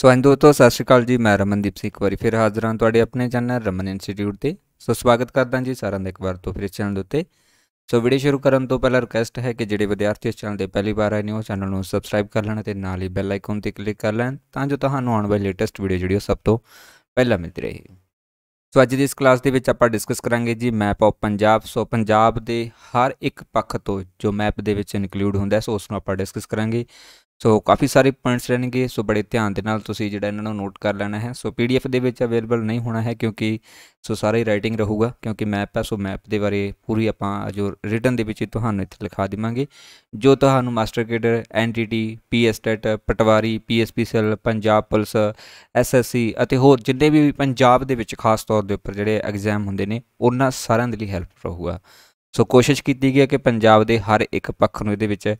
ਸੋ ਐਂ ਤੋਂ ਸਤਿ ਸ਼੍ਰੀ ਅਕਾਲ ਜੀ ਮੈਂ ਰਮਨਦੀਪ ਸਿੰਘ ਇੱਕ ਵਾਰੀ ਫਿਰ ਹਾਜ਼ਰ ਹਾਂ ਤੁਹਾਡੇ ਆਪਣੇ ਚੈਨਲ ਰਮਨ ਇੰਸਟੀਚਿਊਟ ਤੇ ਸੋ ਸਵਾਗਤ ਕਰਦਾ ਜੀ ਸਾਰਿਆਂ ਦਾ ਇੱਕ ਵਾਰ ਤੋਂ ਫਿਰ ਇਸ ਚੈਨਲ ਦੇ ਉੱਤੇ ਸੋ ਵੀਡੀਓ ਸ਼ੁਰੂ ਕਰਨ ਤੋਂ ਪਹਿਲਾਂ ਰਿਕਵੈਸਟ ਹੈ ਕਿ ਜਿਹੜੇ ਵਿਦਿਆਰਥੀ ਇਸ ਚੈਨਲ ਤੇ ਪਹਿਲੀ ਵਾਰ ਆਏ ਨੇ ਉਹ ਚੈਨਲ ਨੂੰ ਸਬਸਕ੍ਰਾਈਬ ਕਰ ਲੈਣ ਤੇ ਨਾਲ ਹੀ ਬੈਲ ਆਈਕਨ ਤੇ ਕਲਿੱਕ ਕਰ ਲੈਣ ਤਾਂ ਜੋ ਤੁਹਾਨੂੰ ਆਉਣ ਵਾਲੀ ਲੇਟੈਸਟ ਵੀਡੀਓ ਜਿਹੜੀ ਉਹ ਸਭ ਤੋਂ ਪਹਿਲਾਂ ਮਿਲਦੀ ਰਹੇ ਸੋ ਅੱਜ ਦੀ ਇਸ ਕਲਾਸ ਦੇ ਵਿੱਚ ਆਪਾਂ ਡਿਸਕਸ ਕਰਾਂਗੇ ਜੀ map of Punjab so Punjab ਦੇ ਹਰ ਇੱਕ ਪੱਖ ਤੋਂ ਜੋ ਮੈਪ ਦੇ ਵਿੱਚ ਇਨਕਲੂਡ ਹੁੰਦਾ ਸੋ ਉਸ ਨੂੰ ਆਪਾਂ ਡਿਸਕਸ ਕਰਾਂਗੇ ਸੋ ਕਾਫੀ ਸਾਰੇ ਪੁਆਇੰਟਸ ਰਹਿਣਗੇ ਸੋ ਬੜੇ ਧਿਆਨ ਦੇ ਨਾਲ ਤੁਸੀਂ ਜਿਹੜਾ ਇਹਨਾਂ ਨੂੰ ਨੋਟ ਕਰ ਲੈਣਾ ਹੈ ਸੋ ਪੀਡੀਐਫ ਦੇ ਵਿੱਚ ਅਵੇਲੇਬਲ ਨਹੀਂ ਹੋਣਾ ਹੈ ਕਿਉਂਕਿ ਸੋ ਸਾਰਾ ਹੀ ਰਾਈਟਿੰਗ ਰਹੂਗਾ ਕਿਉਂਕਿ ਮੈਪ ਹੈ ਸੋ ਮੈਪ ਦੇ ਬਾਰੇ ਪੂਰੀ ਆਪਾਂ ਜੋ ਰਿਟਨ ਦੇ ਵਿੱਚ ਤੁਹਾਨੂੰ ਇੱਥੇ ਲਿਖਾ ਦੇਵਾਂਗੇ ਜੋ ਤੁਹਾਨੂੰ master cadre NTT PSTET patwari PSPCL Punjab police SSC ਅਤੇ ਹੋਰ ਜਿੰਨੇ ਵੀ ਪੰਜਾਬ ਦੇ ਵਿੱਚ ਖਾਸ ਤੌਰ ਦੇ ਉੱਪਰ ਜਿਹੜੇ ਐਗਜ਼ਾਮ ਹੁੰਦੇ ਨੇ ਉਹਨਾਂ ਸਾਰਿਆਂ ਦੇ ਲਈ ਹੈਲਪ ਰਹੂਗਾ ਸੋ ਕੋਸ਼ਿਸ਼ ਕੀਤੀ ਗਈ ਹੈ ਕਿ ਪੰਜਾਬ ਦੇ ਹਰ ਇੱਕ ਪੱਖ ਨੂੰ ਇਹਦੇ ਵਿੱਚ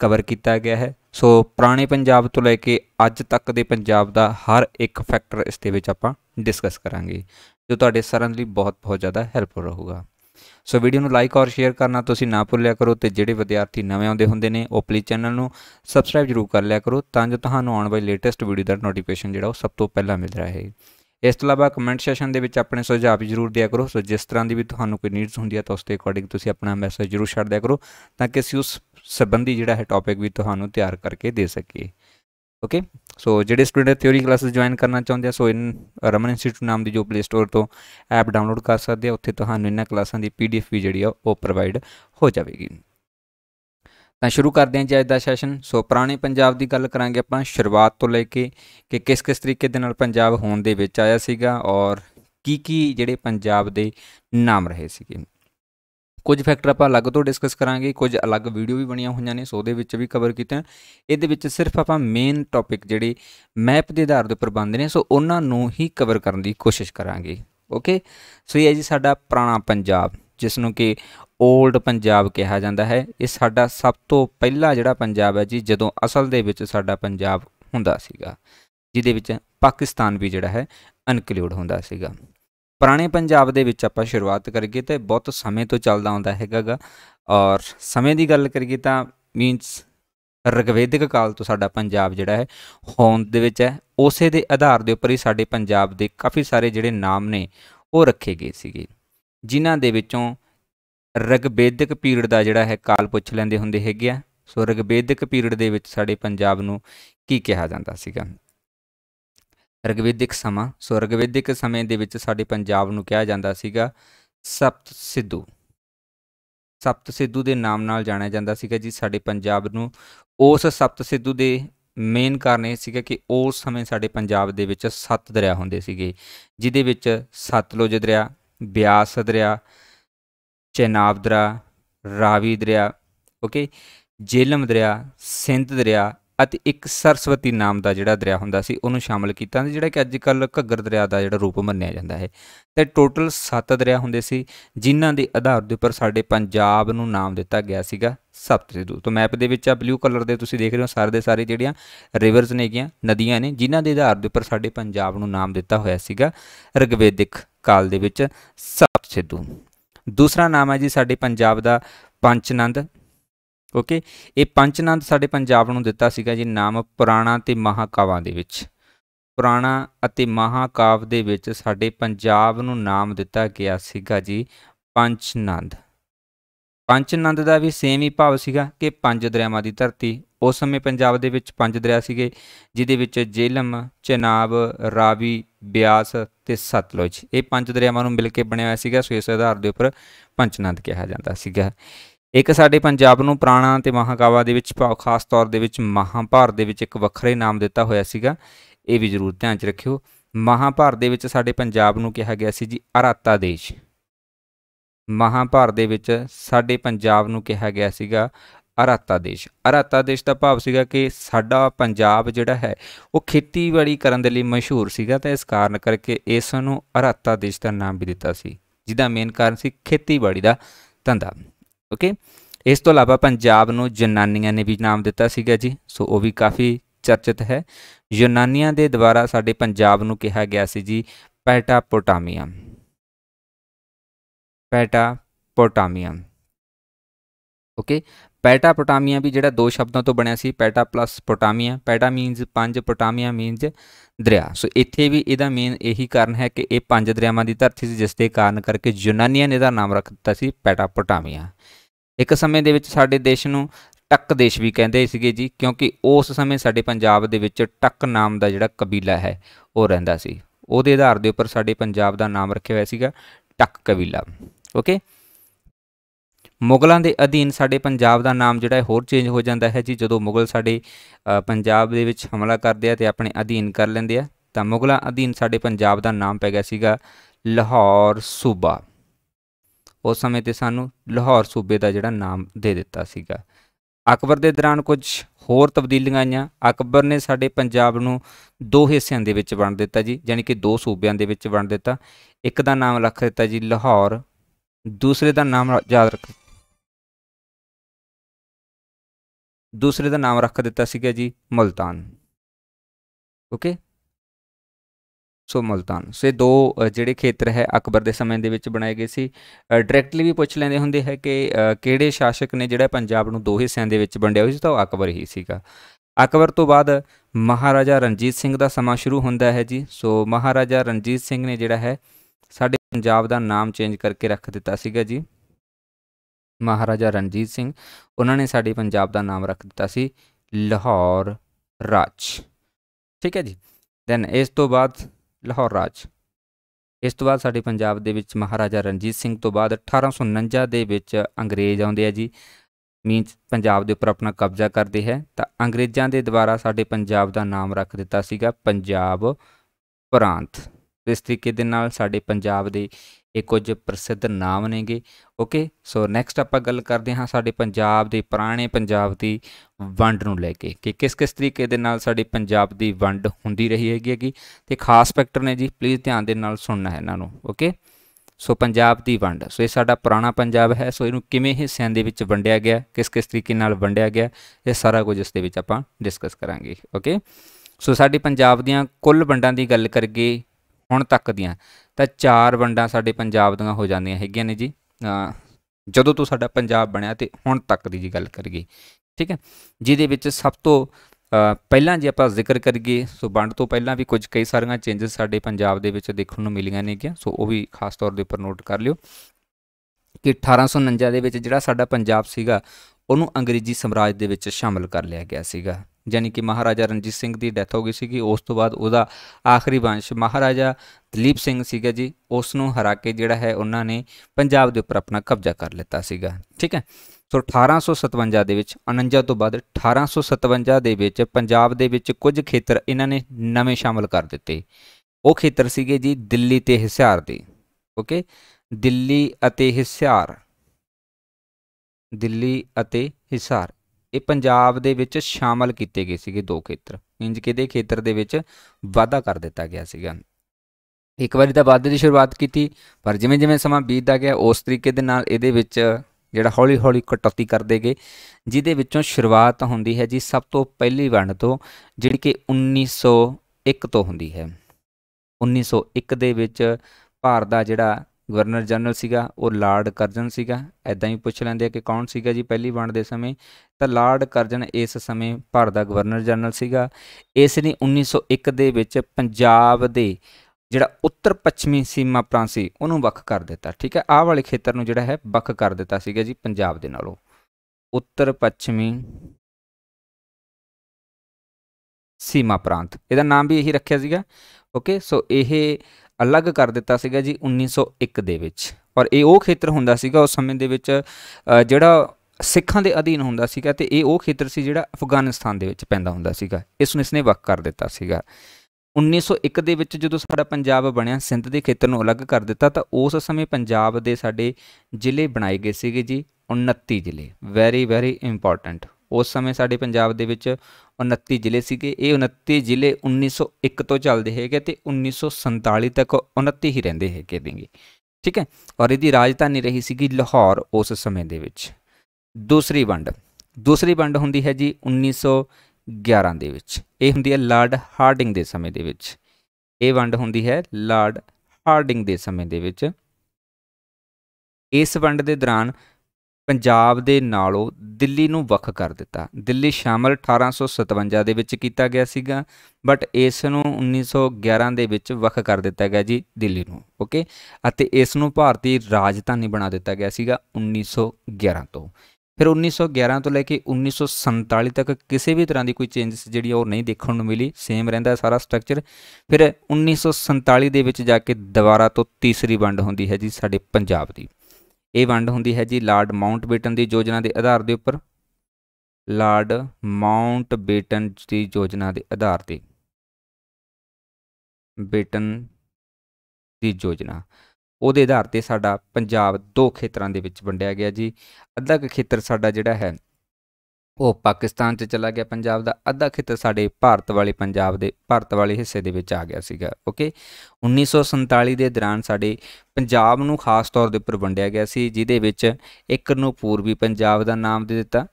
ਕਵਰ ਕੀਤਾ ਗਿਆ ਹੈ ਸੋ ਪੁਰਾਣੇ ਪੰਜਾਬ ਤੋਂ ਲੈ ਕੇ ਅੱਜ ਤੱਕ ਦੇ ਪੰਜਾਬ ਦਾ ਹਰ ਇੱਕ ਫੈਕਟਰ ਇਸ ਦੇ ਵਿੱਚ ਆਪਾਂ ਡਿਸਕਸ ਕਰਾਂਗੇ ਜੋ ਤੁਹਾਡੇ ਸਾਰਿਆਂ ਲਈ ਬਹੁਤ ਬਹੁਤ ਜ਼ਿਆਦਾ ਹੈਲਪਫੁਲ ਰਹੂਗਾ ਸੋ ਵੀਡੀਓ ਨੂੰ ਲਾਈਕ ਔਰ ਸ਼ੇਅਰ ਕਰਨਾ ਤੁਸੀਂ ਨਾ ਭੁੱਲਿਆ ਕਰੋ ਤੇ ਜਿਹੜੇ ਵਿਦਿਆਰਥੀ ਨਵੇਂ ਆਉਂਦੇ ਹੁੰਦੇ ਨੇ ਉਹ ਪਲੀ ਚੈਨਲ ਨੂੰ ਸਬਸਕ੍ਰਾਈਬ ਜ਼ਰੂਰ ਕਰ ਲਿਆ ਕਰੋ ਤਾਂ ਜੋ ਤੁਹਾਨੂੰ ਆਉਣ ਵਾਲੀ ਲੇਟੈਸਟ ਵੀਡੀਓ ਦਾ ਨੋਟੀਫਿਕੇਸ਼ਨ ਜਿਹੜਾ ਉਹ ਸਭ ਤੋਂ ਪਹਿਲਾਂ ਮਿਲ ਰਹੇ ਇਸ ਤੋਂ ਇਲਾਵਾ ਕਮੈਂਟ ਸੈਸ਼ਨ ਦੇ ਵਿੱਚ ਆਪਣੇ ਸੁਝਾਅ ਵੀ ਜ਼ਰੂਰ ਦਿਆ ਕਰੋ ਸੋ ਜਿਸ ਤਰ੍ਹਾਂ ਦੀ ਵੀ ਤੁਹਾਨੂੰ ਕੋਈ ਨੀਡਸ ਹੁੰਦੀ ਹੈ ਤਾਂ ਉਸ ਦੇ ਅਕੋਰਡਿੰਗ ਤੁਸੀਂ ਆਪਣਾ ਮੈਸੇਜ ਜ਼ਰੂਰ ਛੱਡ ਦਿਆ ਕਰੋ ਤਾਂ ਕਿ ਅਸੀਂ ਉਸ ਸੰਬੰਧੀ ਜਿਹੜਾ ਹੈ ਟੌਪਿਕ ਵੀ ਤੁਹਾਨੂੰ ਤਿਆਰ ਕਰਕੇ ਦੇ ਸਕੀਏ ਓਕੇ ਸੋ ਜਿਹੜੇ ਸਟੂਡੈਂਟ ਥਿਉਰੀ ਕਲਾਸਸ ਜੁਆਇਨ ਕਰਨਾ ਚਾਹੁੰਦੇ ਆ ਸੋ ਇਨ ਰਮਨ ਇੰਸਟੀਚਿਊਟ ਨਾਮ ਦੀ ਜੋ ਪਲੇ ਸਟੋਰ ਤੋਂ ਐਪ ਡਾਊਨਲੋਡ ਕਰ ਸਕਦੇ ਆ ਉੱਥੇ ਤੁਹਾਨੂੰ ਇਹਨਾਂ ਕਲਾਸਾਂ ਦੀ ਪੀਡੀਐਫ ਵੀ ਜਿਹੜੀ ਆ ਉਹ ਪ੍ਰੋਵਾਈਡ ਹੋ ਜਾਵੇਗੀ ਤਾਂ ਸ਼ੁਰੂ ਕਰਦੇ ਆਂ ਜੀ ਅੱਜ ਦਾ ਸੈਸ਼ਨ ਸੋ ਪੁਰਾਣੇ ਪੰਜਾਬ ਦੀ ਗੱਲ ਕਰਾਂਗੇ ਆਪਾਂ ਸ਼ੁਰੂਆਤ ਤੋਂ ਲੈ ਕੇ ਕਿ ਕਿਸ ਕਿਸ ਤਰੀਕੇ ਦੇ ਨਾਲ ਪੰਜਾਬ ਹੋਣ ਦੇ ਵਿੱਚ ਆਇਆ ਸੀਗਾ ਔਰ ਕੀ ਕੀ ਜਿਹੜੇ ਪੰਜਾਬ ਦੇ ਨਾਮ ਰਹੇ ਸੀਗੇ ਕੁਝ ਫੈਕਟਰ ਆਪਾਂ ਅਲੱਗ ਤੋਂ ਡਿਸਕਸ ਕਰਾਂਗੇ ਕੁਝ ਅਲੱਗ ਵੀਡੀਓ ਵੀ ਬਣੀਆਂ ਹੋਈਆਂ ਨੇ ਸੋ ਉਹਦੇ ਵਿੱਚ ਵੀ ਕਵਰ ਕੀਤਾ ਇਹਦੇ ਵਿੱਚ ਸਿਰਫ ਆਪਾਂ ਮੇਨ ਟੌਪਿਕ ਜਿਹੜੇ ਮੈਪ ਦੇ ਆਧਾਰ ਦੇ ਉੱਪਰ ਬੰਦ ਨੇ ਸੋ ਉਹਨਾਂ ਨੂੰ ਹੀ ਕਵਰ ਕਰਨ ਦੀ ਕੋਸ਼ਿਸ਼ ਕਰਾਂਗੇ ਓਕੇ ਸੋ ਇਹ ਹੈ ਜੀ ਸਾਡਾ ਪੁਰਾਣਾ ਪੰਜਾਬ ਜਿਸ ਨੂੰ ਕਿ 올ਡ ਪੰਜਾਬ ਕਿਹਾ ਜਾਂਦਾ ਹੈ ਇਹ ਸਾਡਾ ਸਭ ਤੋਂ ਪਹਿਲਾ ਜਿਹੜਾ ਪੰਜਾਬ ਹੈ ਜੀ ਜਦੋਂ ਅਸਲ ਦੇ ਵਿੱਚ ਸਾਡਾ ਪੰਜਾਬ ਹੁੰਦਾ ਸੀਗਾ ਜਿਹਦੇ ਵਿੱਚ ਪਾਕਿਸਤਾਨ ਵੀ ਜਿਹੜਾ ਹੈ ਇਨਕਲੂਡ ਹੁੰਦਾ ਸੀਗਾ ਪੁਰਾਣੇ ਪੰਜਾਬ ਦੇ ਵਿੱਚ ਆਪਾਂ ਸ਼ੁਰੂਆਤ ਕਰੀਏ ਤੇ ਬਹੁਤ ਸਮੇਂ ਤੋਂ ਚੱਲਦਾ ਆਉਂਦਾ ਹੈਗਾਗਾ ਔਰ ਸਮੇਂ ਦੀ ਗੱਲ ਕਰੀਏ ਤਾਂ ਮੀਨਸ ਰਗਵੇਦਿਕ ਕਾਲ ਤੋਂ ਸਾਡਾ ਪੰਜਾਬ ਜਿਹੜਾ ਹੈ ਹੋਂਦ ਦੇ ਵਿੱਚ ਹੈ ਉਸੇ ਦੇ ਆਧਾਰ ਦੇ ਉੱਪਰ ਹੀ ਸਾਡੇ ਪੰਜਾਬ ਦੇ ਕਾਫੀ ਸਾਰੇ ਜਿਹੜੇ ਨਾਮ ਨੇ ਉਹ ਰੱਖੇ ਗਏ ਸੀਗੇ ਜਿਨ੍ਹਾਂ ਦੇ ਵਿੱਚੋਂ ਰਗਵੇਦਿਕ ਪੀਰੀਅਡ ਦਾ ਜਿਹੜਾ ਹੈ ਕਾਲ ਪੁੱਛ ਲੈਂਦੇ ਹੁੰਦੇ ਹੈਗੇ ਆ ਸੋ ਰਗਵੇਦਿਕ ਪੀਰੀਅਡ ਦੇ ਵਿੱਚ ਸਾਡੇ ਪੰਜਾਬ ਨੂੰ ਕੀ ਕਿਹਾ ਜਾਂਦਾ ਸੀਗਾ ਰਗਵੈਦਿਕ ਸਮਾਂ ਸੋ ਰਗਵੈਦਿਕ ਸਮੇਂ ਦੇ ਵਿੱਚ ਸਾਡੇ ਪੰਜਾਬ ਨੂੰ ਕਿਹਾ ਜਾਂਦਾ ਸੀਗਾ ਸਪਤ ਸਿੱਧੂ ਸਪਤ ਸਿੱਧੂ ਦੇ ਨਾਮ ਨਾਲ ਜਾਣਿਆ ਜਾਂਦਾ ਸੀਗਾ ਜੀ ਸਾਡੇ ਪੰਜਾਬ ਨੂੰ ਉਸ ਸਪਤ ਸਿੱਧੂ ਦੇ ਮੇਨ ਕਾਰਨ ਇਹ ਸੀਗਾ ਕਿ ਉਸ ਸਮੇਂ ਸਾਡੇ ਪੰਜਾਬ ਦੇ ਵਿੱਚ ਸੱਤ ਦਰਿਆ ਹੁੰਦੇ ਸੀਗੇ ਜਿਦੇ ਵਿੱਚ ਸਤਲੁਜ ਦਰਿਆ ਬਿਆਸ ਦਰਿਆ ਚਨਾਬ ਦਰਿਆ ਰਾਵੀ ਦਰਿਆ ਓਕੇ ਜੇਲਮ ਦਰਿਆ ਸਿੰਧ ਦਰਿਆ ਅਤੇ ਇੱਕ ਸਰਸਵਤੀ ਨਾਮ ਦਾ ਜਿਹੜਾ ਦਰਿਆ ਹੁੰਦਾ ਸੀ ਉਹਨੂੰ ਸ਼ਾਮਲ ਕੀਤਾ ਜਿਹੜਾ ਕਿ ਅੱਜ ਕੱਲ ਘੱਗਰ ਦਰਿਆ ਦਾ ਜਿਹੜਾ ਰੂਪ ਮੰਨਿਆ ਜਾਂਦਾ ਹੈ ਤੇ ਟੋਟਲ 7 ਦਰਿਆ ਹੁੰਦੇ ਸੀ ਜਿਨ੍ਹਾਂ ਦੇ ਆਧਾਰ ਦੇ ਉੱਪਰ ਸਾਡੇ ਪੰਜਾਬ ਨੂੰ ਨਾਮ ਦਿੱਤਾ ਗਿਆ ਸੀਗਾ ਸਪਤਸਿੰਧੂ ਤੋਂ ਮੈਪ ਦੇ ਵਿੱਚ ਆ ਬਲੂ ਕਲਰ ਦੇ ਤੁਸੀਂ ਦੇਖ ਰਹੇ ਹੋ ਸਾਰੇ ਦੇ ਸਾਰੇ ਜਿਹੜੀਆਂ ਰਿਵਰਸ ਨੇਗੀਆਂ ਨਦੀਆਂ ਨੇ ਜਿਨ੍ਹਾਂ ਦੇ ਆਧਾਰ ਦੇ ਉੱਪਰ ਸਾਡੇ ਪੰਜਾਬ ਨੂੰ ਨਾਮ ਦਿੱਤਾ ਹੋਇਆ ਸੀਗਾ ਰਗਵੇਦਿਕ ਕਾਲ ਦੇ ਵਿੱਚ ਸਪਤਸਿੰਧੂ ਦੂਸਰਾ ਨਾਮ ਹੈ ਜੀ ਸਾਡੇ ਪੰਜਾਬ ਦਾ ਪੰਚਨੰਦ ਓਕੇ ਇਹ ਪੰਚਨੰਦ ਸਾਡੇ ਪੰਜਾਬ ਨੂੰ ਦਿੱਤਾ ਸੀਗਾ ਜੀ ਨਾਮ ਪੁਰਾਣਾ ਤੇ ਮਹਾਕਾਵਾਂ ਦੇ ਵਿੱਚ ਪੁਰਾਣਾ ਅਤੇ ਮਹਾਕਾਵ ਦੇ ਵਿੱਚ ਸਾਡੇ ਪੰਜਾਬ ਨੂੰ ਨਾਮ ਦਿੱਤਾ ਗਿਆ ਸੀਗਾ ਜੀ ਪੰਚਨੰਦ ਪੰਚਨੰਦ ਦਾ ਵੀ ਸੇਮ ਹੀ ਭਾਵ ਸੀਗਾ ਕਿ ਪੰਜ ਦਰਿਆਵਾਂ ਦੀ ਧਰਤੀ ਉਸ ਸਮੇਂ ਪੰਜਾਬ ਦੇ ਵਿੱਚ ਪੰਜ ਦਰਿਆ ਸੀਗੇ ਜਿਦੇ ਵਿੱਚ ਜੇਹਲਮ, ਚਨਾਬ, ਰਾਵੀ, ਬਿਆਸ ਤੇ ਸਤਲੁਜ ਇਹ ਪੰਜ ਦਰਿਆਵਾਂ ਨੂੰ ਮਿਲ ਕੇ ਬਣਿਆ ਹੋਇਆ ਸੀਗਾ ਸੋ ਇਸ ਆਧਾਰ ਦੇ ਉੱਪਰ ਪੰਚਨੰਦ ਕਿਹਾ ਜਾਂਦਾ ਸੀਗਾ ਇੱਕ ਸਾਡੇ ਪੰਜਾਬ ਨੂੰ ਪੁਰਾਣਾ ਤੇ ਮਹਾਕਾਵਾ ਦੇ ਵਿੱਚ ਖਾਸ ਤੌਰ ਦੇ ਵਿੱਚ ਮਹਾਭਾਰਤ ਦੇ ਵਿੱਚ ਇੱਕ ਵੱਖਰੇ ਨਾਮ ਦਿੱਤਾ ਹੋਇਆ ਸੀਗਾ ਇਹ ਵੀ ਜ਼ਰੂਰ ਧਿਆਨ 'ਚ ਰੱਖਿਓ ਮਹਾਭਾਰਤ ਦੇ ਵਿੱਚ ਸਾਡੇ ਪੰਜਾਬ ਨੂੰ ਕਿਹਾ ਗਿਆ ਸੀ ਜੀ ਅਰਾਤਾ ਦੇਸ਼ ਮਹਾਭਾਰਤ ਦੇ ਵਿੱਚ ਸਾਡੇ ਪੰਜਾਬ ਨੂੰ ਕਿਹਾ ਗਿਆ ਸੀਗਾ ਅਰਾਤਾ ਦੇਸ਼ ਅਰਾਤਾ ਦੇਸ਼ ਦਾ ਭਾਵ ਸੀਗਾ ਕਿ ਸਾਡਾ ਪੰਜਾਬ ਜਿਹੜਾ ਹੈ ਉਹ ਖੇਤੀਬਾੜੀ ਕਰਨ ਦੇ ਲਈ ਮਸ਼ਹੂਰ ਸੀਗਾ ਤਾਂ ਇਸ ਕਾਰਨ ਕਰਕੇ ਇਸ ਨੂੰ ਅਰਾਤਾ ਦੇਸ਼ ਦਾ ਨਾਮ ਵੀ ਦਿੱਤਾ ਸੀ ਜਿਹਦਾ ਮੇਨ ਕਾਰਨ ਸੀ ਖੇਤੀਬਾੜੀ ਦਾ ਧੰਦਾ ਓਕੇ ਇਸ ਤੋਂ ਇਲਾਵਾ ਪੰਜਾਬ ਨੂੰ ਜਨਾਨੀਆਂ ਨੇ ਵੀ ਨਾਮ ਦਿੱਤਾ ਸੀਗਾ ਜੀ ਸੋ ਉਹ ਵੀ ਕਾਫੀ ਚਰਚਿਤ ਹੈ ਯੂਨਾਨੀਆਂ ਦੇ ਦੁਆਰਾ ਸਾਡੇ ਪੰਜਾਬ ਨੂੰ ਕਿਹਾ ਗਿਆ ਸੀ ਜੀ Pentapotamia Pentapotamia okay Pentapotamia ਵੀ ਜਿਹੜਾ ਦੋ ਸ਼ਬਦਾਂ ਤੋਂ ਬਣਿਆ ਸੀ penta plus potamia penta means ਪੰਜ ਪੋਟਾਮੀਆ ਮੀਨਸ ਦਰਿਆ ਸੋ ਇੱਥੇ ਵੀ ਇਹਦਾ ਮੇਨ ਇਹੀ ਕਾਰਨ ਹੈ ਕਿ ਇਹ ਪੰਜ ਦਰਿਆਵਾਂ ਦੀ ਧਰਤੀ ਸੀ ਜਿਸ ਦੇ ਕਾਰਨ ਕਰਕੇ ਯੂਨਾਨੀਆਂ ਨੇ ਇਹਦਾ ਨਾਮ ਰੱਖ ਦਿੱਤਾ ਸੀ ਪੈਟਾ ਪੋਟਾਮੀਆ ਇੱਕ ਸਮੇਂ ਦੇ ਵਿੱਚ ਸਾਡੇ ਦੇਸ਼ ਨੂੰ ਟੱਕ ਦੇਸ਼ ਵੀ ਕਹਿੰਦੇ ਸੀਗੇ ਜੀ ਕਿਉਂਕਿ ਉਸ ਸਮੇਂ ਸਾਡੇ ਪੰਜਾਬ ਦੇ ਵਿੱਚ ਟੱਕ ਨਾਮ ਦਾ ਜਿਹੜਾ ਕਬੀਲਾ ਹੈ ਉਹ ਰਹਿੰਦਾ ਸੀ ਉਹਦੇ ਆਧਾਰ ਦੇ ਉੱਪਰ ਸਾਡੇ ਪੰਜਾਬ ਦਾ ਨਾਮ ਰੱਖਿਆ ਹੋਇਆ ਸੀਗਾ ਟੱਕ ਕਬੀਲਾ ਓਕੇ ਮੁਗਲਾਂ ਦੇ ਅਧੀਨ ਸਾਡੇ ਪੰਜਾਬ ਦਾ ਨਾਮ ਜਿਹੜਾ ਹੈ ਹੋਰ ਚੇਂਜ ਹੋ ਜਾਂਦਾ ਹੈ ਜੀ ਜਦੋਂ ਮੁਗਲ ਸਾਡੇ ਪੰਜਾਬ ਦੇ ਵਿੱਚ ਹਮਲਾ ਕਰਦੇ ਆ ਤੇ ਆਪਣੇ ਅਧੀਨ ਕਰ ਲੈਂਦੇ ਆ ਤਾਂ ਮੁਗਲਾਂ ਅਧੀਨ ਸਾਡੇ ਪੰਜਾਬ ਦਾ ਨਾਮ ਪੈ ਗਿਆ ਸੀਗਾ ਲਾਹੌਰ ਸੂਬਾ ਉਸ ਸਮੇਂ ਤੇ ਸਾਨੂੰ ਲਾਹੌਰ ਸੂਬੇ ਦਾ ਜਿਹੜਾ ਨਾਮ ਦੇ ਦਿੱਤਾ ਸੀਗਾ ਅਕਬਰ ਦੇ ਦੌਰਾਨ ਕੁਝ ਹੋਰ ਤਬਦੀਲੀਆਂ ਆਈਆਂ ਅਕਬਰ ਨੇ ਸਾਡੇ ਪੰਜਾਬ ਨੂੰ ਦੋ ਹਿੱਸਿਆਂ ਦੇ ਵਿੱਚ ਵੰਡ ਦਿੱਤਾ ਜੀ ਯਾਨੀ ਕਿ ਦੋ ਸੂਬਿਆਂ ਦੇ ਵਿੱਚ ਵੰਡ ਦਿੱਤਾ ਇੱਕ ਦਾ ਨਾਮ ਰੱਖ ਦਿੱਤਾ ਜੀ ਲਾਹੌਰ ਦੂਸਰੇ ਦਾ ਨਾਮ ਯਾਦ ਰੱਖ ਦੂਸਰੇ ਦਾ ਨਾਮ ਰੱਖ ਦਿੱਤਾ ਸੀਗਾ ਜੀ ਮਲਤਾਨ ਓਕੇ ਸੋ ਮਲਤਾਨ ਸੇ ਦੋ ਜਿਹੜੇ ਖੇਤਰ ਹੈ ਅਕਬਰ ਦੇ ਸਮੇਂ ਦੇ ਵਿੱਚ ਬਣਾਏ ਗਏ ਸੀ ਡਾਇਰੈਕਟਲੀ ਵੀ ਪੁੱਛ ਲੈਂਦੇ ਹੁੰਦੇ ਹੈ ਕਿ ਕਿਹੜੇ ਸ਼ਾਸਕ ਨੇ ਜਿਹੜਾ ਪੰਜਾਬ ਨੂੰ ਦੋ ਹਿੱਸਿਆਂ ਦੇ ਵਿੱਚ ਵੰਡਿਆ ਹੋਇਆ ਸੀ ਤਾਂ ਉਹ ਅਕਬਰ ਹੀ ਸੀਗਾ ਅਕਬਰ ਤੋਂ ਬਾਅਦ ਮਹਾਰਾਜਾ ਰਣਜੀਤ ਸਿੰਘ ਦਾ ਸਮਾਂ ਸ਼ੁਰੂ ਹੁੰਦਾ ਹੈ ਜੀ ਸੋ ਮਹਾਰਾਜਾ ਰਣਜੀਤ ਸਿੰਘ ਨੇ ਜਿਹੜਾ ਹੈ ਸਾਡੇ ਪੰਜਾਬ ਦਾ ਨਾਮ ਚੇਂਜ ਕਰਕੇ ਰੱਖ ਦਿੱਤਾ ਸੀਗਾ ਜੀ ਮਹਾਰਾਜਾ ਰਣਜੀਤ ਸਿੰਘ ਉਹਨਾਂ ਨੇ ਸਾਡੇ ਪੰਜਾਬ ਦਾ ਨਾਮ ਰੱਖ ਦਿੱਤਾ ਸੀ ਲਾਹੌਰ ਰਾਜ ਠੀਕ ਹੈ ਜੀ ਦੈਨ ਇਸ ਤੋਂ ਬਾਅਦ ਲਾਹੌਰ ਰਾਜ ਇਸ ਤੋਂ ਬਾਅਦ ਸਾਡੇ ਪੰਜਾਬ ਦੇ ਵਿੱਚ ਮਹਾਰਾਜਾ ਰਣਜੀਤ ਸਿੰਘ ਤੋਂ ਬਾਅਦ 1849 ਦੇ ਵਿੱਚ ਅੰਗਰੇਜ਼ ਆਉਂਦੇ ਆ ਜੀ ਮੀਨਸ ਪੰਜਾਬ ਦੇ ਉੱਪਰ ਆਪਣਾ ਕਬਜ਼ਾ ਕਰਦੇ ਹੈ ਤਾਂ ਅੰਗਰੇਜ਼ਾਂ ਦੇ ਦੁਆਰਾ ਸਾਡੇ ਪੰਜਾਬ ਦਾ ਨਾਮ ਰੱਖ ਦਿੱਤਾ ਸੀਗਾ ਪੰਜਾਬ ਪ੍ਰਾਂਤ ਇਸ ਤਰੀਕੇ ਦੇ ਨਾਲ ਸਾਡੇ ਪੰਜਾਬ ਦੇ ਇਹ ਕੁਝ ਪ੍ਰਸਿੱਧ ਨਾਮ ਨੇਗੇ ਓਕੇ ਸੋ ਨੈਕਸਟ ਆਪਾਂ ਗੱਲ ਕਰਦੇ ਹਾਂ ਸਾਡੇ ਪੰਜਾਬ ਦੇ ਪੁਰਾਣੇ ਪੰਜਾਬ ਦੀ ਵੰਡ ਨੂੰ ਲੈ ਕੇ ਕਿ ਕਿਸ ਕਿਸ ਤਰੀਕੇ ਦੇ ਨਾਲ ਸਾਡੇ ਪੰਜਾਬ ਦੀ ਵੰਡ ਹੁੰਦੀ ਰਹੀ ਹੈਗੀ ਹੈਗੀ ਤੇ ਖਾਸ ਫੈਕਟਰ ਨੇ ਜੀ ਪਲੀਜ਼ ਧਿਆਨ ਦੇ ਨਾਲ ਸੁਣਨਾ ਹੈ ਇਹਨਾਂ ਨੂੰ ਓਕੇ ਸੋ ਪੰਜਾਬ ਦੀ ਵੰਡ ਸੋ ਇਹ ਸਾਡਾ ਪੁਰਾਣਾ ਪੰਜਾਬ ਹੈ ਸੋ ਇਹਨੂੰ ਕਿਵੇਂ ਹਿੱਸਿਆਂ ਦੇ ਵਿੱਚ ਵੰਡਿਆ ਗਿਆ ਕਿਸ ਕਿਸ ਤਰੀਕੇ ਨਾਲ ਵੰਡਿਆ ਗਿਆ ਇਹ ਸਾਰਾ ਕੁਝ ਇਸ ਦੇ ਵਿੱਚ ਆਪਾਂ ਡਿਸਕਸ ਕਰਾਂਗੇ ਓਕੇ ਸੋ ਸਾਡੀ ਪੰਜਾਬ ਦੀਆਂ ਕੁੱਲ ਵੰਡਾਂ ਦੀ ਗੱਲ ਕਰਗੇ ਹੁਣ ਤੱਕ ਦੀਆਂ ਤਾਂ ਚਾਰ ਵੰਡਾਂ ਸਾਡੇ ਪੰਜਾਬ ਦੀਆਂ ਹੋ ਜਾਂਦੀਆਂ ਹੈਗੀਆਂ ਨੇ ਜੀ ਜਦੋਂ ਤੋਂ ਸਾਡਾ ਪੰਜਾਬ ਬਣਿਆ ਤੇ ਹੁਣ ਤੱਕ ਦੀ ਜੀ ਗੱਲ ਕਰੀਏ ਠੀਕ ਹੈ ਜਿਹਦੇ ਵਿੱਚ ਸਭ ਤੋਂ ਪਹਿਲਾਂ ਜੇ ਆਪਾਂ ਜ਼ਿਕਰ ਕਰੀਏ ਸੋ ਵੰਡ ਤੋਂ ਪਹਿਲਾਂ ਵੀ ਕੁਝ ਕਈ ਸਾਰੀਆਂ ਚੇਂਜਸ ਸਾਡੇ ਪੰਜਾਬ ਦੇ ਵਿੱਚ ਦੇਖਣ ਨੂੰ ਮਿਲੀਆਂ ਨੇ ਗਿਆ ਸੋ ਉਹ ਵੀ ਖਾਸ ਤੌਰ ਦੇ ਉੱਪਰ ਨੋਟ ਕਰ ਲਿਓ ਕਿ 1849 ਦੇ ਵਿੱਚ ਜਿਹੜਾ ਸਾਡਾ ਪੰਜਾਬ ਸੀਗਾ ਉਹਨੂੰ ਅੰਗਰੇਜ਼ੀ ਸਮਰਾਜ ਦੇ ਵਿੱਚ ਸ਼ਾਮਲ ਕਰ ਲਿਆ ਗਿਆ ਸੀਗਾ ਯਾਨੀ ਕਿ ਮਹਾਰਾਜਾ ਰਣਜੀਤ ਸਿੰਘ ਦੀ ਡੈਥ ਹੋ ਗਈ ਸੀਗੀ ਉਸ ਤੋਂ ਬਾਅਦ ਉਹਦਾ ਆਖਰੀ ਵੰਸ਼ ਮਹਾਰਾਜਾ ਦਲੀਪ ਸਿੰਘ ਸੀਗਾ ਜੀ ਉਸ ਨੂੰ ਹਰਾ ਕੇ ਜਿਹੜਾ ਹੈ ਉਹਨਾਂ ਨੇ ਪੰਜਾਬ ਦੇ ਉੱਪਰ ਆਪਣਾ ਕਬਜ਼ਾ ਕਰ ਲਿੱਤਾ ਸੀਗਾ ਠੀਕ ਹੈ ਸੋ 1857 ਦੇ ਵਿੱਚ 49 ਤੋਂ ਬਾਅਦ 1857 ਦੇ ਵਿੱਚ ਪੰਜਾਬ ਦੇ ਵਿੱਚ ਕੁਝ ਖੇਤਰ ਇਹਨਾਂ ਨੇ ਨਵੇਂ ਸ਼ਾਮਲ ਕਰ ਦਿੱਤੇ ਉਹ ਖੇਤਰ ਸੀਗੇ ਜੀ ਦਿੱਲੀ ਤੇ ਹਿਸਾਰ ਦੇ ਓਕੇ ਦਿੱਲੀ ਅਤੇ ਹਿਸਾਰ ਦਿੱਲੀ ਅਤੇ ਹਿਸਾਰ ਇਹ ਪੰਜਾਬ ਦੇ ਵਿੱਚ ਸ਼ਾਮਲ ਕੀਤੇ ਗਏ ਸੀਗੇ ਦੋ ਖੇਤਰ ਇੰਜ ਕਿ ਦੇ ਖੇਤਰ ਦੇ ਵਿੱਚ ਵਾਧਾ ਕਰ ਦਿੱਤਾ ਗਿਆ ਸੀਗਾ ਇੱਕ ਵਾਰੀ ਤਾਂ ਵਾਧੇ ਦੀ ਸ਼ੁਰੂਆਤ ਕੀਤੀ ਪਰ ਜਿਵੇਂ ਜਿਵੇਂ ਸਮਾਂ ਬੀਤਦਾ ਗਿਆ ਉਸ ਤਰੀਕੇ ਦੇ ਨਾਲ ਇਹਦੇ ਵਿੱਚ ਜਿਹੜਾ ਹੌਲੀ-ਹੌਲੀ ਕਟੌਤੀ ਕਰਦੇ ਗਏ ਜਿਹਦੇ ਵਿੱਚੋਂ ਸ਼ੁਰੂਆਤ ਹੁੰਦੀ ਹੈ ਜੀ ਸਭ ਤੋਂ ਪਹਿਲੀ ਵੰਡ ਤੋਂ ਜਿਹੜੀ ਕਿ 1901 ਤੋਂ ਹੁੰਦੀ ਹੈ 1901 ਦੇ ਵਿੱਚ ਭਾਰਤ ਦਾ ਜਿਹੜਾ ਗਵਰਨਰ ਜਨਰਲ ਸੀਗਾ ਉਹ ਲਾਰਡ ਕਰਜਨ ਸੀਗਾ ਐਦਾਂ ਹੀ ਪੁੱਛ ਲੈਂਦੇ ਆ ਕਿ ਕੌਣ ਸੀਗਾ ਜੀ ਪਹਿਲੀ ਵੰਡ ਦੇ ਸਮੇਂ ਤਾਂ ਲਾਰਡ ਕਰਜਨ ਇਸ ਸਮੇਂ ਭਾਰਤ ਦਾ ਗਵਰਨਰ ਜਨਰਲ ਸੀਗਾ ਇਸ ਨੇ 1901 ਦੇ ਵਿੱਚ ਪੰਜਾਬ ਦੇ ਜਿਹੜਾ ਉੱਤਰ ਪੱਛਮੀ ਸੀਮਾ ਪ੍ਰਾਂਤ ਸੀ ਉਹਨੂੰ ਵੱਖ ਕਰ ਦਿੱਤਾ ਠੀਕ ਹੈ ਆਹ ਵਾਲੇ ਖੇਤਰ ਨੂੰ ਜਿਹੜਾ ਹੈ ਵੱਖ ਕਰ ਦਿੱਤਾ ਸੀਗਾ ਜੀ ਪੰਜਾਬ ਦੇ ਨਾਲੋਂ ਉੱਤਰ ਪੱਛਮੀ ਸੀਮਾ ਪ੍ਰਾਂਤ ਇਹਦਾ ਨਾਮ ਵੀ ਇਹੀ ਰੱਖਿਆ ਸੀਗਾ ਓਕੇ ਸੋ ਇਹ ਅਲੱਗ ਕਰ ਦਿੱਤਾ ਸੀਗਾ ਜੀ 1901 ਦੇ ਵਿੱਚ ਔਰ ਇਹ ਉਹ ਖੇਤਰ ਹੁੰਦਾ ਸੀਗਾ ਉਸ ਸਮੇਂ ਦੇ ਵਿੱਚ ਜਿਹੜਾ ਸਿੱਖਾਂ ਦੇ ਅਧੀਨ ਹੁੰਦਾ ਸੀਗਾ ਤੇ ਇਹ ਉਹ ਖੇਤਰ ਸੀ ਜਿਹੜਾ ਅਫਗਾਨਿਸਤਾਨ ਦੇ ਵਿੱਚ ਪੈਂਦਾ ਹੁੰਦਾ ਸੀਗਾ ਇਸ ਨੂੰ ਇਸਨੇ ਵੱਖ ਕਰ ਦਿੱਤਾ ਸੀਗਾ 1901 ਦੇ ਵਿੱਚ ਜਦੋਂ ਸਾਡਾ ਪੰਜਾਬ ਬਣਿਆ ਸਿੰਧ ਦੇ ਖੇਤਰ ਨੂੰ ਅਲੱਗ ਕਰ ਦਿੱਤਾ ਤਾਂ ਉਸ ਸਮੇਂ ਪੰਜਾਬ ਦੇ ਸਾਡੇ ਜ਼ਿਲ੍ਹੇ ਬਣਾਏ ਗਏ ਸੀਗੇ ਜੀ 29 ਜ਼ਿਲ੍ਹੇ ਵੈਰੀ ਵੈਰੀ ਇੰਪੋਰਟੈਂਟ ਉਸ ਸਮੇਂ ਸਾਡੇ ਪੰਜਾਬ ਦੇ ਵਿੱਚ 29 ਜ਼ਿਲ੍ਹੇ ਸੀਗੇ ਇਹ 29 ਜ਼ਿਲ੍ਹੇ 1901 ਤੋਂ ਚੱਲਦੇ ਹੈਗੇ ਤੇ 1947 ਤੱਕ 29 ਹੀ ਰਹਿੰਦੇ ਹੈਗੇ ਦੇਗੇ ਠੀਕ ਹੈ ਔਰ ਇਹਦੀ ਰਾਜਧਾਨੀ ਰਹੀ ਸੀਗੀ ਲਾਹੌਰ ਉਸ ਸਮੇਂ ਦੇ ਵਿੱਚ ਦੂਸਰੀ ਵੰਡ ਦੂਸਰੀ ਵੰਡ ਹੁੰਦੀ ਹੈ ਜੀ 1911 ਦੇ ਵਿੱਚ ਇਹ ਹੁੰਦੀ ਹੈ ਲਾਰਡ ਹਾਰਡਿੰਗ ਦੇ ਸਮੇਂ ਦੇ ਵਿੱਚ ਇਹ ਵੰਡ ਹੁੰਦੀ ਹੈ ਲਾਰਡ ਹਾਰਡਿੰਗ ਦੇ ਸਮੇਂ ਦੇ ਵਿੱਚ ਇਸ ਵੰਡ ਦੇ ਦੌਰਾਨ ਪੰਜਾਬ ਦੇ ਨਾਲੋਂ ਦਿੱਲੀ ਨੂੰ ਵੱਖ ਕਰ ਦਿੱਤਾ ਦਿੱਲੀ ਸ਼ਾਮਲ 1857 ਦੇ ਵਿੱਚ ਕੀਤਾ ਗਿਆ ਸੀਗਾ ਬਟ ਇਸ ਨੂੰ 1911 ਦੇ ਵਿੱਚ ਵੱਖ ਕਰ ਦਿੱਤਾ ਗਿਆ ਜੀ ਦਿੱਲੀ ਨੂੰ ਓਕੇ ਅਤੇ ਇਸ ਨੂੰ ਭਾਰਤੀ ਰਾਜਧਾਨੀ ਬਣਾ ਦਿੱਤਾ ਗਿਆ ਸੀਗਾ 1911 ਤੋਂ ਫਿਰ 1911 ਤੋਂ ਲੈ ਕੇ 1947 ਤੱਕ ਕਿਸੇ ਵੀ ਤਰ੍ਹਾਂ ਦੀ ਕੋਈ ਚੇਂਜਸ ਜਿਹੜੀ ਉਹ ਨਹੀਂ ਦੇਖਣ ਨੂੰ ਮਿਲੀ ਸੇਮ ਰਹਿੰਦਾ ਸਾਰਾ ਸਟਰਕਚਰ ਫਿਰ 1947 ਦੇ ਵਿੱਚ ਜਾ ਕੇ ਦੁਬਾਰਾ ਤੋਂ ਤੀਸਰੀ ਵੰਡ ਹੁੰਦੀ ਹੈ ਜੀ ਸਾਡੇ ਪੰਜਾਬ ਦੀ ਇਹ ਵੰਡ ਹੁੰਦੀ ਹੈ ਜੀ ਲਾਰਡ ਮਾਉਂਟਬੇਟਨ ਦੀ ਯੋਜਨਾ ਦੇ ਆਧਾਰ ਦੇ ਉੱਪਰ ਲਾਰਡ ਮਾਉਂਟਬੇਟਨ ਦੀ ਯੋਜਨਾ ਦੇ ਆਧਾਰ ਤੇ ਬੇਟਨ ਦੀ ਯੋਜਨਾ ਉਹਦੇ ਆਧਾਰ ਤੇ ਸਾਡਾ ਪੰਜਾਬ ਦੋ ਖੇਤਰਾਂ ਦੇ ਵਿੱਚ ਵੰਡਿਆ ਗਿਆ ਜੀ ਅੱਧਾ ਕੁ ਖੇਤਰ ਸਾਡਾ ਜਿਹੜਾ ਹੈ ਉਹ ਪਾਕਿਸਤਾਨ 'ਚ ਚਲਾ ਗਿਆ ਪੰਜਾਬ ਦਾ ਅੱਧਾ ਖੇਤਰ ਸਾਡੇ ਭਾਰਤ ਵਾਲੇ ਪੰਜਾਬ ਦੇ ਭਾਰਤ ਵਾਲੇ ਹਿੱਸੇ ਦੇ ਵਿੱਚ ਆ ਗਿਆ ਸੀਗਾ ਓਕੇ 1947 ਦੇ ਦੌਰਾਨ ਸਾਡੇ ਪੰਜਾਬ ਨੂੰ ਖਾਸ ਤੌਰ ਦੇ ਉੱਪਰ ਵੰਡਿਆ ਗਿਆ ਸੀ ਜਿਹਦੇ ਵਿੱਚ ਇੱਕ ਨੂੰ ਪੂਰਬੀ ਪੰਜਾਬ ਦਾ ਨਾਮ ਦੇ ਦਿੱਤਾ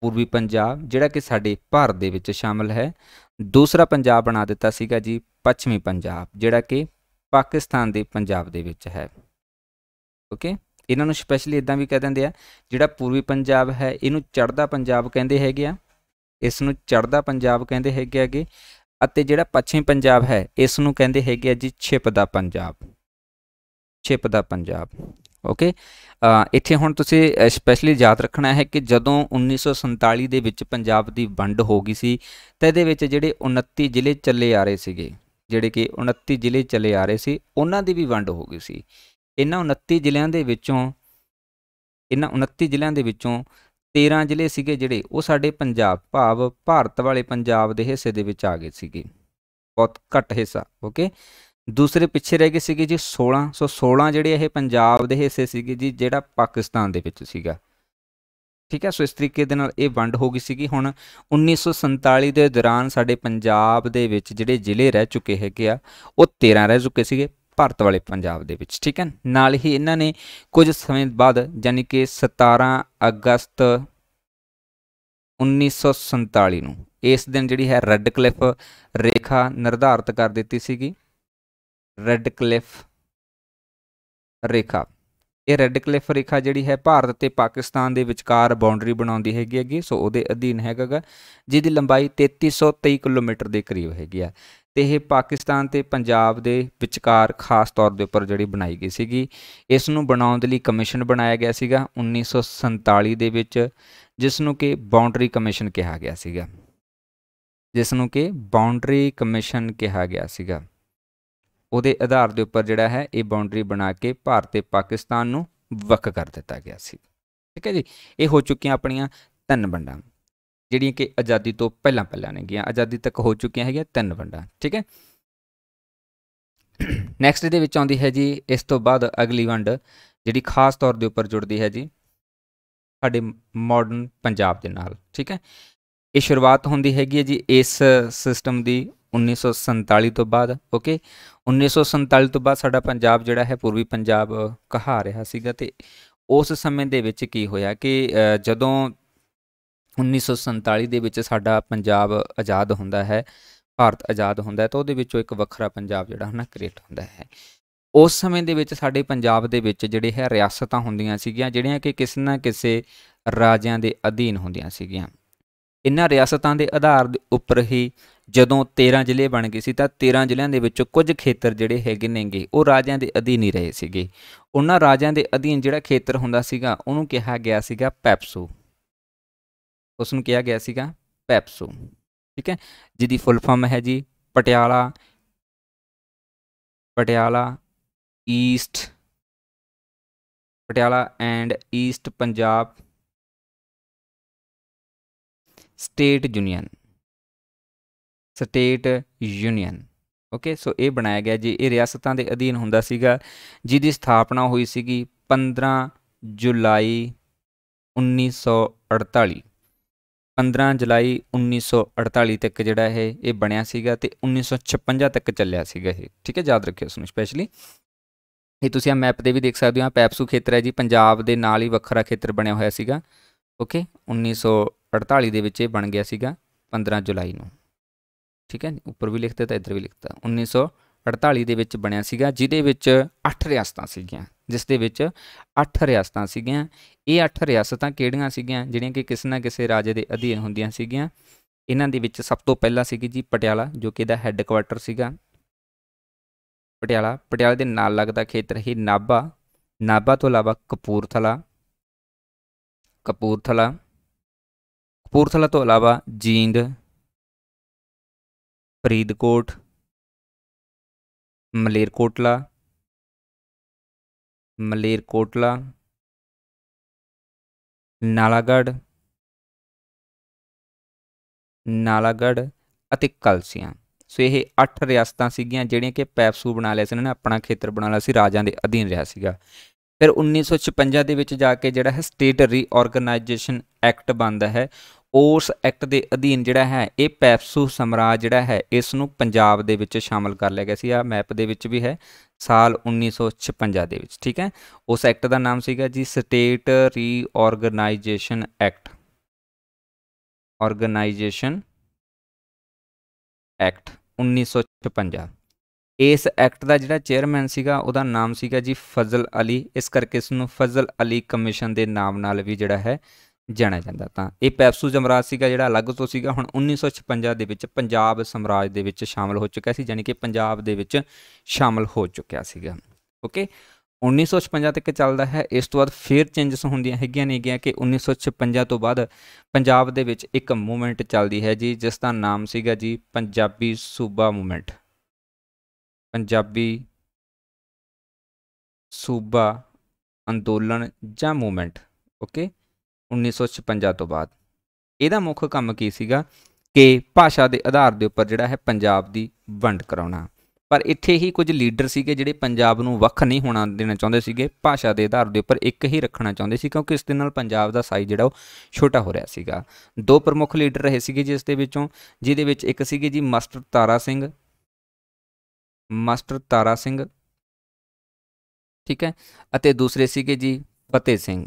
ਪੂਰਬੀ ਪੰਜਾਬ ਜਿਹੜਾ ਕਿ ਸਾਡੇ ਭਾਰਤ ਦੇ ਵਿੱਚ ਸ਼ਾਮਲ ਹੈ ਦੂਸਰਾ ਪੰਜਾਬ ਬਣਾ ਦਿੱਤਾ ਸੀਗਾ ਜੀ ਪੱਛਮੀ ਪੰਜਾਬ ਜਿਹੜਾ ਕਿ ਪਾਕਿਸਤਾਨ ਦੇ ਪੰਜਾਬ ਦੇ ਵਿੱਚ ਹੈ ਓਕੇ ਇਹਨਾਂ ਨੂੰ ਸਪੈਸ਼ਲੀ ਇਦਾਂ ਵੀ ਕਹਿ ਦਿੰਦੇ ਆ ਜਿਹੜਾ ਪੂਰਬੀ ਪੰਜਾਬ ਹੈ ਇਹਨੂੰ ਚੜਦਾ ਪੰਜਾਬ ਕਹਿੰਦੇ ਹੈਗੇ ਆ ਇਸ ਨੂੰ ਚੜਦਾ ਪੰਜਾਬ ਕਹਿੰਦੇ ਹੈਗੇ ਆਗੇ ਅਤੇ ਜਿਹੜਾ ਪੱਛਮੀ ਪੰਜਾਬ ਹੈ ਇਸ ਨੂੰ ਕਹਿੰਦੇ ਹੈਗੇ ਆ ਜੀ ਛਿਪਦਾ ਪੰਜਾਬ ਛਿਪਦਾ ਪੰਜਾਬ ਓਕੇ ਇੱਥੇ ਹੁਣ ਤੁਸੀਂ ਸਪੈਸ਼ਲੀ ਯਾਦ ਰੱਖਣਾ ਹੈ ਕਿ ਜਦੋਂ 1947 ਦੇ ਵਿੱਚ ਪੰਜਾਬ ਦੀ ਵੰਡ ਹੋ ਗਈ ਸੀ ਤਾਂ ਇਹਦੇ ਵਿੱਚ ਜਿਹੜੇ 29 ਜ਼ਿਲ੍ਹੇ ਚੱਲੇ ਆ ਰਹੇ ਸੀਗੇ ਜਿਹੜੇ ਕਿ 29 ਜ਼ਿਲ੍ਹੇ ਚੱਲੇ ਆ ਰਹੇ ਸੀ ਉਹਨਾਂ ਦੀ ਵੀ ਵੰਡ ਹੋ ਗਈ ਸੀ ਇਹਨਾਂ 29 ਜ਼ਿਲ੍ਹਿਆਂ ਦੇ ਵਿੱਚੋਂ ਇਹਨਾਂ 29 ਜ਼ਿਲ੍ਹਿਆਂ ਦੇ ਵਿੱਚੋਂ 13 ਜ਼ਿਲ੍ਹੇ ਸੀਗੇ ਜਿਹੜੇ ਉਹ ਸਾਡੇ ਪੰਜਾਬ ਭਾਵ ਭਾਰਤ ਵਾਲੇ ਪੰਜਾਬ ਦੇ ਹਿੱਸੇ ਦੇ ਵਿੱਚ ਆ ਗਏ ਸੀਗੇ ਬਹੁਤ ਘੱਟ ਹਿੱਸਾ ਓਕੇ ਦੂਸਰੇ ਪਿੱਛੇ ਰਹਿ ਗਏ ਸੀਗੇ ਜੀ 16 ਸੋ 16 ਜਿਹੜੇ ਇਹ ਪੰਜਾਬ ਦੇ ਹਿੱਸੇ ਸੀਗੇ ਜੀ ਜਿਹੜਾ ਪਾਕਿਸਤਾਨ ਦੇ ਵਿੱਚ ਸੀਗਾ ਠੀਕ ਹੈ ਸੋ ਇਸ ਤਰੀਕੇ ਦੇ ਨਾਲ ਇਹ ਵੰਡ ਹੋ ਗਈ ਸੀਗੀ ਹੁਣ 1947 ਦੇ ਦੌਰਾਨ ਸਾਡੇ ਪੰਜਾਬ ਦੇ ਵਿੱਚ ਜਿਹੜੇ ਜ਼ਿਲ੍ਹੇ ਰਹਿ ਚੁੱਕੇ ਹੈਗੇ ਆ ਉਹ 13 ਰਹਿ ਚੁੱਕੇ ਸੀਗੇ ਭਾਰਤ ਵਾਲੇ ਪੰਜਾਬ ਦੇ ਵਿੱਚ ਠੀਕ ਹੈ ਨਾਲ ਹੀ ਇਹਨਾਂ ਨੇ ਕੁਝ ਸਮੇਂ ਬਾਅਦ ਯਾਨੀ ਕਿ 17 ਅਗਸਤ 1947 ਨੂੰ ਇਸ ਦਿਨ ਜਿਹੜੀ ਹੈ ਰੈੱਡ ਕਲਿਫ ਰੇਖਾ ਨਿਰਧਾਰਤ ਕਰ ਦਿੱਤੀ ਸੀਗੀ ਰੈੱਡ ਕਲਿਫ ਰੇਖਾ ਇਹ ਰੈੱਡ ਕਲਿਫ ਰੇਖਾ ਜਿਹੜੀ ਹੈ ਭਾਰਤ ਤੇ ਪਾਕਿਸਤਾਨ ਦੇ ਵਿਚਕਾਰ ਬਾਉਂਡਰੀ ਬਣਾਉਂਦੀ ਹੈਗੀ ਹੈਗੀ ਸੋ ਉਹਦੇ ਅਧੀਨ ਹੈਗਾਗਾ ਜਿਹਦੀ ਲੰਬਾਈ 3323 ਕਿਲੋਮੀਟਰ ਦੇ ਕਰੀਬ ਹੈਗੀ ਆ ਤੇ ਇਹ ਪਾਕਿਸਤਾਨ ਤੇ ਪੰਜਾਬ ਦੇ ਵਿਚਕਾਰ ਖਾਸ ਤੌਰ ਦੇ ਉੱਪਰ ਜਿਹੜੀ ਬਣਾਈ ਗਈ ਸੀਗੀ ਇਸ ਨੂੰ ਬਣਾਉਣ ਦੇ ਲਈ ਕਮਿਸ਼ਨ ਬਣਾਇਆ ਗਿਆ ਸੀਗਾ 1947 ਦੇ ਵਿੱਚ ਜਿਸ ਨੂੰ ਕਿ ਬਾਉਂਡਰੀ ਕਮਿਸ਼ਨ ਕਿਹਾ ਗਿਆ ਸੀਗਾ ਜਿਸ ਨੂੰ ਕਿ ਬਾਉਂਡਰੀ ਕਮਿਸ਼ਨ ਕਿਹਾ ਗਿਆ ਸੀਗਾ ਉਹਦੇ ਆਧਾਰ ਦੇ ਉੱਪਰ ਜਿਹੜਾ ਹੈ ਇਹ ਬਾਉਂਡਰੀ ਬਣਾ ਕੇ ਭਾਰਤ ਤੇ ਪਾਕਿਸਤਾਨ ਨੂੰ ਵੱਖ ਕਰ ਦਿੱਤਾ ਗਿਆ ਸੀ ਠੀਕ ਹੈ ਜੀ ਇਹ ਹੋ ਚੁੱਕੀਆਂ ਆਪਣੀਆਂ ਤਿੰਨ ਵੰਡਾਂ ਜਿਹੜੀਆਂ ਕਿ ਆਜ਼ਾਦੀ ਤੋਂ ਪਹਿਲਾਂ ਪਹਿਲਾਂ ਨੇਗੀਆਂ ਆਜ਼ਾਦੀ ਤੱਕ ਹੋ ਚੁੱਕੀਆਂ ਹੈਗੀਆਂ ਤਿੰਨ ਵੰਡਾਂ ਠੀਕ ਹੈ ਨੈਕਸਟ ਦੇ ਵਿੱਚ ਆਉਂਦੀ ਹੈ ਜੀ ਇਸ ਤੋਂ ਬਾਅਦ ਅਗਲੀ ਵੰਡ ਜਿਹੜੀ ਖਾਸ ਤੌਰ ਦੇ ਉੱਪਰ ਜੁੜਦੀ ਹੈ ਜੀ ਸਾਡੇ ਮਾਡਰਨ ਪੰਜਾਬ ਦੇ ਨਾਲ ਠੀਕ ਹੈ ਇਹ ਸ਼ੁਰੂਆਤ ਹੁੰਦੀ ਹੈਗੀ ਹੈ ਜੀ ਇਸ ਸਿਸਟਮ ਦੀ 1947 ਤੋਂ ਬਾਅਦ ਓਕੇ 1947 ਤੋਂ ਬਾਅਦ ਸਾਡਾ ਪੰਜਾਬ ਜਿਹੜਾ ਹੈ ਪੂਰਬੀ ਪੰਜਾਬ ਕਹਾ ਰਿਹਾ ਸੀਗਾ ਤੇ ਉਸ ਸਮੇਂ ਦੇ ਵਿੱਚ ਕੀ ਹੋਇਆ ਕਿ ਜਦੋਂ 1947 ਦੇ ਵਿੱਚ ਸਾਡਾ ਪੰਜਾਬ ਆਜ਼ਾਦ ਹੁੰਦਾ ਹੈ ਭਾਰਤ ਆਜ਼ਾਦ ਹੁੰਦਾ ਹੈ ਤਾਂ ਉਹਦੇ ਵਿੱਚੋਂ ਇੱਕ ਵੱਖਰਾ ਪੰਜਾਬ ਜਿਹੜਾ ਹਨਾ ਕ੍ਰੀਏਟ ਹੁੰਦਾ ਹੈ ਉਸ ਸਮੇਂ ਦੇ ਵਿੱਚ ਸਾਡੇ ਪੰਜਾਬ ਦੇ ਵਿੱਚ ਜਿਹੜੇ ਹੈ ਰਿਆਸਤਾਂ ਹੁੰਦੀਆਂ ਸੀਗੀਆਂ ਜਿਹੜੀਆਂ ਕਿ ਕਿਸੇ ਨਾ ਕਿਸੇ ਰਾਜਿਆਂ ਦੇ ਅਧੀਨ ਹੁੰਦੀਆਂ ਸੀਗੀਆਂ ਇਹਨਾਂ ਰਿਆਸਤਾਂ ਦੇ ਆਧਾਰ ਦੇ ਉੱਪਰ ਹੀ ਜਦੋਂ 13 ਜ਼ਿਲ੍ਹੇ ਬਣ ਗਏ ਸੀ ਤਾਂ 13 ਜ਼ਿਲ੍ਹਿਆਂ ਦੇ ਵਿੱਚੋਂ ਕੁਝ ਖੇਤਰ ਜਿਹੜੇ ਹੈਗੇ ਨੇਗੇ ਉਹ ਰਾਜਿਆਂ ਦੇ ਅਧੀਨ ਹੀ ਰਹੇ ਸੀਗੇ ਉਹਨਾਂ ਰਾਜਿਆਂ ਦੇ ਅਧੀਨ ਜਿਹੜਾ ਖੇਤਰ ਹੁੰਦਾ ਸੀਗਾ ਉਹਨੂੰ ਕਿਹਾ ਗਿਆ ਸੀਗਾ ਪੈਪਸੂ ਉਸ ਨੂੰ ਕਿਹਾ ਗਿਆ ਸੀਗਾ ਪੈਪਸੂ ਠੀਕ ਹੈ ਜਿਹਦੀ ਫੁੱਲ ਫਾਰਮ ਹੈ ਜੀ Patiala Patiala east Patiala and east Punjab state union state union okay so ਇਹ ਬਣਾਇਆ ਗਿਆ ਜੀ ਇਹ ਰਿਆਸਤਾਂ ਦੇ ਅਧੀਨ ਹੁੰਦਾ ਸੀਗਾ ਜਿਹਦੀ ਸਥਾਪਨਾ ਹੋਈ ਸੀਗੀ 15 ਜੁਲਾਈ 1948 15 ਜੁਲਾਈ 1948 ਤੱਕ ਜਿਹੜਾ ਇਹ ਇਹ ਬਣਿਆ ਸੀਗਾ ਤੇ 1956 ਤੱਕ ਚੱਲਿਆ ਸੀਗਾ ਇਹ ਠੀਕ ਹੈ ਯਾਦ ਰੱਖਿਓ ਇਸ ਨੂੰ ਸਪੈਸ਼ਲੀ ਇਹ ਤੁਸੀਂ ਆ ਮੈਪ ਦੇ ਵੀ ਦੇਖ ਸਕਦੇ ਹੋ ਆ ਪੈਪਸੂ ਖੇਤਰ ਹੈ ਜੀ ਪੰਜਾਬ ਦੇ ਨਾਲ ਹੀ ਵੱਖਰਾ ਖੇਤਰ ਬਣਿਆ ਹੋਇਆ ਸੀਗਾ ਓਕੇ 1948 ਦੇ ਵਿੱਚ ਇਹ ਬਣ ਗਿਆ ਸੀਗਾ 15 ਜੁਲਾਈ ਨੂੰ ਠੀਕ ਹੈ ਉੱਪਰ ਵੀ ਲਿਖਤਾ ਤਾਂ ਇੱਧਰ ਵੀ ਲਿਖਤਾ 48 ਦੇ ਵਿੱਚ ਬਣਿਆ ਸੀਗਾ ਜਿਹਦੇ ਵਿੱਚ 8 ਰਿਆਸਤਾਂ ਸੀਗੀਆਂ ਜਿਸ ਦੇ ਵਿੱਚ 8 ਰਿਆਸਤਾਂ ਸੀਗੀਆਂ ਇਹ 8 ਰਿਆਸਤਾਂ ਕਿਹੜੀਆਂ ਸੀਗੀਆਂ ਜਿਹੜੀਆਂ ਕਿ ਕਿਸੇ ਨਾ ਕਿਸੇ ਰਾਜੇ ਦੇ ਅਧੀਨ ਹੁੰਦੀਆਂ ਸੀਗੀਆਂ ਇਹਨਾਂ ਦੇ ਵਿੱਚ ਸਭ ਤੋਂ ਪਹਿਲਾਂ ਸੀਗੀ ਜੀ ਪਟਿਆਲਾ ਜੋ ਕਿ ਇਹਦਾ ਹੈੱਡ ਕੁਆਟਰ ਸੀਗਾ ਪਟਿਆਲਾ ਪਟਿਆਲੇ ਦੇ ਨਾਲ ਲੱਗਦਾ ਖੇਤਰ ਹੀ ਨਾਭਾ ਨਾਭਾ ਤੋਂ ਇਲਾਵਾ ਕਪੂਰਥਲਾ ਕਪੂਰਥਲਾ ਕਪੂਰਥਲਾ ਤੋਂ ਇਲਾਵਾ ਜੀਂਦ ਫਰੀਦਕੋਟ ਮਲੇਰਕੋਟਲਾ ਮਲੇਰਕੋਟਲਾ ਨਾਲਾਗੜ ਨਾਲਾਗੜ ਅਤੇ ਕਲਸੀਆਂ ਸੋ ਇਹ 8 ਰਿਆਸਤਾਂ ਸੀਗੀਆਂ ਜਿਹੜੀਆਂ ਕਿ ਪੈਪਸੂ ਬਣਾ ਲਿਆ ਸੀ ਇਹਨਾਂ ਨੇ ਆਪਣਾ ਖੇਤਰ ਬਣਾ ਲਿਆ ਸੀ ਰਾਜਾਂ ਦੇ ਅਧੀਨ ਰਿਹਾ ਸੀਗਾ ਫਿਰ 1956 ਦੇ ਵਿੱਚ ਜਾ ਕੇ ਜਿਹੜਾ ਹੈ ਸਟੇਟ ਰੀਆਰਗੇਨਾਈਜੇਸ਼ਨ ਐਕਟ ਬੰਦ ਹੈ ਉਸ ਐਕਟ ਦੇ ਅਧੀਨ ਜਿਹੜਾ ਹੈ ਇਹ ਪੈਪਸੂ ਸਮਰਾਜ ਜਿਹੜਾ ਹੈ ਇਸ ਨੂੰ ਪੰਜਾਬ ਦੇ ਵਿੱਚ ਸ਼ਾਮਲ ਕਰ ਲਿਆ ਗਿਆ ਸੀ ਆ ਮੈਪ ਦੇ ਵਿੱਚ ਵੀ ਹੈ ਸਾਲ 1956 ਦੇ ਵਿੱਚ ਠੀਕ ਹੈ ਉਸ ਐਕਟ ਦਾ ਨਾਮ ਸੀਗਾ ਜੀ state reorganisation act organisation act 1956 ਇਸ ਐਕਟ ਦਾ ਜਿਹੜਾ ਚੇਅਰਮੈਨ ਸੀਗਾ ਉਹਦਾ ਨਾਮ ਸੀਗਾ ਜੀ ਫਜ਼ਲ ਅਲੀ ਇਸ ਕਰਕੇ ਇਸ ਨੂੰ ਫਜ਼ਲ ਅਲੀ ਕਮਿਸ਼ਨ ਦੇ ਨਾਮ ਨਾਲ ਵੀ ਜਿਹੜਾ ਹੈ ਜਾਣਿਆ ਜਾਂਦਾ ਤਾਂ ਇਹ ਪੈਪਸੂ ਜਮਰਾਜ ਸੀਗਾ ਜਿਹੜਾ ਅਲੱਗ ਤੋਂ ਸੀਗਾ ਹੁਣ 1956 ਦੇ ਵਿੱਚ ਪੰਜਾਬ ਸਮਰਾਜ ਦੇ ਵਿੱਚ ਸ਼ਾਮਲ ਹੋ ਚੁੱਕਾ ਸੀ ਯਾਨੀ ਕਿ ਪੰਜਾਬ ਦੇ ਵਿੱਚ ਸ਼ਾਮਲ ਹੋ ਚੁੱਕਿਆ ਸੀਗਾ ਓਕੇ 1956 ਤੱਕ ਚੱਲਦਾ ਹੈ ਇਸ ਤੋਂ ਬਾਅਦ ਫੇਰ ਚੇਂਜਸ ਹੁੰਦੀਆਂ ਹੈਗੀਆਂ ਗਿਆ ਕਿ 1956 ਤੋਂ ਬਾਅਦ ਪੰਜਾਬ ਦੇ ਵਿੱਚ ਇੱਕ ਮੂਵਮੈਂਟ ਚੱਲਦੀ ਹੈ ਜੀ ਜਿਸ ਦਾ ਨਾਮ ਸੀਗਾ ਜੀ ਪੰਜਾਬੀ ਸੂਬਾ ਮੂਵਮੈਂਟ ਪੰਜਾਬੀ ਸੂਬਾ ਅੰਦੋਲਨ ਜਾਂ ਮੂਵਮੈਂਟ ਓਕੇ 1956 ਤੋਂ ਬਾਅਦ ਇਹਦਾ ਮੁੱਖ ਕੰਮ ਕੀ ਸੀਗਾ ਕਿ ਭਾਸ਼ਾ ਦੇ ਆਧਾਰ ਦੇ ਉੱਪਰ ਜਿਹੜਾ ਹੈ ਪੰਜਾਬ ਦੀ ਵੰਡ ਕਰਾਉਣਾ ਪਰ ਇੱਥੇ ਹੀ ਕੁਝ ਲੀਡਰ ਸੀਗੇ ਜਿਹੜੇ ਪੰਜਾਬ ਨੂੰ ਵੱਖ ਨਹੀਂ ਹੋਣਾ ਦੇਣਾ ਚਾਹੁੰਦੇ ਸੀਗੇ ਭਾਸ਼ਾ ਦੇ ਆਧਾਰ ਦੇ ਉੱਪਰ ਇੱਕ ਹੀ ਰੱਖਣਾ ਚਾਹੁੰਦੇ ਸੀ ਕਿਉਂਕਿ ਇਸ ਦੇ ਨਾਲ ਪੰਜਾਬ ਦਾ ਸਾਈਜ਼ ਜਿਹੜਾ ਉਹ ਛੋਟਾ ਹੋ ਰਿਹਾ ਸੀਗਾ ਦੋ ਪ੍ਰਮੁੱਖ ਲੀਡਰ ਰਹੇ ਸੀਗੇ ਜਿਸ ਦੇ ਵਿੱਚੋਂ ਜਿਹਦੇ ਵਿੱਚ ਇੱਕ ਸੀਗੇ ਜੀ ਮਾਸਟਰ ਤਾਰਾ ਸਿੰਘ ਮਾਸਟਰ ਤਾਰਾ ਸਿੰਘ ਠੀਕ ਹੈ ਅਤੇ ਦੂਸਰੇ ਸੀਗੇ ਜੀ ਫਤਿਹ ਸਿੰਘ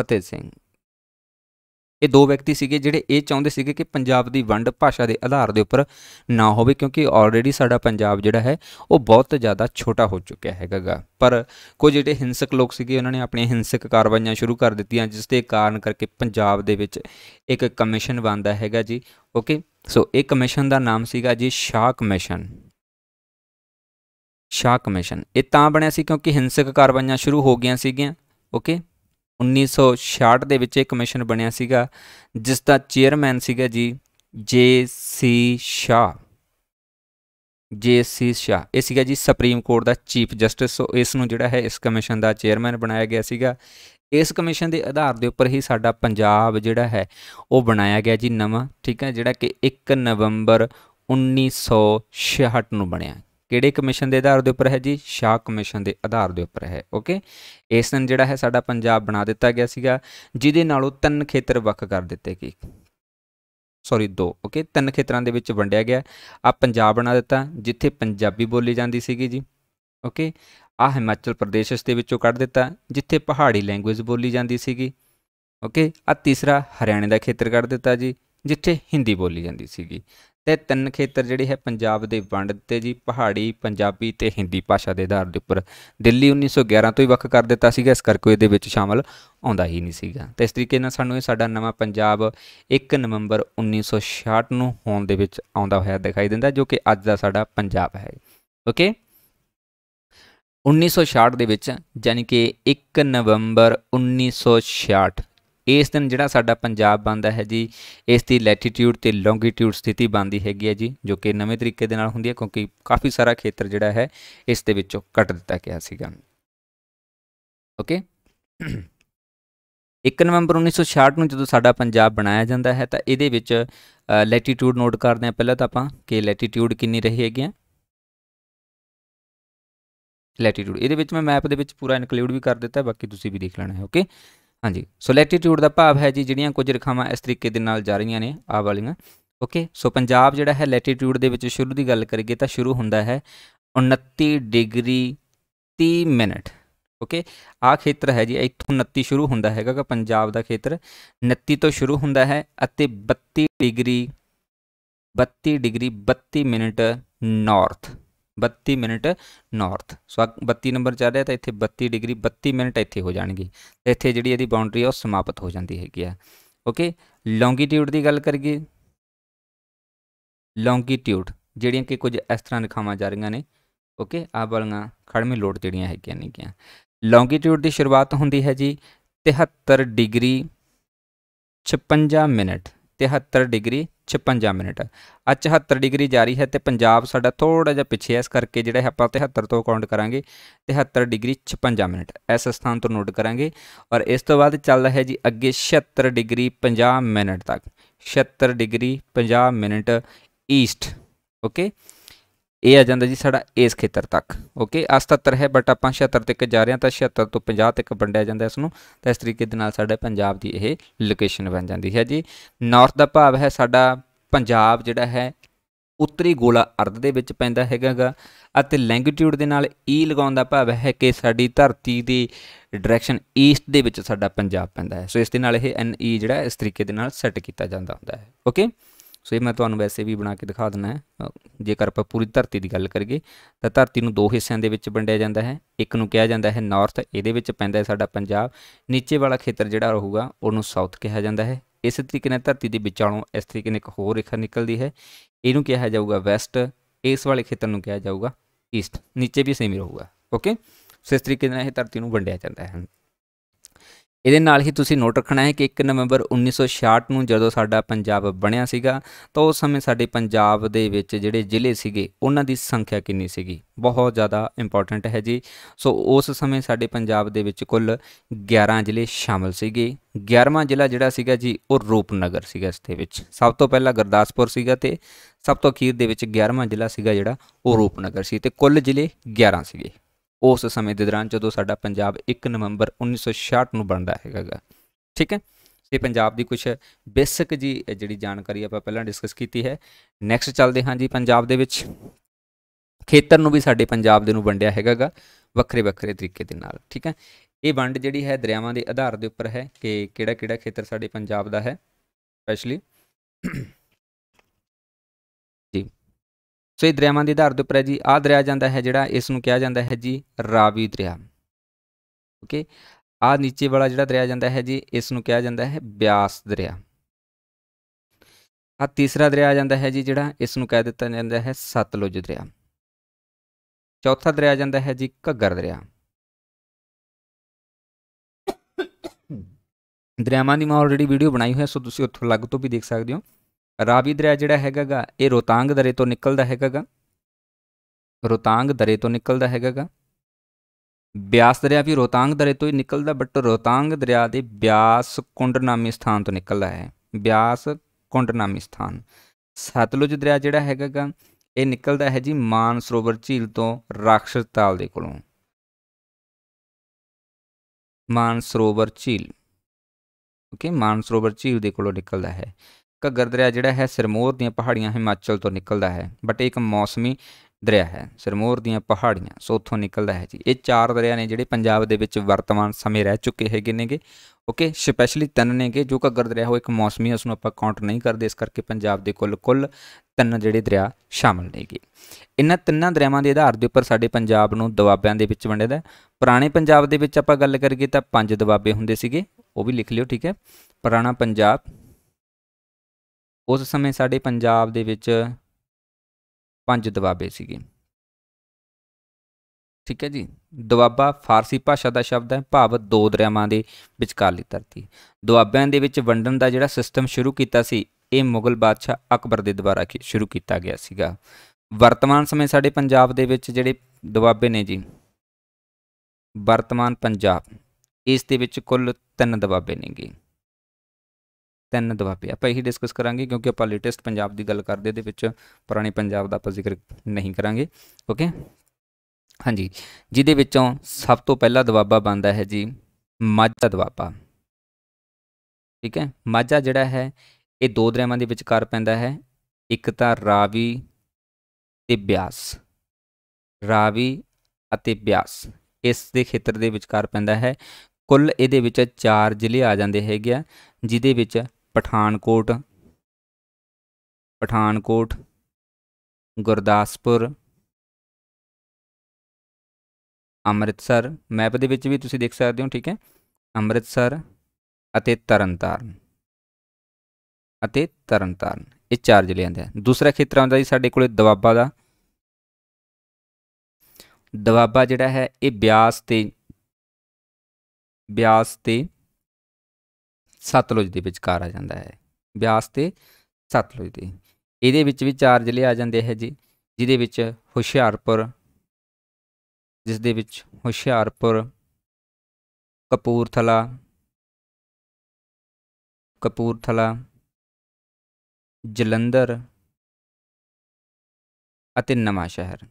ਫਤਿਹ ਸਿੰਘ ਇਹ ਦੋ ਵਿਅਕਤੀ ਸੀਗੇ ਜਿਹੜੇ ਇਹ ਚਾਹੁੰਦੇ ਸੀਗੇ ਕਿ ਪੰਜਾਬ ਦੀ ਵੰਡ ਭਾਸ਼ਾ ਦੇ ਆਧਾਰ ਦੇ ਉੱਪਰ ਨਾ ਹੋਵੇ ਕਿਉਂਕਿ ਆਲਰੇਡੀ ਸਾਡਾ ਪੰਜਾਬ ਜਿਹੜਾ ਹੈ ਉਹ ਬਹੁਤ ਜ਼ਿਆਦਾ ਛੋਟਾ ਹੋ ਚੁੱਕਿਆ ਹੈਗਾ ਪਰ ਕੁਝ ਜਿਹੜੇ ਹਿੰਸਕ ਲੋਕ ਸੀਗੇ ਉਹਨਾਂ ਨੇ ਆਪਣੀਆਂ ਹਿੰਸਕ ਕਾਰਵਾਈਆਂ ਸ਼ੁਰੂ ਕਰ ਦਿੱਤੀਆਂ ਜਿਸ ਦੇ ਕਾਰਨ ਕਰਕੇ ਪੰਜਾਬ ਦੇ ਵਿੱਚ ਇੱਕ ਕਮਿਸ਼ਨ ਬਣਦਾ ਹੈਗਾ ਜੀ ਓਕੇ ਸੋ ਇਹ ਕਮਿਸ਼ਨ ਦਾ ਨਾਮ ਸੀਗਾ ਜੀ ਸ਼ਾਹ ਕਮਿਸ਼ਨ ਸ਼ਾਹ ਕਮਿਸ਼ਨ ਇਹ ਤਾਂ ਬਣਿਆ ਸੀ ਕਿਉਂਕਿ ਹਿੰਸਕ ਕਾਰਵਾਈਆਂ ਸ਼ੁਰੂ ਹੋ ਗਈਆਂ ਸੀਗੀਆਂ ਓਕੇ 1966 ਦੇ ਵਿੱਚ ਇਹ ਕਮਿਸ਼ਨ ਬਣਿਆ ਸੀਗਾ ਜਿਸ ਦਾ ਚੇਅਰਮੈਨ ਸੀਗਾ ਜੀ ਜੇ ਸੀ ਸ਼ਾ ਜੇ ਸੀ ਸ਼ਾ ਇਹ ਸੀਗਾ ਜੀ ਸੁਪਰੀਮ ਕੋਰਟ ਦਾ ਚੀਫ ਜਸਟਿਸ ਸੋ ਇਸ ਨੂੰ ਜਿਹੜਾ ਹੈ ਇਸ ਕਮਿਸ਼ਨ ਦਾ ਚੇਅਰਮੈਨ ਬਣਾਇਆ ਗਿਆ ਸੀਗਾ ਇਸ ਕਮਿਸ਼ਨ ਦੇ ਆਧਾਰ ਦੇ ਉੱਪਰ ਹੀ ਸਾਡਾ ਪੰਜਾਬ ਜਿਹੜਾ ਹੈ ਉਹ ਬਣਾਇਆ ਗਿਆ ਜੀ ਨਵਾਂ ਠੀਕ ਹੈ ਜਿਹੜਾ ਕਿ 1 ਨਵੰਬਰ 1966 ਨੂੰ ਬਣਿਆ ਕਿਹੜੇ ਕਮਿਸ਼ਨ ਦੇ ਆਧਾਰ ਦੇ ਉੱਪਰ ਹੈ ਜੀ ਸ਼ਾਹ ਕਮਿਸ਼ਨ ਦੇ ਆਧਾਰ ਦੇ ਉੱਪਰ ਹੈ ਓਕੇ ਇਸ ਦਿਨ ਜਿਹੜਾ ਹੈ ਸਾਡਾ ਪੰਜਾਬ ਬਣਾ ਦਿੱਤਾ ਗਿਆ ਸੀਗਾ ਜਿਹਦੇ ਨਾਲੋਂ ਤਿੰਨ ਖੇਤਰ ਵੱਖ ਕਰ ਦਿੱਤੇ ਗਏ ਸੌਰੀ ਦੋ ਓਕੇ ਤਿੰਨ ਖੇਤਰਾਂ ਦੇ ਵਿੱਚ ਵੰਡਿਆ ਗਿਆ ਆ ਪੰਜਾਬ ਬਣਾ ਦਿੱਤਾ ਜਿੱਥੇ ਪੰਜਾਬੀ ਬੋਲੀ ਜਾਂਦੀ ਸੀਗੀ ਜੀ ਓਕੇ ਆ ਹਿਮਾਚਲ ਪ੍ਰਦੇਸ਼ ਇਸ ਦੇ ਵਿੱਚੋਂ ਕੱਢ ਦਿੱਤਾ ਜਿੱਥੇ ਪਹਾੜੀ ਲੈਂਗੁਏਜ ਬੋਲੀ ਜਾਂਦੀ ਸੀਗੀ ਓਕੇ ਆ ਤੀਸਰਾ ਹਰਿਆਣੇ ਦਾ ਖੇਤਰ ਕੱਢ ਦਿੱਤਾ ਜੀ ਜਿੱਥੇ ਹਿੰਦੀ ਬੋਲੀ ਜਾਂਦੀ ਸੀਗੀ ਤੇ ਤਿੰਨ ਖੇਤਰ ਜਿਹੜੇ ਹੈ ਪੰਜਾਬ ਦੇ ਵੰਡ ਦਿੱਤੇ ਜੀ ਪਹਾੜੀ ਪੰਜਾਬੀ ਤੇ ਹਿੰਦੀ ਭਾਸ਼ਾ ਦੇ ਆਧਾਰ ਦੇ ਉੱਪਰ ਦਿੱਲੀ 1911 ਤੋਂ ਹੀ ਵੱਖ ਕਰ ਦਿੱਤਾ ਸੀਗਾ ਇਸ ਕਰਕੇ ਇਹਦੇ ਵਿੱਚ ਸ਼ਾਮਲ ਆਉਂਦਾ ਹੀ ਨਹੀਂ ਸੀਗਾ ਤੇ ਇਸ ਤਰੀਕੇ ਨਾਲ ਸਾਨੂੰ ਇਹ ਸਾਡਾ ਨਵਾਂ ਪੰਜਾਬ 1 ਨਵੰਬਰ 1966 ਨੂੰ ਹੋਣ ਦੇ ਵਿੱਚ ਆਉਂਦਾ ਹੋਇਆ ਦਿਖਾਈ ਦਿੰਦਾ ਜੋ ਕਿ ਅੱਜ ਦਾ ਸਾਡਾ ਪੰਜਾਬ ਹੈ ਓਕੇ 1966 ਦੇ ਵਿੱਚ ਯਾਨੀ ਕਿ 1 ਨਵੰਬਰ 1966 ਇਸ ਦਿਨ ਜਿਹੜਾ ਸਾਡਾ ਪੰਜਾਬ ਬਣਦਾ ਹੈ ਜੀ ਇਸ ਦੀ ਲੈਟੀਟਿਊਡ ਤੇ ਲੌਂਗੀਟਿਊਡ ਸਥਿਤੀ ਬਣਦੀ ਹੈਗੀ ਹੈ ਜੀ ਜੋ ਕਿ ਨਵੇਂ ਤਰੀਕੇ ਦੇ ਨਾਲ ਹੁੰਦੀ ਹੈ ਕਿਉਂਕਿ ਕਾਫੀ ਸਾਰਾ ਖੇਤਰ ਜਿਹੜਾ ਹੈ ਇਸ ਦੇ ਵਿੱਚੋਂ ਕੱਟ ਦਿੱਤਾ ਗਿਆ ਸੀਗਾ ਓਕੇ 1 ਨਵੰਬਰ 1966 ਨੂੰ ਜਦੋਂ ਸਾਡਾ ਪੰਜਾਬ ਬਣਾਇਆ ਜਾਂਦਾ ਹੈ ਤਾਂ ਇਹਦੇ ਵਿੱਚ ਲੈਟੀਟਿਊਡ ਨੋਟ ਕਰਦੇ ਆ ਪਹਿਲਾਂ ਤਾਂ ਆਪਾਂ ਕਿ ਲੈਟੀਟਿਊਡ ਕਿੰਨੀ ਰਹੀ ਹੈਗੀ ਆ ਲੈਟੀਟਿਊਡ ਇਹਦੇ ਵਿੱਚ ਮੈਂ ਮੈਪ ਦੇ ਵਿੱਚ ਪੂਰਾ ਇਨਕਲੂਡ ਵੀ ਕਰ ਦਿੱਤਾ ਬਾਕੀ ਤੁਸੀਂ ਵੀ ਦੇਖ ਲੈਣਾ ਹੈ ਓਕੇ ਹਾਂਜੀ ਸੋ ਲੈਟੀਟਿਊਡ ਦਾ ਭਾਵ ਹੈ ਜੀ ਜਿਹੜੀਆਂ ਕੁਝ ਰੇਖਾਵਾਂ ਇਸ ਤਰੀਕੇ ਦੇ ਨਾਲ ਜਾ ਰਹੀਆਂ ਨੇ ਆ ਵਾਲੀਆਂ ਓਕੇ ਸੋ ਪੰਜਾਬ ਜਿਹੜਾ ਹੈ ਲੈਟੀਟਿਊਡ ਦੇ ਵਿੱਚ ਸ਼ੁਰੂ ਦੀ ਗੱਲ ਕਰੀਏ ਤਾਂ ਸ਼ੁਰੂ ਹੁੰਦਾ ਹੈ 29 ਡਿਗਰੀ 30 ਮਿੰਟ ਓਕੇ ਆ ਖੇਤਰ ਹੈ ਜੀ ਇੱਥੋਂ 29 ਸ਼ੁਰੂ ਹੁੰਦਾ ਹੈਗਾ ਕਿ ਪੰਜਾਬ ਦਾ ਖੇਤਰ 29 ਤੋਂ ਸ਼ੁਰੂ ਹੁੰਦਾ ਹੈ ਅਤੇ 32 degree 32 degree 32 minute north 32 minute north so 32 number ਚੱਲ ਰਿਹਾ ਤਾਂ ਇੱਥੇ 32 ਡਿਗਰੀ 32 ਮਿੰਟ ਇੱਥੇ ਹੋ ਜਾਣਗੇ ਤੇ ਇੱਥੇ ਜਿਹੜੀ ਇਹਦੀ ਬਾਉਂਡਰੀ ਆ ਉਹ ਸਮਾਪਤ ਹੋ ਜਾਂਦੀ ਹੈਗੀ ਆ ਓਕੇ ਲੌਂਗੀਟਿਊਡ ਦੀ ਗੱਲ ਕਰੀਏ ਲੌਂਗੀਟਿਊਡ ਜਿਹੜੀਆਂ ਕਿ ਕੁਝ ਇਸ ਤਰ੍ਹਾਂ ਰੇਖਾਵਾਂ ਜਾ ਰਹੀਆਂ ਨੇ ਓਕੇ ਆਹ ਵਾਲੀਆਂ ਖੜਮੀ ਲੋਡ ਜਿਹੜੀਆਂ ਹੈਗੀਆਂ ਨੇਗੀਆਂ ਲੌਂਗੀਟਿਊਡ ਦੀ ਸ਼ੁਰੂਆਤ ਹੁੰਦੀ ਹੈ ਜੀ 73 ਡਿਗਰੀ 56 ਮਿੰਟ 73 ਡਿਗਰੀ 56 ਮਿੰਟ ਆ 74 ਡਿਗਰੀ ਜਾਰੀ ਹੈ ਤੇ ਪੰਜਾਬ ਸਾਡਾ ਥੋੜਾ ਜਿਹਾ ਪਿੱਛੇ ਹੈ ਇਸ ਕਰਕੇ ਜਿਹੜਾ ਹੈ ਆਪਾਂ 73 ਤੋਂ ਕਾਊਂਟ ਕਰਾਂਗੇ 73 ਡਿਗਰੀ 56 ਮਿੰਟ ਇਸ ਸਥਾਨ ਤੋਂ ਨੋਟ ਕਰਾਂਗੇ ਔਰ ਇਸ ਤੋਂ ਬਾਅਦ ਚੱਲਦਾ ਹੈ ਜੀ ਅੱਗੇ 76 ਡਿਗਰੀ 50 ਮਿੰਟ ਤੱਕ 76 ਡਿਗਰੀ 50 ਮਿੰਟ ਈਸਟ ਓਕੇ ਇਹ ਆ ਜਾਂਦਾ ਜੀ ਸਾਡਾ ਇਸ ਖੇਤਰ ਤੱਕ ਓਕੇ ਆ 77 ਹੈ ਬਟ ਆਪਾਂ 76 ਤੱਕ ਜਾ ਰਹੇ ਹਾਂ ਤਾਂ 76 ਤੋਂ 50 ਤੱਕ ਵੰਡਿਆ ਜਾਂਦਾ ਇਸ ਨੂੰ ਤਾਂ ਇਸ ਤਰੀਕੇ ਦੇ ਨਾਲ ਸਾਡੇ ਪੰਜਾਬ ਦੀ ਇਹ ਲੋਕੇਸ਼ਨ ਬਣ ਜਾਂਦੀ ਹੈ ਜੀ ਨਾਰਥ ਦਾ ਭਾਵ ਹੈ ਸਾਡਾ ਪੰਜਾਬ ਜਿਹੜਾ ਹੈ ਉੱਤਰੀ ਗੋਲਾ ਅਰਧ ਦੇ ਵਿੱਚ ਪੈਂਦਾ ਹੈਗਾਗਾ ਅਤੇ ਲੈਂਗੀਟਿਊਡ ਦੇ ਨਾਲ ਈ e ਲਗਾਉਣ ਦਾ ਭਾਵ ਹੈ ਕਿ ਸਾਡੀ ਧਰਤੀ ਦੀ ਡਾਇਰੈਕਸ਼ਨ ਈਸਟ ਦੇ ਵਿੱਚ ਸਾਡਾ ਪੰਜਾਬ ਪੈਂਦਾ ਹੈ ਸੋ ਇਸ ਦੇ ਨਾਲ ਇਹ ਐਨ ਈ e ਜਿਹੜਾ ਇਸ ਤਰੀਕੇ ਦੇ ਨਾਲ ਸੈੱਟ ਕੀਤਾ ਜਾਂਦਾ ਹੁੰਦਾ ਹੈ ਓਕੇ ਸੋ ਇਹ ਮੈਂ ਤੁਹਾਨੂੰ ਵੈਸੇ ਵੀ ਬਣਾ ਕੇ ਦਿਖਾ ਦਿੰਦਾ ਹੈ ਜੇਕਰ ਆਪਾਂ ਪੂਰੀ ਧਰਤੀ ਦੀ ਗੱਲ ਕਰੀਏ ਤਾਂ ਧਰਤੀ ਨੂੰ ਦੋ ਹਿੱਸਿਆਂ ਦੇ ਵਿੱਚ ਵੰਡਿਆ ਜਾਂਦਾ ਹੈ ਇੱਕ ਨੂੰ ਕਿਹਾ ਜਾਂਦਾ ਹੈ ਨਾਰਥ ਇਹਦੇ ਵਿੱਚ ਪੈਂਦਾ ਹੈ ਸਾਡਾ ਪੰਜਾਬ ਨੀਚੇ ਵਾਲਾ ਖੇਤਰ ਜਿਹੜਾ ਰਹੂਗਾ ਉਹਨੂੰ ਸਾਊਥ ਕਿਹਾ ਜਾਂਦਾ ਹੈ ਇਸ ਤਰੀਕੇ ਨਾਲ ਧਰਤੀ ਦੇ ਵਿਚਾਲੋਂ ਇਸ ਤਰੀਕੇ ਨਾਲ ਇੱਕ ਹੋਰ ਰੇਖਾ ਨਿਕਲਦੀ ਹੈ ਇਹਨੂੰ ਕਿਹਾ ਜਾਊਗਾ ਵੈਸਟ ਇਸ ਵਾਲੇ ਖੇਤਰ ਨੂੰ ਕਿਹਾ ਜਾਊਗਾ ਈਸਟ ਨੀਚੇ ਵੀ ਸੇਮ ਹੀ ਰਹੂਗਾ ਓਕੇ ਸੋ ਇਸ ਤਰੀਕੇ ਨਾਲ ਇਹ ਧਰਤੀ ਨੂੰ ਵੰਡਿਆ ਜਾਂਦਾ ਹੈ ਇਹਦੇ ਨਾਲ ਹੀ ਤੁਸੀਂ ਨੋਟ ਰੱਖਣਾ ਹੈ ਕਿ 1 ਨਵੰਬਰ 1966 ਨੂੰ ਜਦੋਂ ਸਾਡਾ ਪੰਜਾਬ ਬਣਿਆ ਸੀਗਾ ਤਾਂ ਉਸ ਸਮੇਂ ਸਾਡੇ ਪੰਜਾਬ ਦੇ ਵਿੱਚ ਜਿਹੜੇ ਜ਼ਿਲ੍ਹੇ ਸੀਗੇ ਉਹਨਾਂ ਦੀ ਸੰਖਿਆ ਕਿੰਨੀ ਸੀਗੀ ਬਹੁਤ ਜ਼ਿਆਦਾ ਇੰਪੋਰਟੈਂਟ ਹੈ ਜੀ ਸੋ ਉਸ ਸਮੇਂ ਸਾਡੇ ਪੰਜਾਬ ਦੇ ਵਿੱਚ ਕੁੱਲ 11 ਜ਼ਿਲ੍ਹੇ ਸ਼ਾਮਲ ਸੀਗੇ 11ਵਾਂ ਜ਼ਿਲ੍ਹਾ ਜਿਹੜਾ ਸੀਗਾ ਜੀ ਉਹ ਰੂਪਨਗਰ ਸੀਗਾ ਇਸ ਦੇ ਵਿੱਚ ਸਭ ਤੋਂ ਪਹਿਲਾਂ ਗੁਰਦਾਸਪੁਰ ਸੀਗਾ ਤੇ ਸਭ ਤੋਂ ਅਖੀਰ ਦੇ ਵਿੱਚ 11ਵਾਂ ਜ਼ਿਲ੍ਹਾ ਸੀਗਾ ਜਿਹੜਾ ਉਹ ਰੂਪਨਗਰ ਸੀ ਤੇ ਕੁੱਲ ਜ਼ਿਲ੍ਹੇ 11 ਸੀਗੇ ਉਸ ਸਮੇਂ ਦੇ ਦੌਰਾਨ ਜਦੋਂ ਸਾਡਾ ਪੰਜਾਬ 1 ਨਵੰਬਰ 1966 ਨੂੰ ਬਣਦਾ ਹੈਗਾ ਠੀਕ ਹੈ ਤੇ ਪੰਜਾਬ ਦੀ ਕੁਝ ਬੇਸਿਕ ਜੀ ਜਿਹੜੀ ਜਾਣਕਾਰੀ ਆਪਾਂ ਪਹਿਲਾਂ ਡਿਸਕਸ ਕੀਤੀ ਹੈ ਨੈਕਸਟ ਚੱਲਦੇ ਹਾਂ ਜੀ ਪੰਜਾਬ ਦੇ ਵਿੱਚ ਖੇਤਰ ਨੂੰ ਵੀ ਸਾਡੇ ਪੰਜਾਬ ਦੇ ਨੂੰ ਵੰਡਿਆ ਹੈਗਾਗਾ ਵੱਖਰੇ ਵੱਖਰੇ ਤਰੀਕੇ ਦੇ ਨਾਲ ਠੀਕ ਹੈ ਇਹ ਵੰਡ ਜਿਹੜੀ ਹੈ ਦਰਿਆਵਾਂ ਦੇ ਆਧਾਰ ਦੇ ਉੱਪਰ ਹੈ ਕਿ ਕਿਹੜਾ ਕਿਹੜਾ ਖੇਤਰ ਸਾਡੇ ਪੰਜਾਬ ਦਾ ਹੈ ਸਪੈਸ਼ਲੀ ਸੋ ਇਹ ਦਰਿਆਵਾਂ ਦੇ ਆਧਾਰ ਦੇ ਉੱਪਰ ਹੈ ਜੀ ਆ ਦਰਿਆ ਜਾਂਦਾ ਹੈ ਜਿਹੜਾ ਇਸ ਨੂੰ ਕਿਹਾ ਜਾਂਦਾ ਹੈ ਜੀ ਰਾਵੀ ਦਰਿਆ ਓਕੇ ਆ ਨੀਚੇ ਵਾਲਾ ਜਿਹੜਾ ਦਰਿਆ ਜਾਂਦਾ ਹੈ ਜੀ ਇਸ ਨੂੰ ਕਿਹਾ ਜਾਂਦਾ ਹੈ ਬਿਆਸ ਦਰਿਆ ਆ ਤੀਸਰਾ ਦਰਿਆ ਜਾਂਦਾ ਹੈ ਜੀ ਜਿਹੜਾ ਇਸ ਨੂੰ ਕਹਿ ਦਿੱਤਾ ਜਾਂਦਾ ਹੈ ਸਤਲੁਜ ਦਰਿਆ ਚੌਥਾ ਦਰਿਆ ਜਾਂਦਾ ਹੈ ਜੀ ਘੱਗਰ ਦਰਿਆ ਦਰਿਆਵਾਂ ਦੀ ਮੈਂ ਆਲਰੇਡੀ ਵੀਡੀਓ ਬਣਾਈ ਹੋਈ ਹੈ ਸੋ ਤੁਸੀਂ ਉੱਥੋਂ ਲੱਗ ਤੋਂ ਵੀ ਦੇਖ ਸਕਦੇ ਹੋ ਰਾਵੀ ਦਰਿਆ ਜਿਹੜਾ ਹੈਗਾਗਾ ਇਹ ਰੋਤਾਂਗ ਦਰੇ ਤੋਂ ਨਿਕਲਦਾ ਹੈਗਾਗਾ ਰੋਤਾਂਗ ਦਰੇ ਤੋਂ ਨਿਕਲਦਾ ਹੈਗਾਗਾ ਬਿਆਸ ਦਰਿਆ ਵੀ ਰੋਤਾਂਗ ਦਰੇ ਤੋਂ ਹੀ ਨਿਕਲਦਾ ਬਟ ਰੋਤਾਂਗ ਦਰਿਆ ਦੇ ਬਿਆਸ ਕੁੰਡ ਨਾਮੀ ਸਥਾਨ ਤੋਂ ਨਿਕਲਦਾ ਹੈ ਬਿਆਸ ਕੁੰਡ ਨਾਮੀ ਸਥਾਨ ਸਤਲੁਜ ਦਰਿਆ ਜਿਹੜਾ ਹੈਗਾਗਾ ਇਹ ਨਿਕਲਦਾ ਹੈ ਜੀ ਸਰੋਵਰ ਝੀਲ ਤੋਂ ਰਾਖਸ਼ ਤਾਲ ਦੇ ਕੋਲੋਂ ਸਰੋਵਰ ਝੀਲ ਓਕੇ ਸਰੋਵਰ ਝੀਲ ਦੇ ਕੋਲੋਂ ਨਿਕਲਦਾ ਹੈ ਘੱਗਰ ਦਰਿਆ ਜਿਹੜਾ ਹੈ ਸਿਰਮੌਰ ਦੀਆਂ ਪਹਾੜੀਆਂ ਹਿਮਾਚਲ ਤੋਂ ਨਿਕਲਦਾ ਹੈ ਬਟ ਇੱਕ ਮੌਸਮੀ ਦਰਿਆ ਹੈ ਸਿਰਮੌਰ ਦੀਆਂ ਪਹਾੜੀਆਂ ਸੋ ਉੱਥੋਂ ਨਿਕਲਦਾ ਹੈ ਜੀ ਇਹ ਚਾਰ ਦਰਿਆ ਨੇ ਜਿਹੜੇ ਪੰਜਾਬ ਦੇ ਵਿੱਚ ਵਰਤਮਾਨ ਸਮੇਂ ਰਹਿ ਚੁੱਕੇ ਹੈਗੇ ਨੇਗੇ ਓਕੇ ਸਪੈਸ਼ਲੀ ਤਿੰਨ ਨੇਗੇ ਜੋ ਘੱਗਰ ਦਰਿਆ ਉਹ ਇੱਕ ਮੌਸਮੀ ਉਸ ਨੂੰ ਆਪਾਂ ਕਾਊਂਟ ਨਹੀਂ ਕਰਦੇ ਇਸ ਕਰਕੇ ਪੰਜਾਬ ਦੇ ਕੁੱਲ ਕੁੱਲ ਤਿੰਨ ਜਿਹੜੇ ਦਰਿਆ ਸ਼ਾਮਲ ਨੇਗੇ ਇਹਨਾਂ ਤਿੰਨਾਂ ਦਰਿਆਵਾਂ ਦੇ ਆਧਾਰ ਦੇ ਉੱਪਰ ਸਾਡੇ ਪੰਜਾਬ ਨੂੰ ਦਬਾਬਿਆਂ ਦੇ ਵਿੱਚ ਵੰਡਿਆ ਪੁਰਾਣੇ ਪੰਜਾਬ ਦੇ ਵਿੱਚ ਆਪਾਂ ਗੱਲ ਕਰੀਏ ਤਾਂ ਪੰਜ ਦਬਾਬੇ ਹੁੰਦੇ ਸੀਗੇ ਉਹ ਵੀ ਲਿਖ ਲਿਓ ਠੀਕ ਹੈ ਪੁਰਾਣਾ ਪੰਜਾਬ ਉਸ ਸਮੇਂ ਸਾਡੇ ਪੰਜਾਬ ਦੇ ਵਿੱਚ ਪੰਜ ਦਵਾਬੇ ਸੀਗੇ ਠੀਕ ਹੈ ਜੀ ਦੁਆਬਾ ਫਾਰਸੀ ਭਾਸ਼ਾ ਦਾ ਸ਼ਬਦ ਹੈ ਭਾਵ ਦੋ ਦਰਿਆਵਾਂ ਦੇ ਵਿਚਕਾਰਲੀ ਧਰਤੀ ਦੁਆਬਿਆਂ ਦੇ ਵਿੱਚ ਵੰਡਣ ਦਾ ਜਿਹੜਾ ਸਿਸਟਮ ਸ਼ੁਰੂ ਕੀਤਾ ਸੀ ਇਹ ਮੁਗਲ ਬਾਦਸ਼ਾਹ ਅਕਬਰ ਦੇ ਦੁਆਰਾ ਸ਼ੁਰੂ ਕੀਤਾ ਗਿਆ ਸੀਗਾ ਵਰਤਮਾਨ ਸਮੇਂ ਸਾਡੇ ਪੰਜਾਬ ਦੇ ਵਿੱਚ ਜਿਹੜੇ ਦੁਆਬੇ ਨੇ ਜੀ ਵਰਤਮਾਨ ਪੰਜਾਬ ਇਸ ਦੇ ਵਿੱਚ ਕੁੱਲ ਤਿੰਨ ਦੁਆਬੇ ਨੇਗੇ ਤਿੰਨ ਦੁਆਬੇ ਆਪਾਂ ਇਹੀ ਡਿਸਕਸ ਕਰਾਂਗੇ ਕਿਉਂਕਿ ਆਪਾਂ ਲੇਟੈਸਟ ਪੰਜਾਬ ਦੀ ਗੱਲ ਕਰਦੇ ਦੇ ਵਿੱਚ ਪੁਰਾਣੇ ਪੰਜਾਬ ਦਾ ਆਪਾਂ ਜ਼ਿਕਰ ਨਹੀਂ ਕਰਾਂਗੇ ਓਕੇ ਹਾਂਜੀ ਜਿਹਦੇ ਵਿੱਚੋਂ ਸਭ ਤੋਂ ਪਹਿਲਾ ਦੁਆਬਾ ਬੰਦਾ ਹੈ ਜੀ ਮਾਝਾ ਦੁਆਬਾ ਠੀਕ ਹੈ ਮਾਝਾ ਜਿਹੜਾ ਹੈ ਇਹ ਦੋ ਦਰਿਆਵਾਂ ਦੇ ਵਿਚਕਾਰ ਪੈਂਦਾ ਹੈ ਇੱਕ ਤਾਂ ਰਾਵੀ ਤੇ ਬਿਆਸ ਰਾਵੀ ਅਤੇ ਬਿਆਸ ਇਸ ਦੇ ਖੇਤਰ ਦੇ ਵਿਚਕਾਰ ਪੈਂਦਾ ਹੈ ਕੁੱਲ ਇਹਦੇ ਵਿੱਚ ਚਾਰ ਜ਼ਿਲ੍ਹੇ ਆ ਜਾਂਦੇ ਹੈਗੇ ਆ ਜਿਦੇ ਵਿੱਚ ਪਠਾਨਕੋਟ ਪਠਾਨਕੋਟ ਗੁਰਦਾਸਪੁਰ ਅੰਮ੍ਰਿਤਸਰ ਮੈਪ ਦੇ ਵਿੱਚ ਵੀ ਤੁਸੀਂ ਦੇਖ ਸਕਦੇ ਹੋ ਠੀਕ ਹੈ ਅੰਮ੍ਰਿਤਸਰ ਅਤੇ ਤਰਨਤਾਰਨ ਅਤੇ ਤਰਨਤਾਰਨ ਇਹ ਚਾਰ ਜ਼ਿਲ੍ਹੇ ਆਂਦੇ ਆ ਦੂਸਰਾ ਖੇਤਰ ਆਉਂਦਾ ਜੀ ਸਾਡੇ ਕੋਲੇ ਦਵਾਬਾ ਦਾ ਦਵਾਬਾ ਜਿਹੜਾ ਹੈ ਇਹ ਬਿਆਸ ਤੇ ਬਿਆਸ ਤੇ ਸਤਲੁਜ ਦੇ ਵਿਚਕਾਰ ਆ ਜਾਂਦਾ ਹੈ ਬਿਆਸ ਤੇ ਸਤਲੁਜ ਦੇ ਇਹਦੇ ਵਿੱਚ ਵੀ ਚਾਰ ਜ਼ਿਲ੍ਹੇ ਆ ਜਾਂਦੇ ਹੈ ਜੀ ਜਿਹਦੇ ਵਿੱਚ ਹੁਸ਼ਿਆਰਪੁਰ ਜਿਸ ਦੇ ਵਿੱਚ ਹੁਸ਼ਿਆਰਪੁਰ ਕਪੂਰਥਲਾ ਕਪੂਰਥਲਾ ਜਲੰਧਰ ਅਤੇ ਨਵਾਂ ਸ਼ਹਿਰ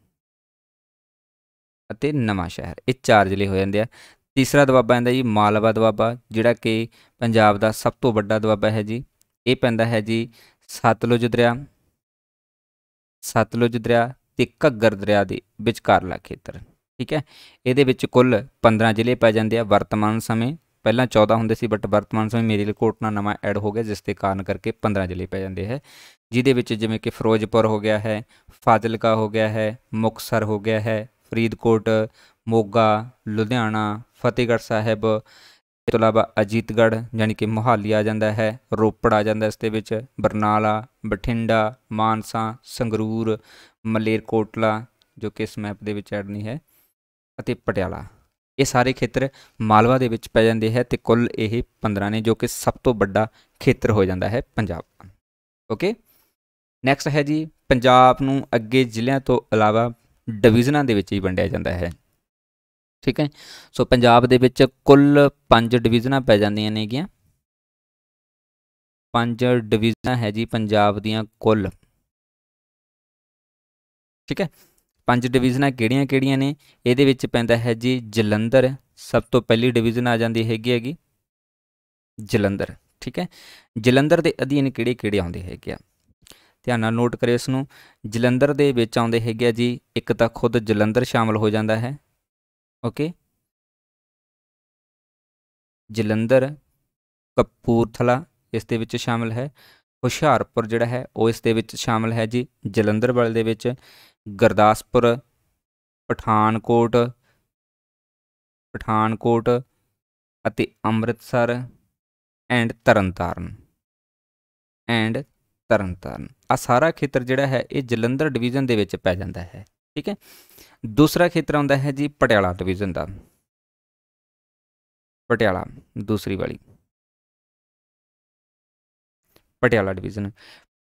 ਅਤੇ ਨਵਾਂ ਸ਼ਹਿਰ ਇਹ ਚਾਰ ਜ਼ਿਲ੍ਹੇ ਹੋ ਜਾਂਦੇ ਆ ਤੀਸਰਾ ਦਬਾਬਾ ਆਂਦਾ ਜੀ ਮਾਲਵਾ ਦਬਾਬਾ ਜਿਹੜਾ ਕਿ ਪੰਜਾਬ ਦਾ ਸਭ ਤੋਂ ਵੱਡਾ ਦਬਾਬਾ ਹੈ ਜੀ ਇਹ ਪੈਂਦਾ ਹੈ ਜੀ ਸਤਲੁਜ ਦਰਿਆ ਸਤਲੁਜ ਦਰਿਆ ਤੇ ਘੱਗਰ ਦਰਿਆ ਦੇ ਵਿਚਕਾਰਲਾ ਖੇਤਰ ਠੀਕ ਹੈ ਇਹਦੇ ਵਿੱਚ ਕੁੱਲ 15 ਜ਼ਿਲ੍ਹੇ ਪੈ ਜਾਂਦੇ ਆ ਵਰਤਮਾਨ ਸਮੇਂ ਪਹਿਲਾਂ 14 ਹੁੰਦੇ ਸੀ ਬਟ ਵਰਤਮਾਨ ਸਮੇਂ ਮੇਰੇ ਲਈ ਕੋਟਨਾ ਨਵਾਂ ਐਡ ਹੋ ਗਿਆ ਜਿਸ ਦੇ ਕਾਰਨ ਕਰਕੇ 15 ਜ਼ਿਲ੍ਹੇ ਪੈ ਜਾਂਦੇ ਹੈ ਜਿਹਦੇ ਵਿੱਚ ਜਿਵੇਂ ਕਿ ਫਿਰੋਜ਼ਪੁਰ ਹੋ ਗਿਆ ਹੈ ਫਾਜ਼ਿਲਕਾ ਹੋ ਗਿਆ ਹੈ ਮੁਕਸਰ ਹੋ ਗਿਆ ਹੈ ਫਰੀਦਕੋਟ ਮੋਗਾ ਲੁਧਿਆਣਾ ਫਤਿਹਗੜ੍ਹ ਸਾਹਿਬ ਇਸ ਤੋਂ ਇਲਾਵਾ ਅਜੀਤਗੜ੍ਹ ਯਾਨੀ ਕਿ ਮੁਹਾਲੀ ਆ ਜਾਂਦਾ ਹੈ ਰੋਪੜ ਆ ਜਾਂਦਾ ਇਸ ਦੇ ਵਿੱਚ ਬਰਨਾਲਾ ਬਠਿੰਡਾ ਮਾਨਸਾ ਸੰਗਰੂਰ ਮਲੇਰਕੋਟਲਾ ਜੋ ਕਿ ਇਸ ਮੈਪ ਦੇ ਵਿੱਚ ਐਡ ਨਹੀਂ ਹੈ ਅਤੇ ਪਟਿਆਲਾ ਇਹ ਸਾਰੇ ਖੇਤਰ ਮਾਲਵਾ ਦੇ ਵਿੱਚ ਪੈ ਜਾਂਦੇ ਹੈ ਤੇ ਕੁੱਲ ਇਹ 15 ਨੇ ਜੋ ਕਿ ਸਭ ਤੋਂ ਵੱਡਾ ਖੇਤਰ ਹੋ ਜਾਂਦਾ ਹੈ ਪੰਜਾਬ ਦਾ ਓਕੇ ਨੈਕਸਟ ਹੈ ਜੀ ਪੰਜਾਬ ਨੂੰ ਅੱਗੇ ਜ਼ਿਲ੍ਹਿਆਂ ਤੋਂ ਇਲਾਵਾ ਡਿਵੀਜ਼ਨਾਂ ਦੇ ਵਿੱਚ ਹੀ ਵੰਡਿਆ ਜਾਂਦਾ ਹੈ ਠੀਕ ਹੈ ਸੋ ਪੰਜਾਬ ਦੇ ਵਿੱਚ ਕੁੱਲ 5 ਡਿਵੀਜ਼ਨਾਂ ਪੈ ਜਾਂਦੀਆਂ ਨੇਗੀਆਂ ਪੰਜ ਡਿਵੀਜ਼ਨਾਂ ਹੈ ਜੀ ਪੰਜਾਬ ਦੀਆਂ ਕੁੱਲ ਠੀਕ ਹੈ ਪੰਜ ਡਿਵੀਜ਼ਨਾਂ ਕਿਹੜੀਆਂ-ਕਿਹੜੀਆਂ ਨੇ ਇਹਦੇ ਵਿੱਚ ਪੈਂਦਾ ਹੈ ਜੀ ਜਲੰਧਰ ਸਭ ਤੋਂ ਪਹਿਲੀ ਡਿਵੀਜ਼ਨ ਆ ਜਾਂਦੀ ਹੈਗੀ ਹੈਗੀ ਜਲੰਧਰ ਠੀਕ ਹੈ ਜਲੰਧਰ ਦੇ ਅਧੀਨ ਕਿਹੜੇ-ਕਿਹੜੇ ਆਉਂਦੇ ਹੈਗੇ ਆ ਧਿਆਨ ਨਾਲ ਨੋਟ ਕਰਿਓ ਇਸ ਨੂੰ ਜਲੰਧਰ ਦੇ ਵਿੱਚ ਆਉਂਦੇ ਹੈਗੇ ਆ ਜੀ ਇੱਕ ਤਾਂ ਖੁਦ ਜਲੰਧਰ ਸ਼ਾਮਲ ਹੋ ਜਾਂਦਾ ਹੈ ਓਕੇ ਜਲੰਧਰ ਕਪੂਰਥਲਾ ਇਸ ਦੇ ਵਿੱਚ ਸ਼ਾਮਿਲ ਹੈ ਹੁਸ਼ਿਆਰਪੁਰ ਜਿਹੜਾ ਹੈ ਉਹ ਇਸ ਦੇ ਵਿੱਚ ਸ਼ਾਮਿਲ ਹੈ ਜੀ ਜਲੰਧਰ ਵਾਲੇ ਦੇ ਵਿੱਚ ਗਰਦਾਸਪੁਰ ਪਠਾਨਕੋਟ ਪਠਾਨਕੋਟ ਅਤੇ ਅੰਮ੍ਰਿਤਸਰ ਐਂਡ ਤਰਨਤਾਰਨ ਐਂਡ ਤਰਨਤਾਰਨ ਆ ਸਾਰਾ ਖੇਤਰ ਜਿਹੜਾ ਹੈ ਇਹ ਜਲੰਧਰ ਡਿਵੀਜ਼ਨ ਦੇ ਵਿੱਚ ਪੈ ਜਾਂਦਾ ਹੈ ਠੀਕ ਹੈ ਦੂਸਰਾ ਖੇਤਰ ਆਉਂਦਾ ਹੈ ਜੀ ਪਟਿਆਲਾ ਡਿਵੀਜ਼ਨ ਦਾ ਪਟਿਆਲਾ ਦੂਸਰੀ ਵਾਲੀ ਪਟਿਆਲਾ ਡਿਵੀਜ਼ਨ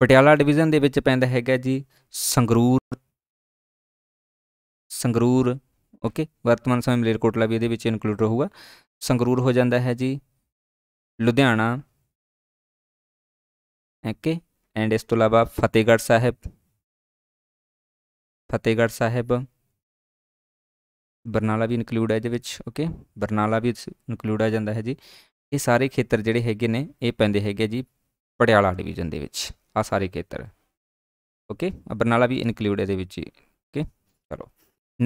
ਪਟਿਆਲਾ ਡਿਵੀਜ਼ਨ ਦੇ ਵਿੱਚ ਪੈਂਦਾ ਹੈਗਾ ਜੀ ਸੰਗਰੂਰ ਸੰਗਰੂਰ ਓਕੇ ਵਰਤਮਾਨ ਸਮੇਂ ਮਲੇਰਕੋਟਲਾ ਵੀ ਇਹਦੇ ਵਿੱਚ ਇਨਕਲੂਡ ਰਹੂਗਾ ਸੰਗਰੂਰ ਹੋ ਜਾਂਦਾ ਹੈ ਜੀ ਲੁਧਿਆਣਾ ਓਕੇ ਐਂਡ ਇਸ ਤੋਂ ਇਲਾਵਾ ਫਤਿਹਗੜ੍ਹ ਸਾਹਿਬ ਫਤਿਹਗੜ੍ਹ ਸਾਹਿਬ ਬਰਨਾਲਾ ਵੀ ਇਨਕਲੂਡ ਹੈ ਇਹਦੇ ਵਿੱਚ ਓਕੇ ਬਰਨਾਲਾ ਵੀ ਇਨਕਲੂਡ ਆ ਜਾਂਦਾ ਹੈ ਜੀ ਇਹ ਸਾਰੇ ਖੇਤਰ ਜਿਹੜੇ ਹੈਗੇ ਨੇ ਇਹ ਪੈਂਦੇ ਹੈਗੇ ਜੀ ਪਟਿਆਲਾ ਡਿਵੀਜ਼ਨ ਦੇ ਵਿੱਚ ਆ ਸਾਰੇ ਖੇਤਰ ਓਕੇ ਬਰਨਾਲਾ ਵੀ ਇਨਕਲੂਡ ਹੈ ਦੇ ਵਿੱਚ ਓਕੇ ਚਲੋ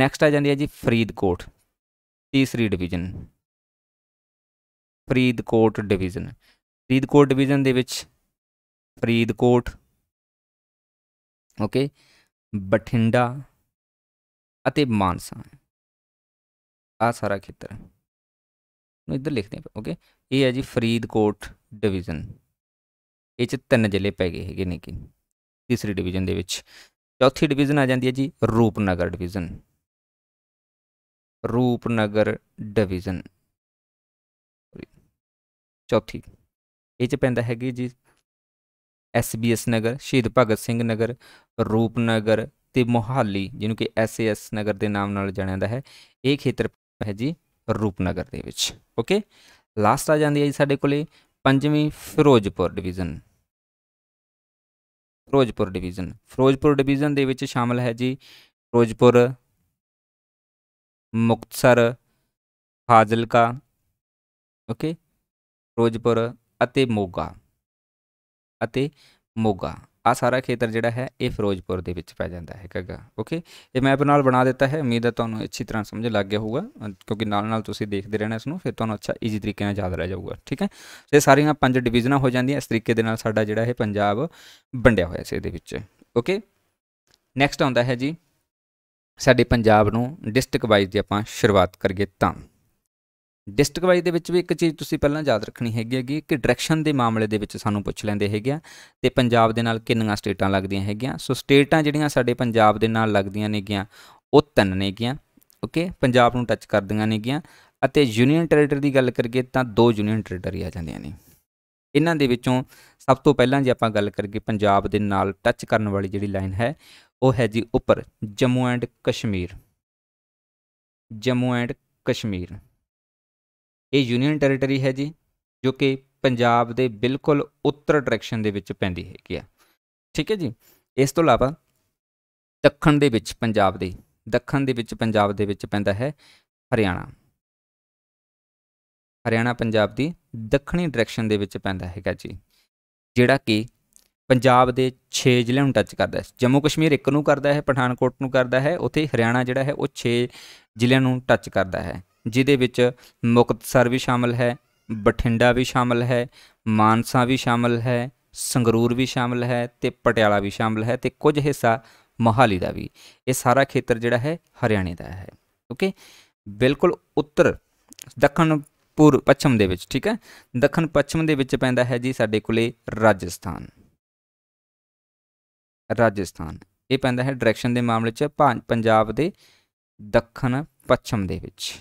ਨੈਕਸਟ ਆ ਜਾਂਦੀ ਹੈ ਜੀ ਫਰੀਦਕੋਟ ਤੀਸਰੀ division Faridkot division Faridkot division ਦੇ ਵਿੱਚ ਫਰੀਦਕੋਟ ਓਕੇ ਬਠਿੰਡਾ ਅਤੇ ਮਾਨਸਾ ਆ ਸਾਰਾ ਖੇਤਰ ਨੂੰ ਇੱਧਰ ਲਿਖਦੇ ਆ ਓਕੇ ਇਹ ਹੈ ਜੀ ਫਰੀਦਕੋਟ ਡਿਵੀਜ਼ਨ ਇਹ ਚ ਤਿੰਨ ਜ਼ਿਲ੍ਹੇ ਪੈ ਗਏ ਹੈਗੇ ਨੇ ਕਿ ਤੀਸਰੀ ਡਿਵੀਜ਼ਨ ਦੇ ਵਿੱਚ ਚੌਥੀ ਡਿਵੀਜ਼ਨ ਆ ਜਾਂਦੀ ਹੈ ਜੀ ਰੂਪਨਗਰ ਡਿਵੀਜ਼ਨ ਰੂਪਨਗਰ ਡਿਵੀਜ਼ਨ ਚੌਥੀ ਇਹ ਚ ਪੈਂਦਾ ਹੈਗੇ ਜੀ ਐਸਬੀਐਸ ਨਗਰ ਸ਼ਹੀਦ ਭਗਤ ਸਿੰਘ ਨਗਰ ਰੂਪਨਗਰ ਤੇ ਮੋਹਾਲੀ ਜਿਹਨੂੰ ਕਿ ਐਸਏਐਸ ਨਗਰ ਦੇ ਨਾਮ ਨਾਲ ਜਾਣਿਆ ਜਾਂਦਾ ਹੈ ਇਹ ਖੇਤਰ ਹੈ ਜੀ ਰੂਪਨਗਰ ਦੇ ਵਿੱਚ ਓਕੇ ਲਾਸਟ ਆ ਜਾਂਦੀ ਹੈ ਜੀ ਸਾਡੇ ਕੋਲੇ ਪੰਜਵੀਂ Ferozepur division Ferozepur division Ferozepur division ਦੇ ਵਿੱਚ ਸ਼ਾਮਲ ਹੈ ਜੀ ਫਿਰੋਜ਼ਪੁਰ ਮੁਕਤਸਰ ਫਾਜ਼ਿਲਕਾ ਓਕੇ ਫਿਰੋਜ਼ਪੁਰ ਅਤੇ ਮੋਗਾ ਅਤੇ ਮੋਗਾ ਆ ਸਾਰਾ ਖੇਤਰ ਜਿਹੜਾ ਹੈ ਇਹ ਫਿਰੋਜ਼ਪੁਰ ਦੇ ਵਿੱਚ ਪੈ ਜਾਂਦਾ ਹੈ ਕਗਾ ਓਕੇ ਇਹ ਮੈਪ ਨਾਲ ਬਣਾ ਦਿੱਤਾ ਹੈ ਉਮੀਦ ਹੈ ਤੁਹਾਨੂੰ ਅੱਛੀ ਤਰ੍ਹਾਂ ਸਮਝ ਲੱਗ ਗਿਆ ਹੋਊਗਾ ਕਿਉਂਕਿ ਨਾਲ ਨਾਲ ਤੁਸੀਂ ਦੇਖਦੇ ਰਹਿਣਾ ਇਸ ਨੂੰ ਫਿਰ ਤੁਹਾਨੂੰ ਅੱਛਾ ਈਜ਼ੀ ਤਰੀਕੇ ਨਾਲ ਯਾਦ ਰਹਿ ਜਾਊਗਾ ਠੀਕ ਹੈ ਤੇ ਸਾਰੀਆਂ ਪੰਜ ਡਿਵੀਜ਼ਨਾਂ ਹੋ ਜਾਂਦੀਆਂ ਇਸ ਤਰੀਕੇ ਦੇ ਨਾਲ ਸਾਡਾ ਜਿਹੜਾ ਇਹ ਪੰਜਾਬ ਵੰਡਿਆ ਹੋਇਆ ਸੀ ਇਹਦੇ ਵਿੱਚ ਓਕੇ ਨੈਕਸਟ ਆਉਂਦਾ ਹੈ ਜੀ ਸਾਡੇ ਪੰਜਾਬ ਨੂੰ ਡਿਸਟ੍ਰਿਕਟ ਵਾਈਜ਼ ਦੀ ਆਪਾਂ ਸ਼ੁਰੂਆਤ ਕਰੀਏ ਤਾਂ ਡਿਸਟ੍ਰਿਕਟ ਵਾਈਜ਼ ਦੇ ਵਿੱਚ ਵੀ ਇੱਕ ਚੀਜ਼ ਤੁਸੀਂ ਪਹਿਲਾਂ ਯਾਦ ਰੱਖਣੀ ਹੈਗੀ ਹੈਗੀ ਕਿ ਡਾਇਰੈਕਸ਼ਨ ਦੇ ਮਾਮਲੇ ਦੇ ਵਿੱਚ ਸਾਨੂੰ ਪੁੱਛ ਲੈਂਦੇ ਹੈਗੇ ਆ ਤੇ ਪੰਜਾਬ ਦੇ ਨਾਲ ਕਿੰਨੀਆਂ ਸਟੇਟਾਂ ਲੱਗਦੀਆਂ ਹੈਗੀਆਂ ਸੋ ਸਟੇਟਾਂ ਜਿਹੜੀਆਂ ਸਾਡੇ ਪੰਜਾਬ ਦੇ ਨਾਲ ਲੱਗਦੀਆਂ ਨੇਗੀਆਂ ਉਹ ਤਿੰਨ ਨੇਗੀਆਂ ਓਕੇ ਪੰਜਾਬ ਨੂੰ ਟੱਚ ਕਰਦੀਆਂ ਨੇਗੀਆਂ ਅਤੇ ਯੂਨੀਅਨ ਟੈਰੀਟਰੀ ਦੀ ਗੱਲ ਕਰੀਏ ਤਾਂ ਦੋ ਯੂਨੀਅਨ ਟੈਰੀਟਰੀ ਆ ਜਾਂਦੀਆਂ ਨੇ ਇਹਨਾਂ ਦੇ ਵਿੱਚੋਂ ਸਭ ਤੋਂ ਪਹਿਲਾਂ ਜੇ ਆਪਾਂ ਗੱਲ ਕਰੀਏ ਪੰਜਾਬ ਦੇ ਨਾਲ ਟੱਚ ਕਰਨ ਵਾਲੀ ਜਿਹੜੀ ਲਾਈਨ ਹੈ ਉਹ ਹੈ ਜੀ ਉੱਪਰ ਜੰਮੂ ਐਂਡ ਕਸ਼ਮੀਰ ਜੰਮੂ ਐਂਡ ਕਸ਼ਮੀਰ ਇਹ ਯੂਨੀਅਨ ਟੈਰੀਟਰੀ ਹੈ ਜੀ ਜੋ ਕਿ ਪੰਜਾਬ ਦੇ ਬਿਲਕੁਲ ਉੱਤਰ ਡਾਇਰੈਕਸ਼ਨ ਦੇ ਵਿੱਚ ਪੈਂਦੀ ਹੈਗੀ ਆ ਠੀਕ ਹੈ ਜੀ ਇਸ ਤੋਂ ਇਲਾਵਾ ਦੱਖਣ ਦੇ ਵਿੱਚ ਪੰਜਾਬ ਦੇ ਦੱਖਣ ਦੇ ਵਿੱਚ ਪੰਜਾਬ ਦੇ ਵਿੱਚ ਪੈਂਦਾ ਹੈ ਹਰਿਆਣਾ ਹਰਿਆਣਾ ਪੰਜਾਬ ਦੀ ਦੱਖਣੀ ਡਾਇਰੈਕਸ਼ਨ ਦੇ ਵਿੱਚ ਪੈਂਦਾ ਹੈਗਾ ਜੀ ਜਿਹੜਾ ਕਿ ਪੰਜਾਬ ਦੇ 6 ਜ਼ਿਲ੍ਹਿਆਂ ਨੂੰ ਟੱਚ ਕਰਦਾ ਹੈ ਜੰਮੂ ਕਸ਼ਮੀਰ ਇੱਕ ਨੂੰ ਕਰਦਾ ਹੈ ਪਠਾਨਕੋਟ ਨੂੰ ਕਰਦਾ ਹੈ ਉੱਥੇ ਹਰਿਆਣਾ ਜਿਹੜਾ ਹੈ ਉਹ 6 ਜ਼ਿਲ੍ਹਿਆਂ ਨੂੰ ਟੱਚ ਕਰਦਾ ਹੈ ਜਿਹਦੇ ਵਿੱਚ ਮੁਕਤਸਰ ਵੀ ਸ਼ਾਮਲ ਹੈ ਬਠਿੰਡਾ ਵੀ ਸ਼ਾਮਲ ਹੈ ਮਾਨਸਾ ਵੀ ਸ਼ਾਮਲ ਹੈ ਸੰਗਰੂਰ ਵੀ ਸ਼ਾਮਲ ਹੈ ਤੇ ਪਟਿਆਲਾ ਵੀ ਸ਼ਾਮਲ ਹੈ ਤੇ ਕੁਝ ਹਿੱਸਾ ਮੋਹਾਲੀ ਦਾ ਵੀ ਇਹ ਸਾਰਾ ਖੇਤਰ ਜਿਹੜਾ ਹੈ ਹਰਿਆਣੇ ਦਾ ਹੈ ਓਕੇ ਬਿਲਕੁਲ ਉੱਤਰ ਦੱਖਣ ਪੂਰਬ ਪੱਛਮ ਦੇ ਵਿੱਚ ਠੀਕ ਹੈ ਦੱਖਣ ਪੱਛਮ ਦੇ ਵਿੱਚ ਪੈਂਦਾ ਹੈ ਜੀ ਸਾਡੇ ਕੋਲੇ ਰਾਜਸਥਾਨ ਰਾਜਸਥਾਨ ਇਹ ਪੈਂਦਾ ਹੈ ਡਾਇਰੈਕਸ਼ਨ ਦੇ ਮਾਮਲੇ 'ਚ ਪੰਜਾਬ ਦੇ ਦੱਖਣ ਪੱਛਮ ਦੇ ਵਿੱਚ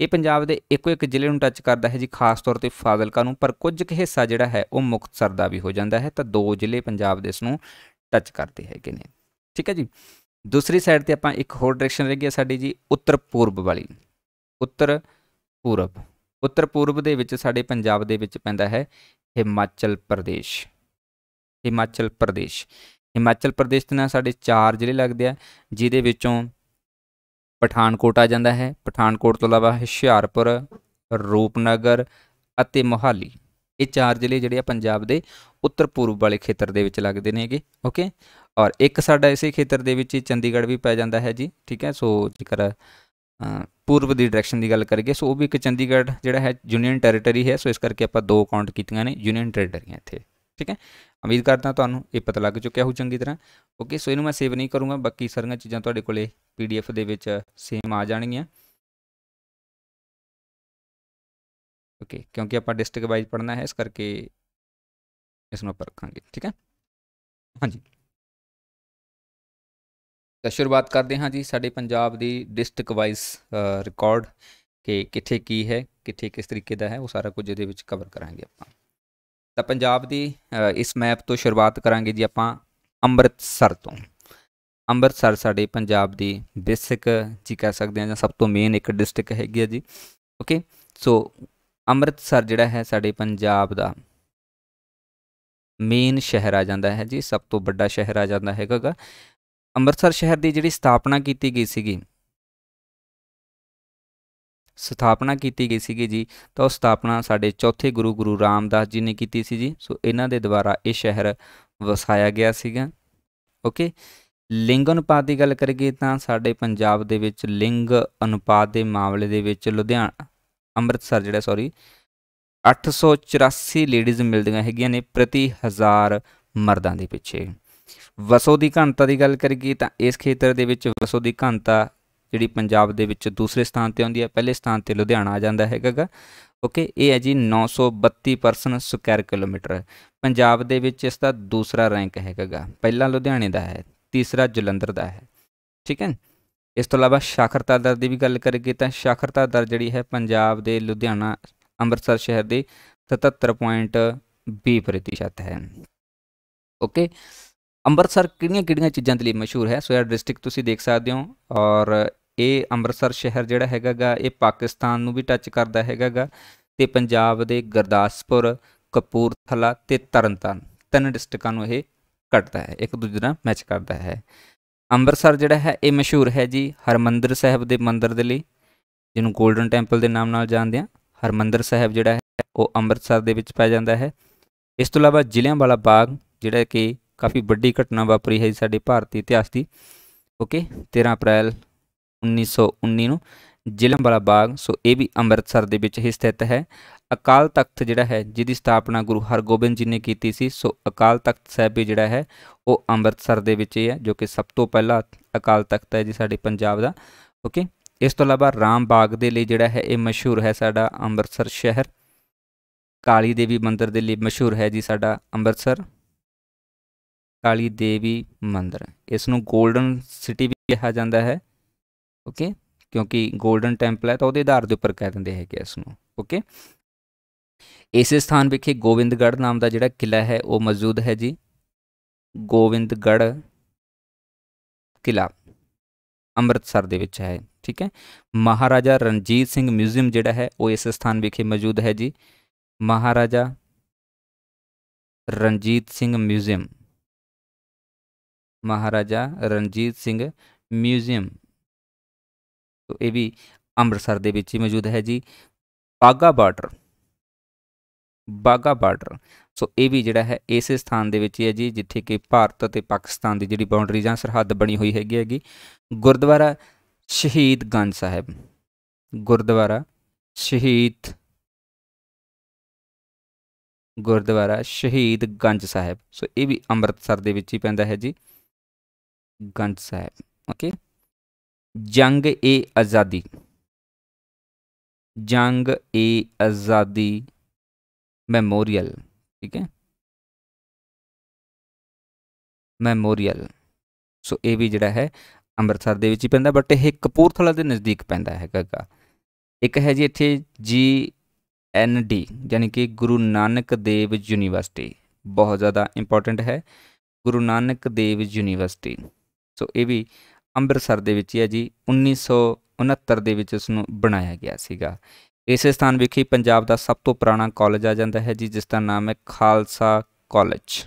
ਇਹ ਪੰਜਾਬ ਦੇ ਇੱਕੋ ਇੱਕ ਜ਼ਿਲ੍ਹੇ ਨੂੰ ਟੱਚ ਕਰਦਾ ਹੈ ਜੀ ਖਾਸ ਤੌਰ ਤੇ ਫਾਜ਼ਿਲਕਾ ਨੂੰ ਪਰ ਕੁਝ ਕੁ ਹਿੱਸਾ ਜਿਹੜਾ ਹੈ ਉਹ ਮੁਕਤਸਰ ਦਾ ਵੀ ਹੋ ਜਾਂਦਾ ਹੈ ਤਾਂ ਦੋ ਜ਼ਿਲ੍ਹੇ ਪੰਜਾਬ ਦੇ ਇਸ ਨੂੰ ਟੱਚ ਕਰਦੇ ਹੈਗੇ ਨੇ ਠੀਕ ਹੈ ਜੀ ਦੂਸਰੀ ਸਾਈਡ ਤੇ ਆਪਾਂ ਇੱਕ ਹੋਰ ਡਾਇਰੈਕਸ਼ਨ ਰਹਿ ਗਈ ਸਾਡੀ ਜੀ ਉੱਤਰ ਪੂਰਬ ਵਾਲੀ ਉੱਤਰ ਪੂਰਬ ਉੱਤਰ ਪੂਰਬ ਦੇ ਵਿੱਚ ਸਾਡੇ ਪੰਜਾਬ ਦੇ ਵਿੱਚ ਪੈਂਦਾ ਹੈ ਹਿਮਾਚਲ ਪ੍ਰਦੇਸ਼ ਹਿਮਾਚਲ ਪ੍ਰਦੇਸ਼ ਹਿਮਾਚਲ ਪ੍ਰਦੇਸ਼ ਦੇ ਨਾਲ ਸਾਡੇ 4 ਜ਼ਿਲ੍ਹੇ ਲੱਗਦੇ ਆ ਜਿਹਦੇ ਵਿੱਚੋਂ ਪਠਾਨਕੋਟ ਆ ਜਾਂਦਾ ਹੈ ਪਠਾਨਕੋਟ ਤੋਂ ਇਲਾਵਾ ਹੁਸ਼ਿਆਰਪੁਰ ਰੂਪਨਗਰ ਅਤੇ ਮੋਹਾਲੀ ਇਹ ਚਾਰ ਜ਼ਿਲ੍ਹੇ ਜਿਹੜੇ ਆ ਪੰਜਾਬ ਦੇ ਉੱਤਰ ਪੂਰਬ ਵਾਲੇ ਖੇਤਰ ਦੇ ਵਿੱਚ ਲੱਗਦੇ ਨੇਗੇ ਓਕੇ ਔਰ ਇੱਕ ਸਾਡਾ ਇਸੇ ਖੇਤਰ ਦੇ ਵਿੱਚ ਚੰਡੀਗੜ੍ਹ ਵੀ ਪੈ ਜਾਂਦਾ ਹੈ ਜੀ ਠੀਕ ਹੈ ਸੋ ਜੇਕਰ ਪੂਰਬ ਦੀ ਡਾਇਰੈਕਸ਼ਨ ਦੀ ਗੱਲ ਕਰੀਏ ਸੋ ਉਹ ਵੀ ਇੱਕ ਚੰਡੀਗੜ੍ਹ ਜਿਹੜਾ ਹੈ ਯੂਨੀਅਨ ਟੈਰੀਟਰੀ ਹੈ ਸੋ ਇਸ ਕਰਕੇ ਆਪਾਂ ਦੋ ਕਾਊਂਟ ਕੀਤੀਆਂ ਨੇ ਯੂਨੀਅਨ ਟੈਰੀਟਰੀਆਂ ਇੱਥੇ ਠੀਕ ਹੈ ਉਮੀਦ ਕਰਦਾ ਤੁਹਾਨੂੰ ਇਹ ਪਤਾ ਲੱਗ ਚੁੱਕਿਆ ਹੋ ਚੰਗੀ ਤਰ੍ਹਾਂ ਓਕੇ ਸੋ ਇਹਨੂੰ ਮੈਂ ਸੇਵ ਨਹੀਂ ਕਰੂੰਗਾ ਬਾਕੀ ਸਾਰੀਆਂ ਚੀਜ਼ਾਂ ਤੁਹਾਡੇ ਕੋਲੇ ਪੀਡੀਐਫ ਦੇ ਵਿੱਚ ਸੇਮ ਆ ਜਾਣਗੀਆਂ ਓਕੇ ਕਿਉਂਕਿ ਆਪਾਂ ਡਿਸਟ੍ਰਿਕਟ ਵਾਈਜ਼ ਪੜਨਾ ਹੈ ਇਸ ਕਰਕੇ ਇਸ ਨੂੰ ਆਪਾਂ ਰੱਖਾਂਗੇ ਠੀਕ ਹੈ ਹਾਂਜੀ ਤਾਂ ਸ਼ੁਰੂਆਤ ਕਰਦੇ ਹਾਂ ਜੀ ਸਾਡੇ ਪੰਜਾਬ ਦੀ ਡਿਸਟ੍ਰਿਕਟ ਵਾਈਜ਼ ਰਿਕਾਰਡ ਕਿ ਕਿੱਥੇ ਕੀ ਹੈ ਕਿੱਥੇ ਕਿਸ ਤਰੀਕੇ ਦਾ ਹੈ ਉਹ ਸਾਰਾ ਕੁਝ ਇਹਦੇ ਵਿੱਚ ਕਵਰ ਕਰਾਂਗੇ ਆਪਾਂ ਤਾਂ ਪੰਜਾਬ ਦੀ ਇਸ ਮੈਪ ਤੋਂ ਸ਼ੁਰੂਆਤ ਕਰਾਂਗੇ ਜੀ ਆਪਾਂ ਅੰਮ੍ਰਿਤਸਰ ਤੋਂ ਅੰਮ੍ਰਿਤਸਰ ਸਾਡੇ ਪੰਜਾਬ ਦੀ ਬੇਸਿਕ ਜੀ ਕਹਿ ਸਕਦੇ ਆ ਜਾਂ ਸਭ ਤੋਂ ਮੇਨ ਇੱਕ ਡਿਸਟ੍ਰਿਕਟ ਹੈਗੀ ਆ ਜੀ ਓਕੇ ਸੋ ਅੰਮ੍ਰਿਤਸਰ ਜਿਹੜਾ ਹੈ ਸਾਡੇ ਪੰਜਾਬ ਦਾ ਮੇਨ ਸ਼ਹਿਰ ਆ ਜਾਂਦਾ ਹੈ ਜੀ ਸਭ ਤੋਂ ਵੱਡਾ ਸ਼ਹਿਰ ਆ ਜਾਂਦਾ ਹੈਗਾਗਾ ਅੰਮ੍ਰਿਤਸਰ ਸ਼ਹਿਰ ਦੀ ਜਿਹੜੀ ਸਥਾਪਨਾ ਕੀਤੀ ਗਈ ਸੀਗੀ ਸਥਾਪਨਾ ਕੀਤੀ ਗਈ ਸੀਗੀ ਜੀ ਤਾਂ ਉਹ ਸਥਾਪਨਾ ਸਾਡੇ ਚੌਥੇ ਗੁਰੂ ਗੁਰੂ ਰਾਮਦਾਸ ਜੀ ਨੇ ਕੀਤੀ ਸੀ ਜੀ ਸੋ ਇਹਨਾਂ ਦੇ ਦੁਆਰਾ ਇਹ ਸ਼ਹਿਰ ਵਸਾਇਆ ਗਿਆ ਸੀਗਾ ਓਕੇ ਲਿੰਗ ਅਨੁਪਾਤ ਦੀ ਗੱਲ ਕਰੀਏ ਤਾਂ ਸਾਡੇ ਪੰਜਾਬ ਦੇ ਵਿੱਚ ਲਿੰਗ ਅਨੁਪਾਤ ਦੇ ਮਾਮਲੇ ਦੇ ਵਿੱਚ ਲੁਧਿਆਣਾ ਅੰਮ੍ਰਿਤਸਰ ਜਿਹੜਾ ਸੌਰੀ 884 ਲੇਡੀਜ਼ ਮਿਲਦੀਆਂ ਹੈਗੀਆਂ ਨੇ ਪ੍ਰਤੀ ਹਜ਼ਾਰ ਮਰਦਾਂ ਦੇ ਪਿੱਛੇ ਵਸੋ ਦੀ ਘਣਤਾ ਦੀ ਗੱਲ ਕਰੀਏ ਤਾਂ ਇਸ ਖੇਤਰ ਦੇ ਵਿੱਚ ਵਸੋ ਦੀ ਘਣਤਾ ਜਿਹੜੀ ਪੰਜਾਬ ਦੇ ਵਿੱਚ ਦੂਸਰੇ ਸਥਾਨ ਤੇ ਆਉਂਦੀ ਹੈ ਪਹਿਲੇ ਸਥਾਨ ਤੇ ਲੁਧਿਆਣਾ ਆ ਜਾਂਦਾ ਹੈਗਾਗਾ ਓਕੇ ਇਹ ਹੈ ਜੀ 932% ਸਕੁਅਰ ਕਿਲੋਮੀਟਰ ਪੰਜਾਬ ਦੇ ਵਿੱਚ ਇਸ ਦਾ ਦੂਸਰਾ ਰੈਂਕ ਹੈਗਾਗਾ ਪਹਿਲਾ ਲੁਧਿਆਣੇ ਦਾ ਹੈ ਤੀਸਰਾ ਜਲੰਧਰ ਦਾ ਹੈ ਠੀਕ ਹੈ ਇਸ ਤੋਂ ਇਲਾਵਾ ਸਾਖਰਤਾ ਦਰ ਦੀ ਵੀ ਗੱਲ ਕਰੀਏ ਤਾਂ ਸਾਖਰਤਾ ਦਰ ਜਿਹੜੀ ਹੈ ਪੰਜਾਬ ਦੇ ਲੁਧਿਆਣਾ ਅੰਮ੍ਰਿਤਸਰ ਸ਼ਹਿਰ ਦੀ 77.20% ਹੈ ਓਕੇ ਅੰਮ੍ਰਿਤਸਰ ਕਿਹੜੀਆਂ ਕਿਹੜੀਆਂ ਚੀਜ਼ਾਂ ਦੇ ਲਈ ਮਸ਼ਹੂਰ ਹੈ ਸੋ ਇਹ ਡਿਸਟ੍ਰਿਕਟ ਤੁਸੀਂ ਦੇਖ ਸਕਦੇ ਹੋ ਔਰ ਇਹ ਅੰਮ੍ਰਿਤਸਰ ਸ਼ਹਿਰ ਜਿਹੜਾ ਹੈਗਾਗਾ ਇਹ ਪਾਕਿਸਤਾਨ ਨੂੰ ਵੀ ਟੱਚ ਕਰਦਾ ਹੈਗਾਗਾ ਤੇ ਪੰਜਾਬ ਦੇ ਗੁਰਦਾਸਪੁਰ ਕਪੂਰਥਲਾ ਤੇ ਤਰਨਤਾਰਨ ਤਿੰਨ ਡਿਸਟ੍ਰਿਕਾਂ ਨੂੰ ਇਹ ਕੱਟਦਾ ਹੈ ਇੱਕ ਦੂਜੇ ਨਾਲ ਮੈਚ ਕਰਦਾ ਹੈ ਅੰਮ੍ਰਿਤਸਰ ਜਿਹੜਾ ਹੈ ਇਹ ਮਸ਼ਹੂਰ ਹੈ ਜੀ ਹਰਮੰਦਰ ਸਾਹਿਬ ਦੇ ਮੰਦਿਰ ਦੇ ਲਈ ਜਿਹਨੂੰ 골ਡਨ ਟੈਂਪਲ ਦੇ ਨਾਮ ਨਾਲ ਜਾਣਦੇ ਆ ਹਰਮੰਦਰ ਸਾਹਿਬ ਜਿਹੜਾ ਹੈ ਉਹ ਅੰਮ੍ਰਿਤਸਰ ਦੇ ਵਿੱਚ ਪੈ ਜਾਂਦਾ ਹੈ ਇਸ ਤੋਂ ਇਲਾਵਾ ਜ਼ਿਲ੍ਹਿਆਂ ਵਾਲਾ ਬਾਗ ਜਿਹੜਾ ਕਿ ਕਾਫੀ ਵੱਡੀ ਘਟਨਾ ਵਾਪਰੀ ਹੈ ਸਾਡੇ ਭਾਰਤੀ ਇਤਿਹਾਸ ਦੀ ਓਕੇ 13 ਅਪ੍ਰੈਲ 1919 ਨੂੰ ਜ਼ਿਲ੍ਹਾ ਵਾਲਾ ਬਾਗ ਸੋ ਇਹ ਵੀ ਅੰਮ੍ਰਿਤਸਰ ਦੇ ਵਿੱਚ ਹੀ ਸਥਿਤ ਹੈ ਅਕਾਲ ਤਖਤ ਜਿਹੜਾ ਹੈ ਜਿਹਦੀ ਸਥਾਪਨਾ ਗੁਰੂ ਹਰਗੋਬਿੰਦ ਜੀ ਨੇ ਕੀਤੀ ਸੀ ਸੋ ਅਕਾਲ ਤਖਤ ਸਾਹਿਬ ਵੀ ਜਿਹੜਾ ਹੈ ਉਹ ਅੰਮ੍ਰਿਤਸਰ ਦੇ ਵਿੱਚ ਹੀ ਹੈ ਜੋ ਕਿ ਸਭ ਤੋਂ ਪਹਿਲਾ ਅਕਾਲ ਤਖਤ ਹੈ ਜੀ ਸਾਡੇ ਪੰਜਾਬ ਦਾ ਓਕੇ ਇਸ ਤੋਂ ਇਲਾਵਾ ਰਾਮ ਬਾਗ ਦੇ ਲਈ ਜਿਹੜਾ ਹੈ ਇਹ ਮਸ਼ਹੂਰ ਹੈ ਸਾਡਾ ਅੰਮ੍ਰਿਤਸਰ ਸ਼ਹਿਰ ਕਾਲੀ ਦੇਵੀ ਮੰਦਿਰ ਦੇ ਲਈ ਮਸ਼ਹੂਰ ਹੈ ਜੀ ਸਾਡਾ ਅੰਮ੍ਰਿਤਸਰ ਕਾਲੀ ਦੇਵੀ ਮੰਦਿਰ ਇਸ ਨੂੰ 골ਡਨ ਸਿਟੀ ਵੀ ਕਿਹਾ ਜਾਂਦਾ ਹੈ ਓਕੇ ਕਿਉਂਕਿ 골ਡਨ ਟੈਂਪਲ ਹੈ ਤਾਂ ਉਹਦੇ ਆਧਾਰ ਦੇ ਉੱਪਰ ਕਹਿ ਦਿੰਦੇ ਹੈਗੇ ਇਸ ਨੂੰ ਓਕੇ ਇਸੇ ਸਥਾਨ ਵਿਖੇ ਗੋਬਿੰਦਗੜ੍ਹ ਨਾਮ ਦਾ ਜਿਹੜਾ ਕਿਲਾ ਹੈ ਉਹ ਮੌਜੂਦ ਹੈ ਜੀ ਗੋਬਿੰਦਗੜ੍ਹ ਕਿਲਾ ਅੰਮ੍ਰਿਤਸਰ ਦੇ ਵਿੱਚ ਹੈ ਠੀਕ ਹੈ ਮਹਾਰਾਜਾ ਰਣਜੀਤ ਸਿੰਘ ਮਿਊਜ਼ੀਅਮ ਜਿਹੜਾ ਹੈ ਉਹ ਇਸ ਸਥਾਨ ਵਿਖੇ ਮੌਜੂਦ ਹੈ ਜੀ Maharaja Ranjit Singh Museum Maharaja Ranjit Singh Museum so ਇਹ ਵੀ ਅੰਮ੍ਰਿਤਸਰ ਦੇ ਵਿੱਚ ਹੀ ਮੌਜੂਦ ਹੈ ਜੀ ਬਾਗਾ ਬਾਰਡਰ ਬਾਗਾ ਬਾਰਡਰ ਸੋ ਇਹ ਵੀ ਜਿਹੜਾ ਹੈ ਇਸੇ ਸਥਾਨ ਦੇ ਵਿੱਚ ਹੈ ਜੀ ਜਿੱਥੇ ਕਿ ਭਾਰਤ ਅਤੇ ਪਾਕਿਸਤਾਨ ਦੀ ਜਿਹੜੀ ਬਾਉਂਡਰੀ ਜਾਂ ਸਰਹੱਦ ਬਣੀ ਹੋਈ ਹੈਗੀ ਹੈਗੀ ਗੁਰਦੁਆਰਾ ਸ਼ਹੀਦ ਗੰਜ ਸਾਹਿਬ ਗੁਰਦੁਆਰਾ ਸ਼ਹੀਦ ਗੁਰਦੁਆਰਾ ਸ਼ਹੀਦ ਗੰਜ ਸਾਹਿਬ ਸੋ ਇਹ ਵੀ ਅੰਮ੍ਰਿਤਸਰ ਦੇ ਵਿੱਚ ਹੀ ਪੈਂਦਾ ਹੈ ਜੀ ਗੰਜ ਸਾਹਿਬ ਓਕੇ ਜੰਗ ਏ ਆਜ਼ਾਦੀ ਜੰਗ ਏ ਆਜ਼ਾਦੀ ਮੈਮੋਰੀਅਲ ਠੀਕ ਹੈ ਮੈਮੋਰੀਅਲ ਸੋ ਇਹ ਵੀ ਜਿਹੜਾ ਹੈ ਅੰਮ੍ਰਿਤਸਰ ਦੇ ਵਿੱਚ ਹੀ ਪੈਂਦਾ ਬਟ ਇਹ ਕਪੂਰਥਲਾ ਦੇ ਨਜ਼ਦੀਕ ਪੈਂਦਾ ਹੈਗਾ ਇੱਕ ਹੈ ਜੀ ਇੱਥੇ ਜੀ ਐਨ ਡੀ ਯਾਨੀ ਕਿ ਗੁਰੂ ਨਾਨਕ ਦੇਵ ਯੂਨੀਵਰਸਿਟੀ ਬਹੁਤ ਜ਼ਿਆਦਾ ਇੰਪੋਰਟੈਂਟ ਹੈ ਗੁਰੂ ਨਾਨਕ ਦੇਵ ਯੂਨੀਵਰਸਿਟੀ ਸੋ ਇਹ ਵੀ ਅੰਮ੍ਰਿਤਸਰ ਦੇ ਵਿੱਚ ਹੈ ਜੀ 1969 ਦੇ ਵਿੱਚ ਉਸ ਨੂੰ ਬਣਾਇਆ ਗਿਆ ਸੀਗਾ ਇਸ ਸਥਾਨ ਵਿਖੇ ਪੰਜਾਬ ਦਾ ਸਭ ਤੋਂ ਪੁਰਾਣਾ ਕਾਲਜ ਆ ਜਾਂਦਾ ਹੈ ਜੀ ਜਿਸ ਦਾ ਨਾਮ ਹੈ Khalsa College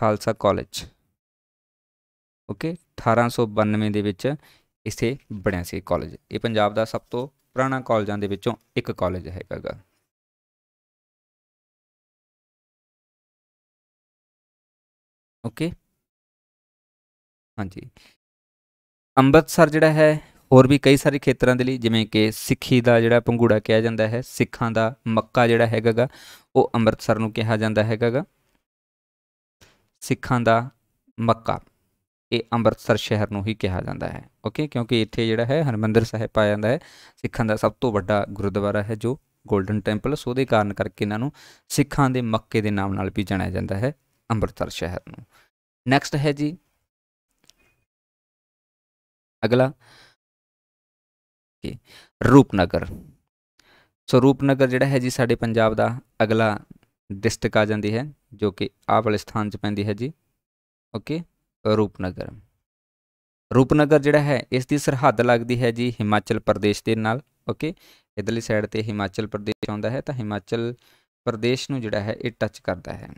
Khalsa College okay 1892 ਦੇ ਵਿੱਚ ਇਸੇ ਬਣਿਆ ਸੀ ਕਾਲਜ ਇਹ ਪੰਜਾਬ ਦਾ ਸਭ ਤੋਂ ਪੁਰਾਣਾ ਕਾਲਜਾਂ ਦੇ ਵਿੱਚੋਂ ਇੱਕ ਕਾਲਜ ਹੈਗਾਗਾ ਓਕੇ ਹਾਂਜੀ ਅੰਮ੍ਰਿਤਸਰ ਜਿਹੜਾ ਹੈ ਹੋਰ ਵੀ ਕਈ ਸਾਰੇ ਖੇਤਰਾਂ ਦੇ ਲਈ ਜਿਵੇਂ ਕਿ ਸਿੱਖੀ ਦਾ ਜਿਹੜਾ ਪੰਗੂੜਾ ਕਿਹਾ ਜਾਂਦਾ ਹੈ ਸਿੱਖਾਂ ਦਾ ਮੱਕਾ ਜਿਹੜਾ ਹੈਗਾਗਾ ਉਹ ਅੰਮ੍ਰਿਤਸਰ ਨੂੰ ਕਿਹਾ ਜਾਂਦਾ ਹੈਗਾਗਾ ਸਿੱਖਾਂ ਦਾ ਮੱਕਾ ਇਹ ਅੰਮ੍ਰਿਤਸਰ ਸ਼ਹਿਰ ਨੂੰ ਹੀ ਕਿਹਾ ਜਾਂਦਾ ਹੈ ਓਕੇ ਕਿਉਂਕਿ ਇੱਥੇ ਜਿਹੜਾ ਹੈ ਹਰਮੰਦਰ ਸਾਹਿਬ ਆ ਜਾਂਦਾ ਹੈ ਸਿੱਖਾਂ ਦਾ ਸਭ ਤੋਂ ਵੱਡਾ ਗੁਰਦੁਆਰਾ ਹੈ ਜੋ ਗੋਲਡਨ ਟੈਂਪਲ ਸੋ ਦੇ ਕਾਰਨ ਕਰਕੇ ਇਹਨਾਂ ਨੂੰ ਸਿੱਖਾਂ ਦੇ ਮੱਕੇ ਦੇ ਨਾਮ ਨਾਲ ਵੀ ਜਾਣਿਆ ਜਾਂਦਾ ਹੈ ਅੰਮ੍ਰਿਤਸਰ ਸ਼ਹਿਰ ਨੂੰ ਨੈਕਸਟ ਹੈ ਜੀ ਅਗਲਾ ਓਕੇ ਰੂਪਨਗਰ ਸੋ ਰੂਪਨਗਰ ਜਿਹੜਾ ਹੈ ਜੀ ਸਾਡੇ ਪੰਜਾਬ ਦਾ ਅਗਲਾ ਡਿਸਟ੍ਰਿਕਟ ਆ ਜਾਂਦੀ ਹੈ ਜੋ ਕਿ ਆਹ ਵਾਲੇ ਸਥਾਨ 'ਚ ਪੈਂਦੀ ਹੈ ਜੀ ਓਕੇ ਰੂਪਨਗਰ ਰੂਪਨਗਰ ਜਿਹੜਾ ਹੈ ਇਸ ਦੀ ਸਰਹੱਦ ਲੱਗਦੀ ਹੈ ਜੀ ਹਿਮਾਚਲ ਪ੍ਰਦੇਸ਼ ਦੇ ਨਾਲ ਓਕੇ ਇਧਰਲੀ ਸਾਈਡ ਤੇ ਹਿਮਾਚਲ ਪ੍ਰਦੇਸ਼ ਆਉਂਦਾ ਹੈ ਤਾਂ ਹਿਮਾਚਲ ਪ੍ਰਦੇਸ਼ ਨੂੰ ਜਿਹੜਾ ਹੈ ਇਹ ਟੱਚ ਕਰਦਾ ਹੈ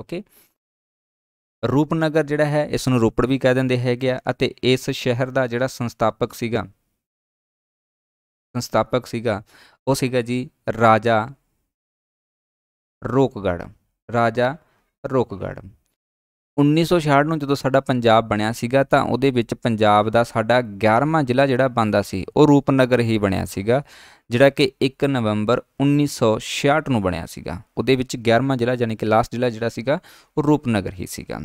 ਓਕੇ ਰੂਪਨਗਰ ਜਿਹੜਾ ਹੈ ਇਸ ਨੂੰ ਰੋਪੜ ਵੀ ਕਹਿ ਦਿੰਦੇ ਹੈਗੇ ਆ ਅਤੇ ਇਸ ਸ਼ਹਿਰ ਦਾ ਜਿਹੜਾ ਸੰਸਥਾਪਕ ਸੀਗਾ ਸੰਸਥਾਪਕ ਸੀਗਾ ਉਹ ਸੀਗਾ ਜੀ ਰਾਜਾ ਰੋਕਗੜ ਰਾਜਾ ਰੋਕਗੜ 1966 ਨੂੰ ਜਦੋਂ ਸਾਡਾ ਪੰਜਾਬ ਬਣਿਆ ਸੀਗਾ ਤਾਂ ਉਹਦੇ ਵਿੱਚ ਪੰਜਾਬ ਦਾ ਸਾਡਾ 11ਵਾਂ ਜ਼ਿਲ੍ਹਾ ਜਿਹੜਾ ਬੰਦਾ ਸੀ ਉਹ ਰੂਪਨਗਰ ਹੀ ਬਣਿਆ ਸੀਗਾ ਜਿਹੜਾ ਕਿ 1 ਨਵੰਬਰ 1966 ਨੂੰ ਬਣਿਆ ਸੀਗਾ ਉਹਦੇ ਵਿੱਚ 11ਵਾਂ ਜ਼ਿਲ੍ਹਾ ਯਾਨੀ ਕਿ ਲਾਸਟ ਜ਼ਿਲ੍ਹਾ ਜਿਹੜਾ ਸੀਗਾ ਉਹ ਰੂਪਨਗਰ ਹੀ ਸੀਗਾ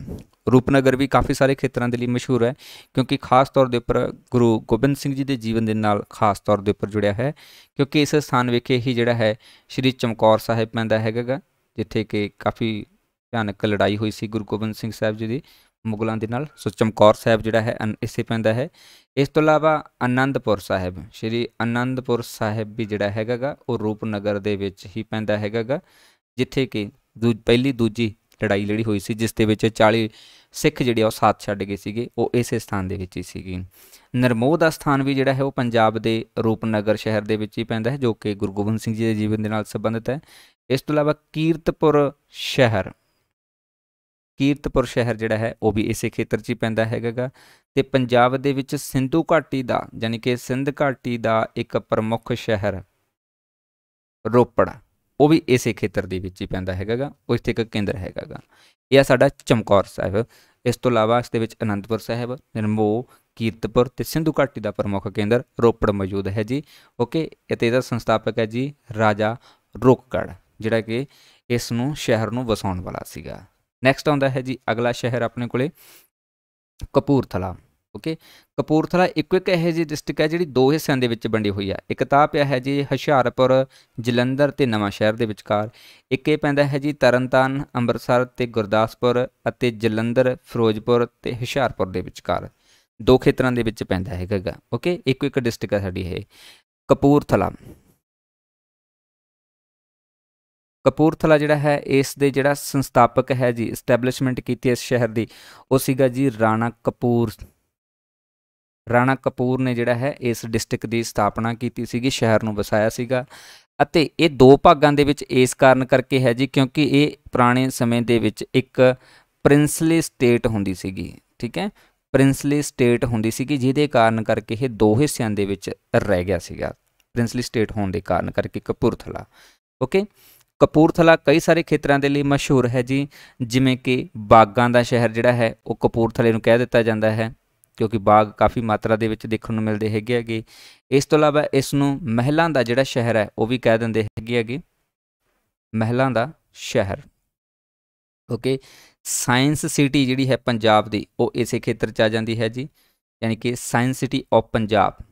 ਰੂਪਨਗਰ ਵੀ ਕਾਫੀ ਸਾਰੇ ਖੇਤਰਾਂ ਦੇ ਲਈ ਮਸ਼ਹੂਰ ਹੈ ਕਿਉਂਕਿ ਖਾਸ ਤੌਰ ਦੇ ਉੱਪਰ ਗੁਰੂ ਗੋਬਿੰਦ ਸਿੰਘ ਜੀ ਦੇ ਜੀਵਨ ਦੇ ਨਾਲ ਖਾਸ ਤੌਰ ਦੇ ਉੱਪਰ ਜੁੜਿਆ ਹੈ ਕਿਉਂਕਿ ਇਸ ਸਥਾਨ ਵਿਖੇ ਹੀ ਜਿਹੜਾ ਹੈ ਸ਼੍ਰੀ ਚਮਕੌਰ ਸਾਹਿਬ ਪੈਂਦਾ ਹੈਗਾ ਜਿੱਥੇ ਕਿ ਕਾਫੀ ਭਿਆਨਕ ਲੜਾਈ ਹੋਈ ਸੀ ਗੁਰੂ ਗੋਬਿੰਦ ਸਿੰਘ ਸਾਹਿਬ ਜੀ ਦੀ ਮੁਗਲਾਂ ਦੇ ਨਾਲ ਸੋ ਚਮਕੌਰ ਸਾਹਿਬ ਜਿਹੜਾ ਹੈ ਇਸੇ ਪੈਂਦਾ ਹੈ ਇਸ ਤੋਂ ਇਲਾਵਾ ਆਨੰਦਪੁਰ ਸਾਹਿਬ ਸ਼੍ਰੀ ਆਨੰਦਪੁਰ ਸਾਹਿਬ ਵੀ ਜਿਹੜਾ ਹੈਗਾਗਾ ਉਹ ਰੂਪਨਗਰ ਦੇ ਵਿੱਚ ਹੀ ਪੈਂਦਾ ਹੈਗਾਗਾ ਜਿੱਥੇ ਕਿ ਪਹਿਲੀ ਦੂਜੀ ਲੜਾਈ ਲੜੀ ਹੋਈ ਸੀ ਜਿਸ ਦੇ ਵਿੱਚ 40 ਸਿੱਖ ਜਿਹੜੇ ਉਹ ਸਾਥ ਛੱਡ ਗਏ ਸੀਗੇ ਉਹ ਇਸੇ ਸਥਾਨ ਦੇ ਵਿੱਚ ਹੀ ਸੀਗੇ ਨਰਮੋਹ ਦਾ ਸਥਾਨ ਵੀ ਜਿਹੜਾ ਹੈ ਉਹ ਪੰਜਾਬ ਦੇ ਰੂਪਨਗਰ ਸ਼ਹਿਰ ਦੇ ਵਿੱਚ ਹੀ ਪੈਂਦਾ ਹੈ ਜੋ ਕਿ ਗੁਰੂ ਗੋਬਿੰਦ ਸਿੰਘ ਜੀ ਦੇ ਜੀਵਨ ਦੇ ਨਾਲ ਸੰਬੰਧਿਤ ਹੈ ਇਸ ਤੋਂ ਇਲਾਵਾ ਕੀਰਤਪੁਰ ਸ਼ਹਿਰ ਕੀਰਤਪੁਰ ਸ਼ਹਿਰ ਜਿਹੜਾ ਹੈ ਉਹ ਵੀ ਇਸੇ ਖੇਤਰ 'ਚ ਹੀ ਪੈਂਦਾ ਹੈਗਾਗਾ ਤੇ ਪੰਜਾਬ ਦੇ ਵਿੱਚ ਸਿੰਧੂ ਘਾਟੀ ਦਾ ਯਾਨੀ ਕਿ ਸਿੰਧ ਘਾਟੀ ਦਾ ਇੱਕ ਪ੍ਰਮੁੱਖ ਸ਼ਹਿਰ ਰੋਪੜ ਉਹ ਵੀ ਇਸੇ ਖੇਤਰ ਦੇ ਵਿੱਚ ਹੀ ਪੈਂਦਾ ਹੈਗਾਗਾ ਉਹ ਇੱਥੇ ਇੱਕ ਕੇਂਦਰ ਹੈਗਾਗਾ ਇਹ ਆ ਸਾਡਾ ਚਮਕੌਰ ਸਾਹਿਬ ਇਸ ਤੋਂ ਇਲਾਵਾ ਇਸ ਦੇ ਵਿੱਚ ਅਨੰਦਪੁਰ ਸਾਹਿਬ ਨਿਰਮੋ ਕੀਰਤਪੁਰ ਤੇ ਸਿੰਧੂ ਘਾਟੀ ਦਾ ਪ੍ਰਮੁੱਖ ਕੇਂਦਰ ਰੋਪੜ ਮੌਜੂਦ ਹੈ ਜੀ ਓਕੇ ਅਤੇ ਦਾ ਸੰਸਥਾਪਕ ਹੈ ਜੀ ਰਾਜਾ ਰੋਕੜ ਜਿਹੜਾ ਕਿ ਇਸ ਨੂੰ ਸ਼ਹਿਰ ਨੂੰ ਵਸਾਉਣ ਵਾਲਾ ਸੀਗਾ ਨੈਕਸਟ ਆਉਂਦਾ ਹੈ ਜੀ ਅਗਲਾ ਸ਼ਹਿਰ ਆਪਣੇ ਕੋਲੇ ਕਪੂਰਥਲਾ ਓਕੇ ਕਪੂਰਥਲਾ ਇੱਕੋ ਇੱਕ ਇਹੋ ਜੀ ਡਿਸਟ੍ਰਿਕਟ ਹੈ ਜਿਹੜੀ ਦੋ ਹਿੱਸਿਆਂ ਦੇ ਵਿੱਚ ਵੰਡੀ ਹੋਈ ਹੈ ਇੱਕ ਤਾਂ ਪਿਆ ਹੈ ਜੀ ਹੁਸ਼ਿਆਰਪੁਰ ਜਲੰਧਰ ਤੇ ਨਵਾਂ ਸ਼ਹਿਰ ਦੇ ਵਿਚਕਾਰ ਇੱਕ ਇਹ ਪੈਂਦਾ ਹੈ ਜੀ ਤਰਨਤਾਰਨ ਅੰਮ੍ਰਿਤਸਰ ਤੇ ਗੁਰਦਾਸਪੁਰ ਅਤੇ ਜਲੰਧਰ ਫਿਰੋਜ਼ਪੁਰ ਤੇ ਹੁਸ਼ਿਆਰਪੁਰ ਦੇ ਵਿਚਕਾਰ ਦੋ ਖੇਤਰਾਂ ਦੇ ਵਿੱਚ ਪੈਂਦਾ ਹੈਗਾ ਓਕੇ ਇੱਕੋ ਇੱਕ ਡਿਸਟ੍ਰਿਕਟ ਹੈ ਸਾਡੀ ਇਹ ਕਪੂਰਥਲਾ ਕਪੂਰਥਲਾ ਜਿਹੜਾ ਹੈ ਇਸ ਦੇ ਜਿਹੜਾ ਸੰਸਥਾਪਕ ਹੈ ਜੀ ਐਸਟੈਬਲਿਸ਼ਮੈਂਟ ਕੀਤੀ ਇਸ ਸ਼ਹਿਰ ਦੀ ਉਹ ਸੀਗਾ ਜੀ ਰਾਣਾ ਕਪੂਰ ਰਾਣਾ ਕਪੂਰ ਨੇ ਜਿਹੜਾ ਹੈ ਇਸ ਡਿਸਟ੍ਰਿਕਟ ਦੀ ਸਥਾਪਨਾ ਕੀਤੀ ਸੀਗੀ ਸ਼ਹਿਰ ਨੂੰ ਵਸਾਇਆ ਸੀਗਾ ਅਤੇ ਇਹ ਦੋ ਭਾਗਾਂ ਦੇ ਵਿੱਚ ਇਸ ਕਾਰਨ ਕਰਕੇ ਹੈ ਜੀ ਕਿਉਂਕਿ ਇਹ ਪੁਰਾਣੇ ਸਮੇਂ ਦੇ ਵਿੱਚ ਇੱਕ ਪ੍ਰਿੰਸਲੀ ਸਟੇਟ ਹੁੰਦੀ ਸੀਗੀ ਠੀਕ ਹੈ ਪ੍ਰਿੰਸਲੀ ਸਟੇਟ ਹੁੰਦੀ ਸੀਗੀ ਜਿਹਦੇ ਕਾਰਨ ਕਰਕੇ ਇਹ ਦੋ ਹਿੱਸਿਆਂ ਦੇ ਵਿੱਚ ਰਹਿ ਗਿਆ ਸੀਗਾ ਪ੍ਰਿੰਸਲੀ ਸਟੇਟ ਹੋਣ ਦੇ ਕਾਰਨ ਕਰਕੇ ਕਪੂਰਥਲਾ ਓਕੇ ਕਪੂਰਥਲਾ ਕਈ ਸਾਰੇ ਖੇਤਰਾਂ ਦੇ ਲਈ ਮਸ਼ਹੂਰ ਹੈ ਜੀ ਜਿਵੇਂ ਕਿ ਬਾਗਾਂ ਦਾ ਸ਼ਹਿਰ ਜਿਹੜਾ ਹੈ ਉਹ ਕਪੂਰਥਲੇ ਨੂੰ ਕਹਿ ਦਿੱਤਾ ਜਾਂਦਾ ਹੈ ਕਿਉਂਕਿ ਬਾਗ ਕਾਫੀ ਮਾਤਰਾ ਦੇ ਵਿੱਚ ਦੇਖਣ ਨੂੰ ਮਿਲਦੇ ਹੈਗੇ ਹੈਗੇ ਇਸ ਤੋਂ ਇਲਾਵਾ ਇਸ ਨੂੰ ਮਹਿਲਾਂ ਦਾ ਜਿਹੜਾ ਸ਼ਹਿਰ ਹੈ ਉਹ ਵੀ ਕਹਿ ਦਿੰਦੇ ਹੈਗੇ ਹੈਗੇ ਮਹਿਲਾਂ ਦਾ ਸ਼ਹਿਰ ਓਕੇ ਸਾਇੰਸ ਸਿਟੀ ਜਿਹੜੀ ਹੈ ਪੰਜਾਬ ਦੀ ਉਹ ਇਸੇ ਖੇਤਰ 'ਚ ਆ ਜਾਂਦੀ ਹੈ ਜੀ ਯਾਨੀ ਕਿ Science City of Punjab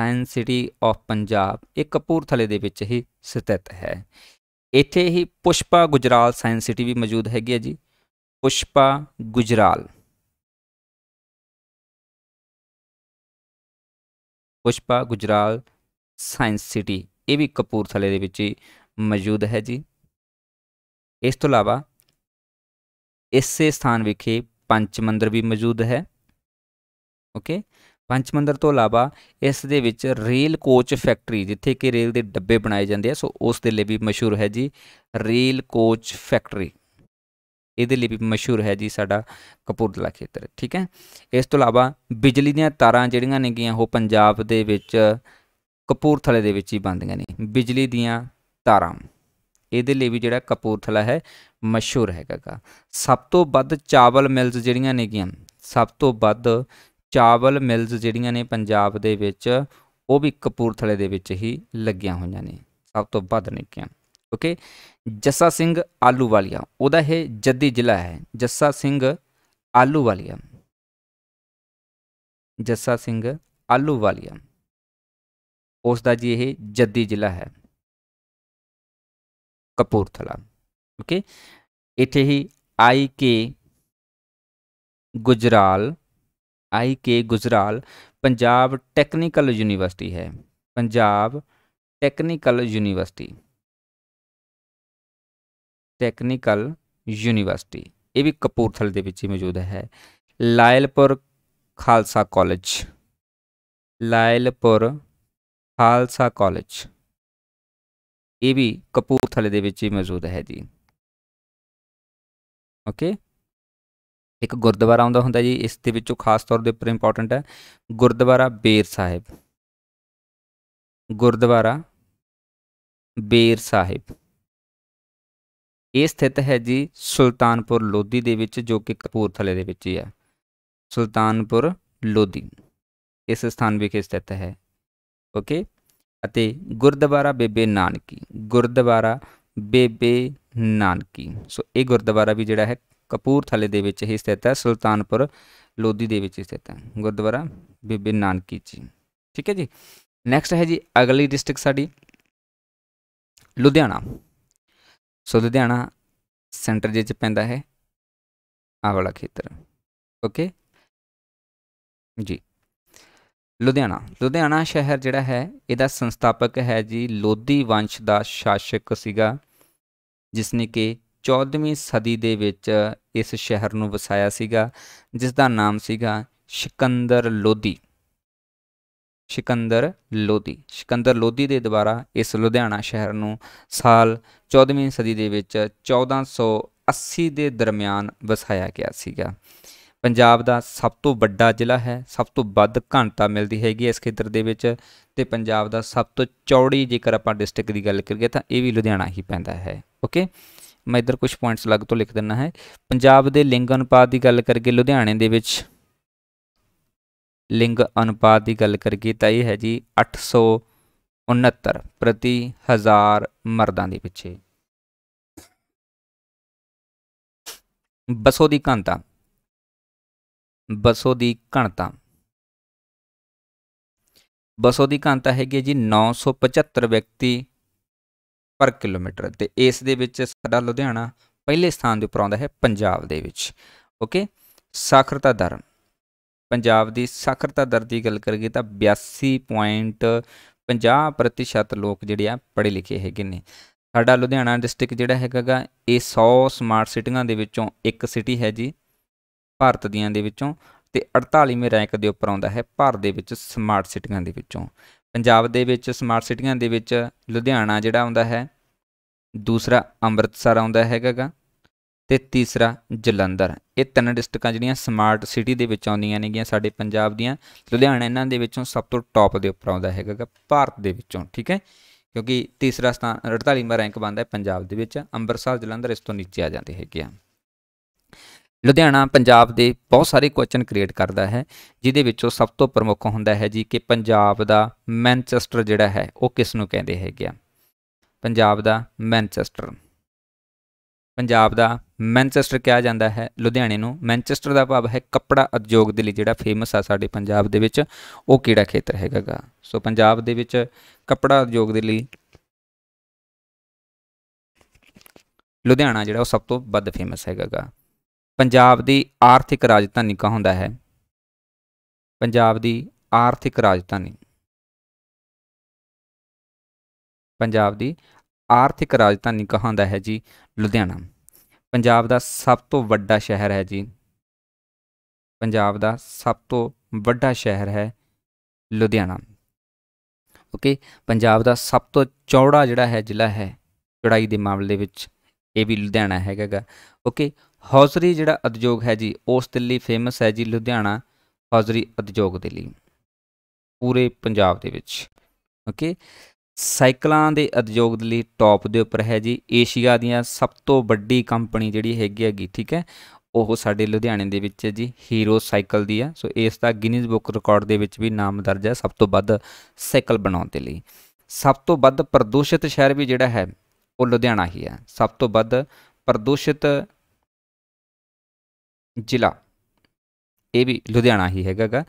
Science City of Punjab ਇਹ ਕਪੂਰਥਲੇ ਦੇ ਵਿੱਚ ਹੀ ਸਥਿਤ ਹੈ ਇੱਥੇ ਹੀ ਪੁਸ਼ਪਾ ਗੁਜਰਾਲ ਸਾਇੰਸ ਸਿਟੀ ਵੀ ਮੌਜੂਦ ਹੈਗੀ ਹੈ ਜੀ ਪੁਸ਼ਪਾ ਗੁਜਰਾਲ ਪੁਸ਼ਪਾ ਗੁਜਰਾਲ ਸਾਇੰਸ ਸਿਟੀ ਇਹ ਵੀ ਕਪੂਰਥਲੇ ਦੇ ਵਿੱਚ ਹੀ ਮੌਜੂਦ ਹੈ ਜੀ ਇਸ ਤੋਂ ਇਲਾਵਾ ਇਸੇ ਸਥਾਨ ਵਿਖੇ ਪੰਚ ਮੰਦਰ ਵੀ ਮੌਜੂਦ ਹੈ ਓਕੇ ਪੰਚਮੰਦਰ ਤੋਂ ਇਲਾਵਾ ਇਸ ਦੇ ਵਿੱਚ ਰੇਲ ਕੋਚ ਫੈਕਟਰੀ ਜਿੱਥੇ ਕਿ ਰੇਲ ਦੇ ਡੱਬੇ ਬਣਾਏ ਜਾਂਦੇ ਆ ਸੋ ਉਸ ਦੇ ਲਈ ਵੀ ਮਸ਼ਹੂਰ ਹੈ ਜੀ ਰੇਲ ਕੋਚ ਫੈਕਟਰੀ ਇਹਦੇ ਲਈ ਵੀ ਮਸ਼ਹੂਰ ਹੈ ਜੀ ਸਾਡਾ ਕਪੂਰਥਲਾ ਖੇਤਰ ਠੀਕ ਹੈ ਇਸ ਤੋਂ ਇਲਾਵਾ ਬਿਜਲੀ ਦੀਆਂ ਤਾਰਾਂ ਜਿਹੜੀਆਂ ਨੇਗੀਆਂ ਉਹ ਪੰਜਾਬ ਦੇ ਵਿੱਚ ਕਪੂਰਥਲੇ ਦੇ ਵਿੱਚ ਹੀ ਬੰਦੀਆਂ ਨੇ ਬਿਜਲੀ ਦੀਆਂ ਤਾਰਾਂ ਇਹਦੇ ਲਈ ਵੀ ਜਿਹੜਾ ਕਪੂਰਥਲਾ ਹੈ ਮਸ਼ਹੂਰ ਹੈਗਾਗਾ ਸਭ ਤੋਂ ਵੱਧ ਚਾਵਲ ਮਿਲਸ ਜਿਹੜੀਆਂ ਨੇਗੀਆਂ ਸਭ ਤੋਂ ਵੱਧ ਚਾਵਲ ਮਿਲਜ਼ ਜਿਹੜੀਆਂ ਨੇ ਪੰਜਾਬ ਦੇ ਵਿੱਚ ਉਹ ਵੀ ਕਪੂਰਥਲੇ ਦੇ ਵਿੱਚ ਹੀ ਲੱਗੀਆਂ ਹੋਈਆਂ ਨੇ ਸਭ ਤੋਂ ਵੱਧ ਨਿੱਕੀਆਂ ਓਕੇ ਜੱਸਾ ਸਿੰਘ ਆਲੂਵਾਲੀਆ ਉਹਦਾ ਇਹ ਜੱਦੀ ਜ਼ਿਲ੍ਹਾ ਹੈ ਜੱਸਾ ਸਿੰਘ ਆਲੂਵਾਲੀਆ ਜੱਸਾ ਸਿੰਘ ਆਲੂਵਾਲੀਆ ਉਸ ਦਾ ਜੀ ਇਹ ਜੱਦੀ ਜ਼ਿਲ੍ਹਾ ਹੈ ਕਪੂਰਥਲਾ ਓਕੇ ਇੱਥੇ ਹੀ ਆਈ ਕੇ ਗੁਜਰਾਲ आई के गुजराल पंजाब टेक्निकल यूनिवर्सिटी है Punjab Technical University Technical University ਇਹ ਵੀ ਕਪੂਰਥਲੇ ਦੇ ਵਿੱਚ ਹੀ ਮੌਜੂਦ ਹੈ ਲਾਇਲਪੁਰ ਖਾਲਸਾ ਕਾਲਜ ਲਾਇਲਪੁਰ ਖਾਲਸਾ ਕਾਲਜ ਇਹ ਵੀ ਕਪੂਰਥਲੇ ਦੇ ਵਿੱਚ ਹੀ ਮੌਜੂਦ ਹੈ ਜੀ ਓਕੇ ਇੱਕ ਗੁਰਦੁਆਰਾ ਆਉਂਦਾ ਹੁੰਦਾ ਜੀ ਇਸ ਦੇ ਵਿੱਚੋਂ ਖਾਸ ਤੌਰ ਦੇ ਉੱਪਰ ਇੰਪੋਰਟੈਂਟ ਹੈ ਗੁਰਦੁਆਰਾ ਬੇਰ ਸਾਹਿਬ ਗੁਰਦੁਆਰਾ ਬੇਰ ਸਾਹਿਬ ਇਹ ਸਥਿਤ ਹੈ ਜੀ ਸੁਲਤਾਨਪੁਰ ਲੋਧੀ ਦੇ ਵਿੱਚ ਜੋ ਕਿ ਕਪੂਰਥਲੇ ਦੇ ਵਿੱਚ ਹੀ ਹੈ ਸੁਲਤਾਨਪੁਰ ਲੋਧੀ ਇਸ ਸਥਾਨ ਵਿਖੇ ਸਥਿਤ ਹੈ ਓਕੇ ਅਤੇ ਗੁਰਦੁਆਰਾ ਬੇਬੇ ਨਾਨਕੀ ਗੁਰਦੁਆਰਾ ਬੇਬੇ ਨਾਨਕੀ ਸੋ ਇਹ ਗੁਰਦੁਆਰਾ ਵੀ ਜਿਹੜਾ ਹੈ ਕਪੂਰਥਲੇ ਦੇ ਵਿੱਚ ਹੀ ਸਥਿਤ ਹੈ ਸੁਲਤਾਨਪੁਰ ਲੋਧੀ ਦੇ ਵਿੱਚ ਸਥਿਤ ਹੈ ਗੁਰਦੁਆਰਾ ਬੀਬੀ ਨਾਨਕੀ ਜੀ ਠੀਕ ਹੈ ਜੀ ਨੈਕਸਟ ਹੈ ਜੀ ਅਗਲੀ ਡਿਸਟ੍ਰਿਕਟ ਸਾਡੀ ਲੁਧਿਆਣਾ ਸੋ ਲੁਧਿਆਣਾ ਸੈਂਟਰ ਜੇ ਚ ਪੈਂਦਾ ਹੈ ਆਹ ਵਾਲਾ ਖੇਤਰ ਓਕੇ ਜੀ ਲੁਧਿਆਣਾ ਲੁਧਿਆਣਾ ਸ਼ਹਿਰ ਜਿਹੜਾ ਹੈ ਇਹਦਾ ਸੰਸਥਾਪਕ ਹੈ ਜੀ ਲੋਧੀ ਵੰਸ਼ ਦਾ ਸ਼ਾਸਕ ਸੀਗਾ ਜਿਸ ਨੇ ਕਿ 14ਵੀਂ ਸਦੀ ਦੇ ਵਿੱਚ ਇਸ ਸ਼ਹਿਰ ਨੂੰ ਵਸਾਇਆ ਸੀਗਾ ਜਿਸ ਦਾ ਨਾਮ ਸੀਗਾ ਸ਼ਿਕੰਦਰ ਲੋਧੀ ਸ਼ਿਕੰਦਰ ਲੋਧੀ ਸ਼ਿਕੰਦਰ ਲੋਧੀ ਦੇ ਦੁਆਰਾ ਇਸ ਲੁਧਿਆਣਾ ਸ਼ਹਿਰ ਨੂੰ ਸਾਲ 14ਵੀਂ ਸਦੀ ਦੇ ਵਿੱਚ 1480 ਦੇ ਦਰਮਿਆਨ ਵਸਾਇਆ ਗਿਆ ਸੀਗਾ ਪੰਜਾਬ ਦਾ ਸਭ ਤੋਂ ਵੱਡਾ ਜ਼ਿਲ੍ਹਾ ਹੈ ਸਭ ਤੋਂ ਵੱਧ ਘਣਤਾ ਮਿਲਦੀ ਹੈਗੀ ਇਸ ਖੇਤਰ ਦੇ ਵਿੱਚ ਤੇ ਪੰਜਾਬ ਦਾ ਸਭ ਤੋਂ ਚੌੜੀ ਜੇਕਰ ਆਪਾਂ ਡਿਸਟ੍ਰਿਕਟ ਦੀ ਗੱਲ ਕਰੀਏ ਤਾਂ ਇਹ ਵੀ ਲੁਧਿਆਣਾ ਹੀ ਪੈਂਦਾ ਹੈ ਓਕੇ ਮੈਂ ਇੱਧਰ ਕੁਝ ਪੁਆਇੰਟਸ ਅਲੱਗ ਤੋਂ ਲਿਖ ਦਿੰਨਾ ਹੈ ਪੰਜਾਬ ਦੇ ਲਿੰਗ ਅਨੁਪਾਤ ਦੀ ਗੱਲ ਕਰਕੇ ਲੁਧਿਆਣੇ ਦੇ ਵਿੱਚ ਲਿੰਗ ਅਨੁਪਾਤ ਦੀ ਗੱਲ ਕਰਕੇ ਤਾਂ ਇਹ ਹੈ ਜੀ 869 ਪ੍ਰਤੀ ਹਜ਼ਾਰ ਮਰਦਾਂ ਦੇ ਪਿੱਛੇ ਬਸੋ ਦੀ ਘਣਤਾ ਬਸੋ ਦੀ ਘਣਤਾ ਬਸੋ ਦੀ ਘਣਤਾ ਹੈਗੀ ਜੀ 975 ਵਿਅਕਤੀ ਪਰ ਕਿਲੋਮੀਟਰ ਤੇ ਇਸ ਦੇ ਵਿੱਚ ਸਾਡਾ ਲੁਧਿਆਣਾ ਪਹਿਲੇ ਸਥਾਨ ਦੇ ਉੱਪਰ ਆਉਂਦਾ ਹੈ ਪੰਜਾਬ ਦੇ ਵਿੱਚ ਓਕੇ ਸਾਖਰਤਾ ਦਰ ਪੰਜਾਬ ਦੀ ਸਾਖਰਤਾ ਦਰ ਦੀ ਗੱਲ ਕਰੀਏ ਤਾਂ 82.50% ਲੋਕ ਜਿਹੜੇ ਆ ਪੜ੍ਹੇ ਲਿਖੇ ਹੈਗੇ ਨੇ ਸਾਡਾ ਲੁਧਿਆਣਾ ਡਿਸਟ੍ਰਿਕਟ ਜਿਹੜਾ ਹੈਗਾਗਾ ਇਹ 100 ਸਮਾਰਟ ਸਿਟੀਆਂ ਦੇ ਵਿੱਚੋਂ ਇੱਕ ਸਿਟੀ ਹੈ ਜੀ ਭਾਰਤ ਦੀਆਂ ਦੇ ਵਿੱਚੋਂ ਤੇ 48ਵੇਂ ਰੈਂਕ ਦੇ ਉੱਪਰ ਆਉਂਦਾ ਹੈ ਭਾਰਤ ਦੇ ਵਿੱਚ ਸਮਾਰਟ ਸਿਟੀਆਂ ਦੇ ਵਿੱਚੋਂ ਪੰਜਾਬ ਦੇ ਵਿੱਚ ਸਮਾਰਟ ਸਿਟੀਆਂ ਦੇ ਵਿੱਚ ਲੁਧਿਆਣਾ ਜਿਹੜਾ ਆਉਂਦਾ ਹੈ ਦੂਸਰਾ ਅੰਮ੍ਰਿਤਸਰ ਆਉਂਦਾ ਹੈਗਾਗਾ ਤੇ ਤੀਸਰਾ ਜਲੰਧਰ ਇਹ ਤਿੰਨ ਡਿਸਟ੍ਰਿਕਾਂ ਜਿਹੜੀਆਂ ਸਮਾਰਟ ਸਿਟੀ ਦੇ ਵਿੱਚ ਆਉਂਦੀਆਂ ਨੇਗੀਆਂ ਸਾਡੇ ਪੰਜਾਬ ਦੀਆਂ ਲੁਧਿਆਣਾ ਇਹਨਾਂ ਦੇ ਵਿੱਚੋਂ ਸਭ ਤੋਂ ਟੌਪ ਦੇ ਉੱਪਰ ਆਉਂਦਾ ਹੈਗਾਗਾ ਭਾਰਤ ਦੇ ਵਿੱਚੋਂ ਠੀਕ ਹੈ ਕਿਉਂਕਿ ਤੀਸਰਾ ਸਥਾਨ 48ਵਾਂ ਰੈਂਕ ਬਣਦਾ ਹੈ ਪੰਜਾਬ ਦੇ ਵਿੱਚ ਅੰਮ੍ਰਿਤਸਰ ਜਲੰਧਰ ਇਸ ਤੋਂ ਨੀਚੇ ਆ ਜਾਂਦੇ ਹੈਗੇ ਆ ਲੁਧਿਆਣਾ ਪੰਜਾਬ ਦੇ ਬਹੁਤ ਸਾਰੇ ਕੁਐਸਚਨ ਕ੍ਰੀਏਟ ਕਰਦਾ ਹੈ ਜਿਹਦੇ ਵਿੱਚੋਂ ਸਭ ਤੋਂ ਪ੍ਰਮੁੱਖ ਹੁੰਦਾ ਹੈ ਜੀ ਕਿ ਪੰਜਾਬ ਦਾ ਮੈਂਚੈਸਟਰ ਜਿਹੜਾ ਹੈ ਉਹ ਕਿਸ ਨੂੰ ਕਹਿੰਦੇ ਹੈਗੇ ਆ ਪੰਜਾਬ ਦਾ ਮੈਂਚੈਸਟਰ ਪੰਜਾਬ ਦਾ ਮੈਂਚੈਸਟਰ ਕਿਹਾ ਜਾਂਦਾ ਹੈ ਲੁਧਿਆਣੇ ਨੂੰ ਮੈਂਚੈਸਟਰ ਦਾ ਭਾਵ ਹੈ ਕੱਪੜਾ ਉਦਯੋਗ ਦੇ ਲਈ ਜਿਹੜਾ ਫੇਮਸ ਆ ਸਾਡੇ ਪੰਜਾਬ ਦੇ ਵਿੱਚ ਉਹ ਕਿਹੜਾ ਖੇਤਰ ਹੈਗਾਗਾ ਸੋ ਪੰਜਾਬ ਦੇ ਵਿੱਚ ਕੱਪੜਾ ਉਦਯੋਗ ਦੇ ਲਈ ਲੁਧਿਆਣਾ ਜਿਹੜਾ ਉਹ ਸਭ ਤੋਂ ਵੱਧ ਫੇਮਸ ਹੈਗਾਗਾ ਪੰਜਾਬ ਦੀ ਆਰਥਿਕ ਰਾਜਧਾਨੀ ਕਹਿੰਦਾ ਹੈ ਪੰਜਾਬ ਦੀ ਆਰਥਿਕ ਰਾਜਧਾਨੀ ਪੰਜਾਬ ਦੀ ਆਰਥਿਕ ਰਾਜਧਾਨੀ ਕਹਾਉਂਦਾ ਹੈ ਜੀ ਲੁਧਿਆਣਾ ਪੰਜਾਬ ਦਾ ਸਭ ਤੋਂ ਵੱਡਾ ਸ਼ਹਿਰ ਹੈ ਜੀ ਪੰਜਾਬ ਦਾ ਸਭ ਤੋਂ ਵੱਡਾ ਸ਼ਹਿਰ ਹੈ ਲੁਧਿਆਣਾ ਓਕੇ ਪੰਜਾਬ ਦਾ ਸਭ ਤੋਂ ਚੌੜਾ ਜਿਹੜਾ ਹੈ ਜ਼ਿਲ੍ਹਾ ਹੈ ਚੜਾਈ ਦੇ ਮਾਮਲੇ ਵਿੱਚ ਇਹ ਵੀ ਲੁਧਿਆਣਾ ਹੈਗਾਗਾ ਓਕੇ ਹੌਜ਼ਰੀ ਜਿਹੜਾ ਉਦਯੋਗ ਹੈ ਜੀ ਉਸ ਦੇ ਲਈ ਫੇਮਸ ਹੈ ਜੀ ਲੁਧਿਆਣਾ ਹੌਜ਼ਰੀ ਉਦਯੋਗ ਦੇ ਲਈ ਪੂਰੇ ਪੰਜਾਬ ਦੇ ਵਿੱਚ ਓਕੇ ਸਾਈਕਲਾਂ ਦੇ ਉਦਯੋਗ ਦੇ ਲਈ ਟੌਪ ਦੇ ਉੱਪਰ ਹੈ ਜੀ ਏਸ਼ੀਆ ਦੀਆਂ ਸਭ ਤੋਂ ਵੱਡੀ ਕੰਪਨੀ ਜਿਹੜੀ ਹੈਗੀ ਹੈਗੀ ਠੀਕ ਹੈ ਉਹ ਸਾਡੇ ਲੁਧਿਆਣੇ ਦੇ ਵਿੱਚ ਹੈ ਜੀ ਹੀਰੋ ਸਾਈਕਲ ਦੀ ਆ ਸੋ ਇਸ ਦਾ ਗਿਨੀਜ਼ ਬੁੱਕ ਰਿਕਾਰਡ ਦੇ ਵਿੱਚ ਵੀ ਨਾਮ ਦਰਜ ਹੈ ਸਭ ਤੋਂ ਵੱਧ ਸਾਈਕਲ ਬਣਾਉਣ ਦੇ ਲਈ ਸਭ ਤੋਂ ਵੱਧ ਪ੍ਰਦੂਸ਼ਿਤ ਸ਼ਹਿਰ ਵੀ ਜਿਹੜਾ ਹੈ ਉਹ ਲੁਧਿਆਣਾ ਹੀ ਹੈ ਸਭ ਤੋਂ ਵੱਧ ਪ੍ਰਦੂਸ਼ਿਤ ਜ਼ਿਲ੍ਹਾ ਇਹ ਵੀ ਲੁਧਿਆਣਾ ਹੀ ਹੈਗਾਗਾ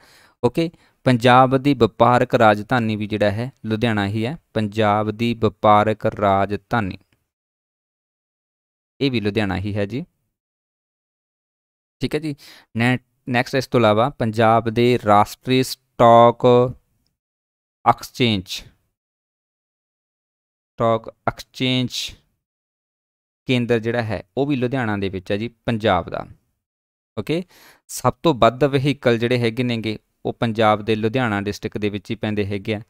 ਓਕੇ ਪੰਜਾਬ ਦੀ ਵਪਾਰਕ ਰਾਜਧਾਨੀ ਵੀ ਜਿਹੜਾ ਹੈ ਲੁਧਿਆਣਾ ਹੀ ਹੈ ਪੰਜਾਬ ਦੀ ਵਪਾਰਕ ਰਾਜਧਾਨੀ ਇਹ ਵੀ ਲੁਧਿਆਣਾ ਹੀ ਹੈ ਜੀ ਠੀਕ ਹੈ ਜੀ ਨੈਕਸਟ ਇਸ ਤੋਂ ਇਲਾਵਾ ਪੰਜਾਬ ਦੇ ਰਾਸ਼ਟਰੀ ਸਟਾਕ ਐਕਸਚੇਂਜ ਸਟਾਕ ਐਕਸਚੇਂਜ ਕੇਂਦਰ ਜਿਹੜਾ ਹੈ ਉਹ ਵੀ ਲੁਧਿਆਣਾ ਦੇ ਵਿੱਚ ਹੈ ਜੀ ਪੰਜਾਬ ਦਾ ਓਕੇ ਸਭ ਤੋਂ ਵੱਧ ਵਹੀਕਲ ਜਿਹੜੇ ਹੈਗੇ ਨੇਗੇ ਉਹ ਪੰਜਾਬ ਦੇ ਲੁਧਿਆਣਾ ਡਿਸਟ੍ਰਿਕਟ ਦੇ ਵਿੱਚ ਹੀ ਪੈਂਦੇ ਹੈਗੇ ਆ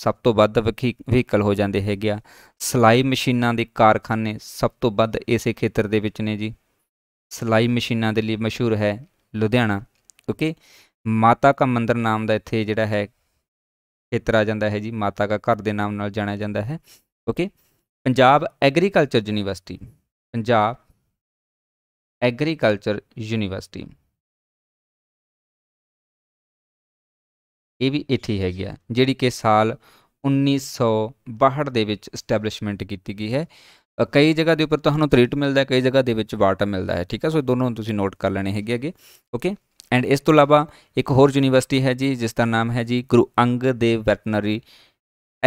ਸਭ ਤੋਂ ਵੱਧ ਵਹੀਕਲ ਹੋ ਜਾਂਦੇ ਹੈਗੇ ਆ ਸਲਾਈ ਮਸ਼ੀਨਾਂ ਦੇ ਕਾਰਖਾਨੇ ਸਭ ਤੋਂ ਵੱਧ ਇਸੇ ਖੇਤਰ ਦੇ ਵਿੱਚ ਨੇ ਜੀ ਸਲਾਈ ਮਸ਼ੀਨਾਂ ਦੇ ਲਈ ਮਸ਼ਹੂਰ ਹੈ ਲੁਧਿਆਣਾ ਓਕੇ ਮਾਤਾ ਕਾ ਮੰਦਿਰ ਨਾਮ ਦਾ ਇੱਥੇ ਜਿਹੜਾ ਹੈ ਖੇਤਰ ਆ ਜਾਂਦਾ ਹੈ ਜੀ ਮਾਤਾ ਕਾ ਘਰ ਦੇ ਨਾਮ ਨਾਲ ਜਾਣਿਆ ਜਾਂਦਾ ਹੈ okay Punjab Agriculture University Punjab Agriculture University ਇਹ ਵੀ ਇੱਥੇ ਹੈਗੀ ਆ ਜਿਹੜੀ ਕਿ ਸਾਲ 1962 ਦੇ ਵਿੱਚ ਸਟੈਬਲਿਸ਼ਮੈਂਟ ਕੀਤੀ ਗਈ ਹੈ ਕਈ ਜਗ੍ਹਾ ਦੇ ਉੱਪਰ ਤੁਹਾਨੂੰ ਟ੍ਰੀਟ ਮਿਲਦਾ ਹੈ ਕਈ ਜਗ੍ਹਾ ਦੇ ਵਿੱਚ ਵਾਟਰ ਮਿਲਦਾ ਹੈ ਠੀਕ ਹੈ ਸੋ ਦੋਨੋਂ ਤੁਸੀਂ ਨੋਟ ਕਰ ਲੈਣੇ ਹੈਗੇ ਅਗੇ ਓਕੇ ਐਂਡ ਇਸ ਤੋਂ ਇਲਾਵਾ ਇੱਕ ਹੋਰ ਯੂਨੀਵਰਸਿਟੀ ਹੈ ਜੀ ਜਿਸ ਦਾ ਨਾਮ ਹੈ ਜੀ Guru Angad Dev Veterinary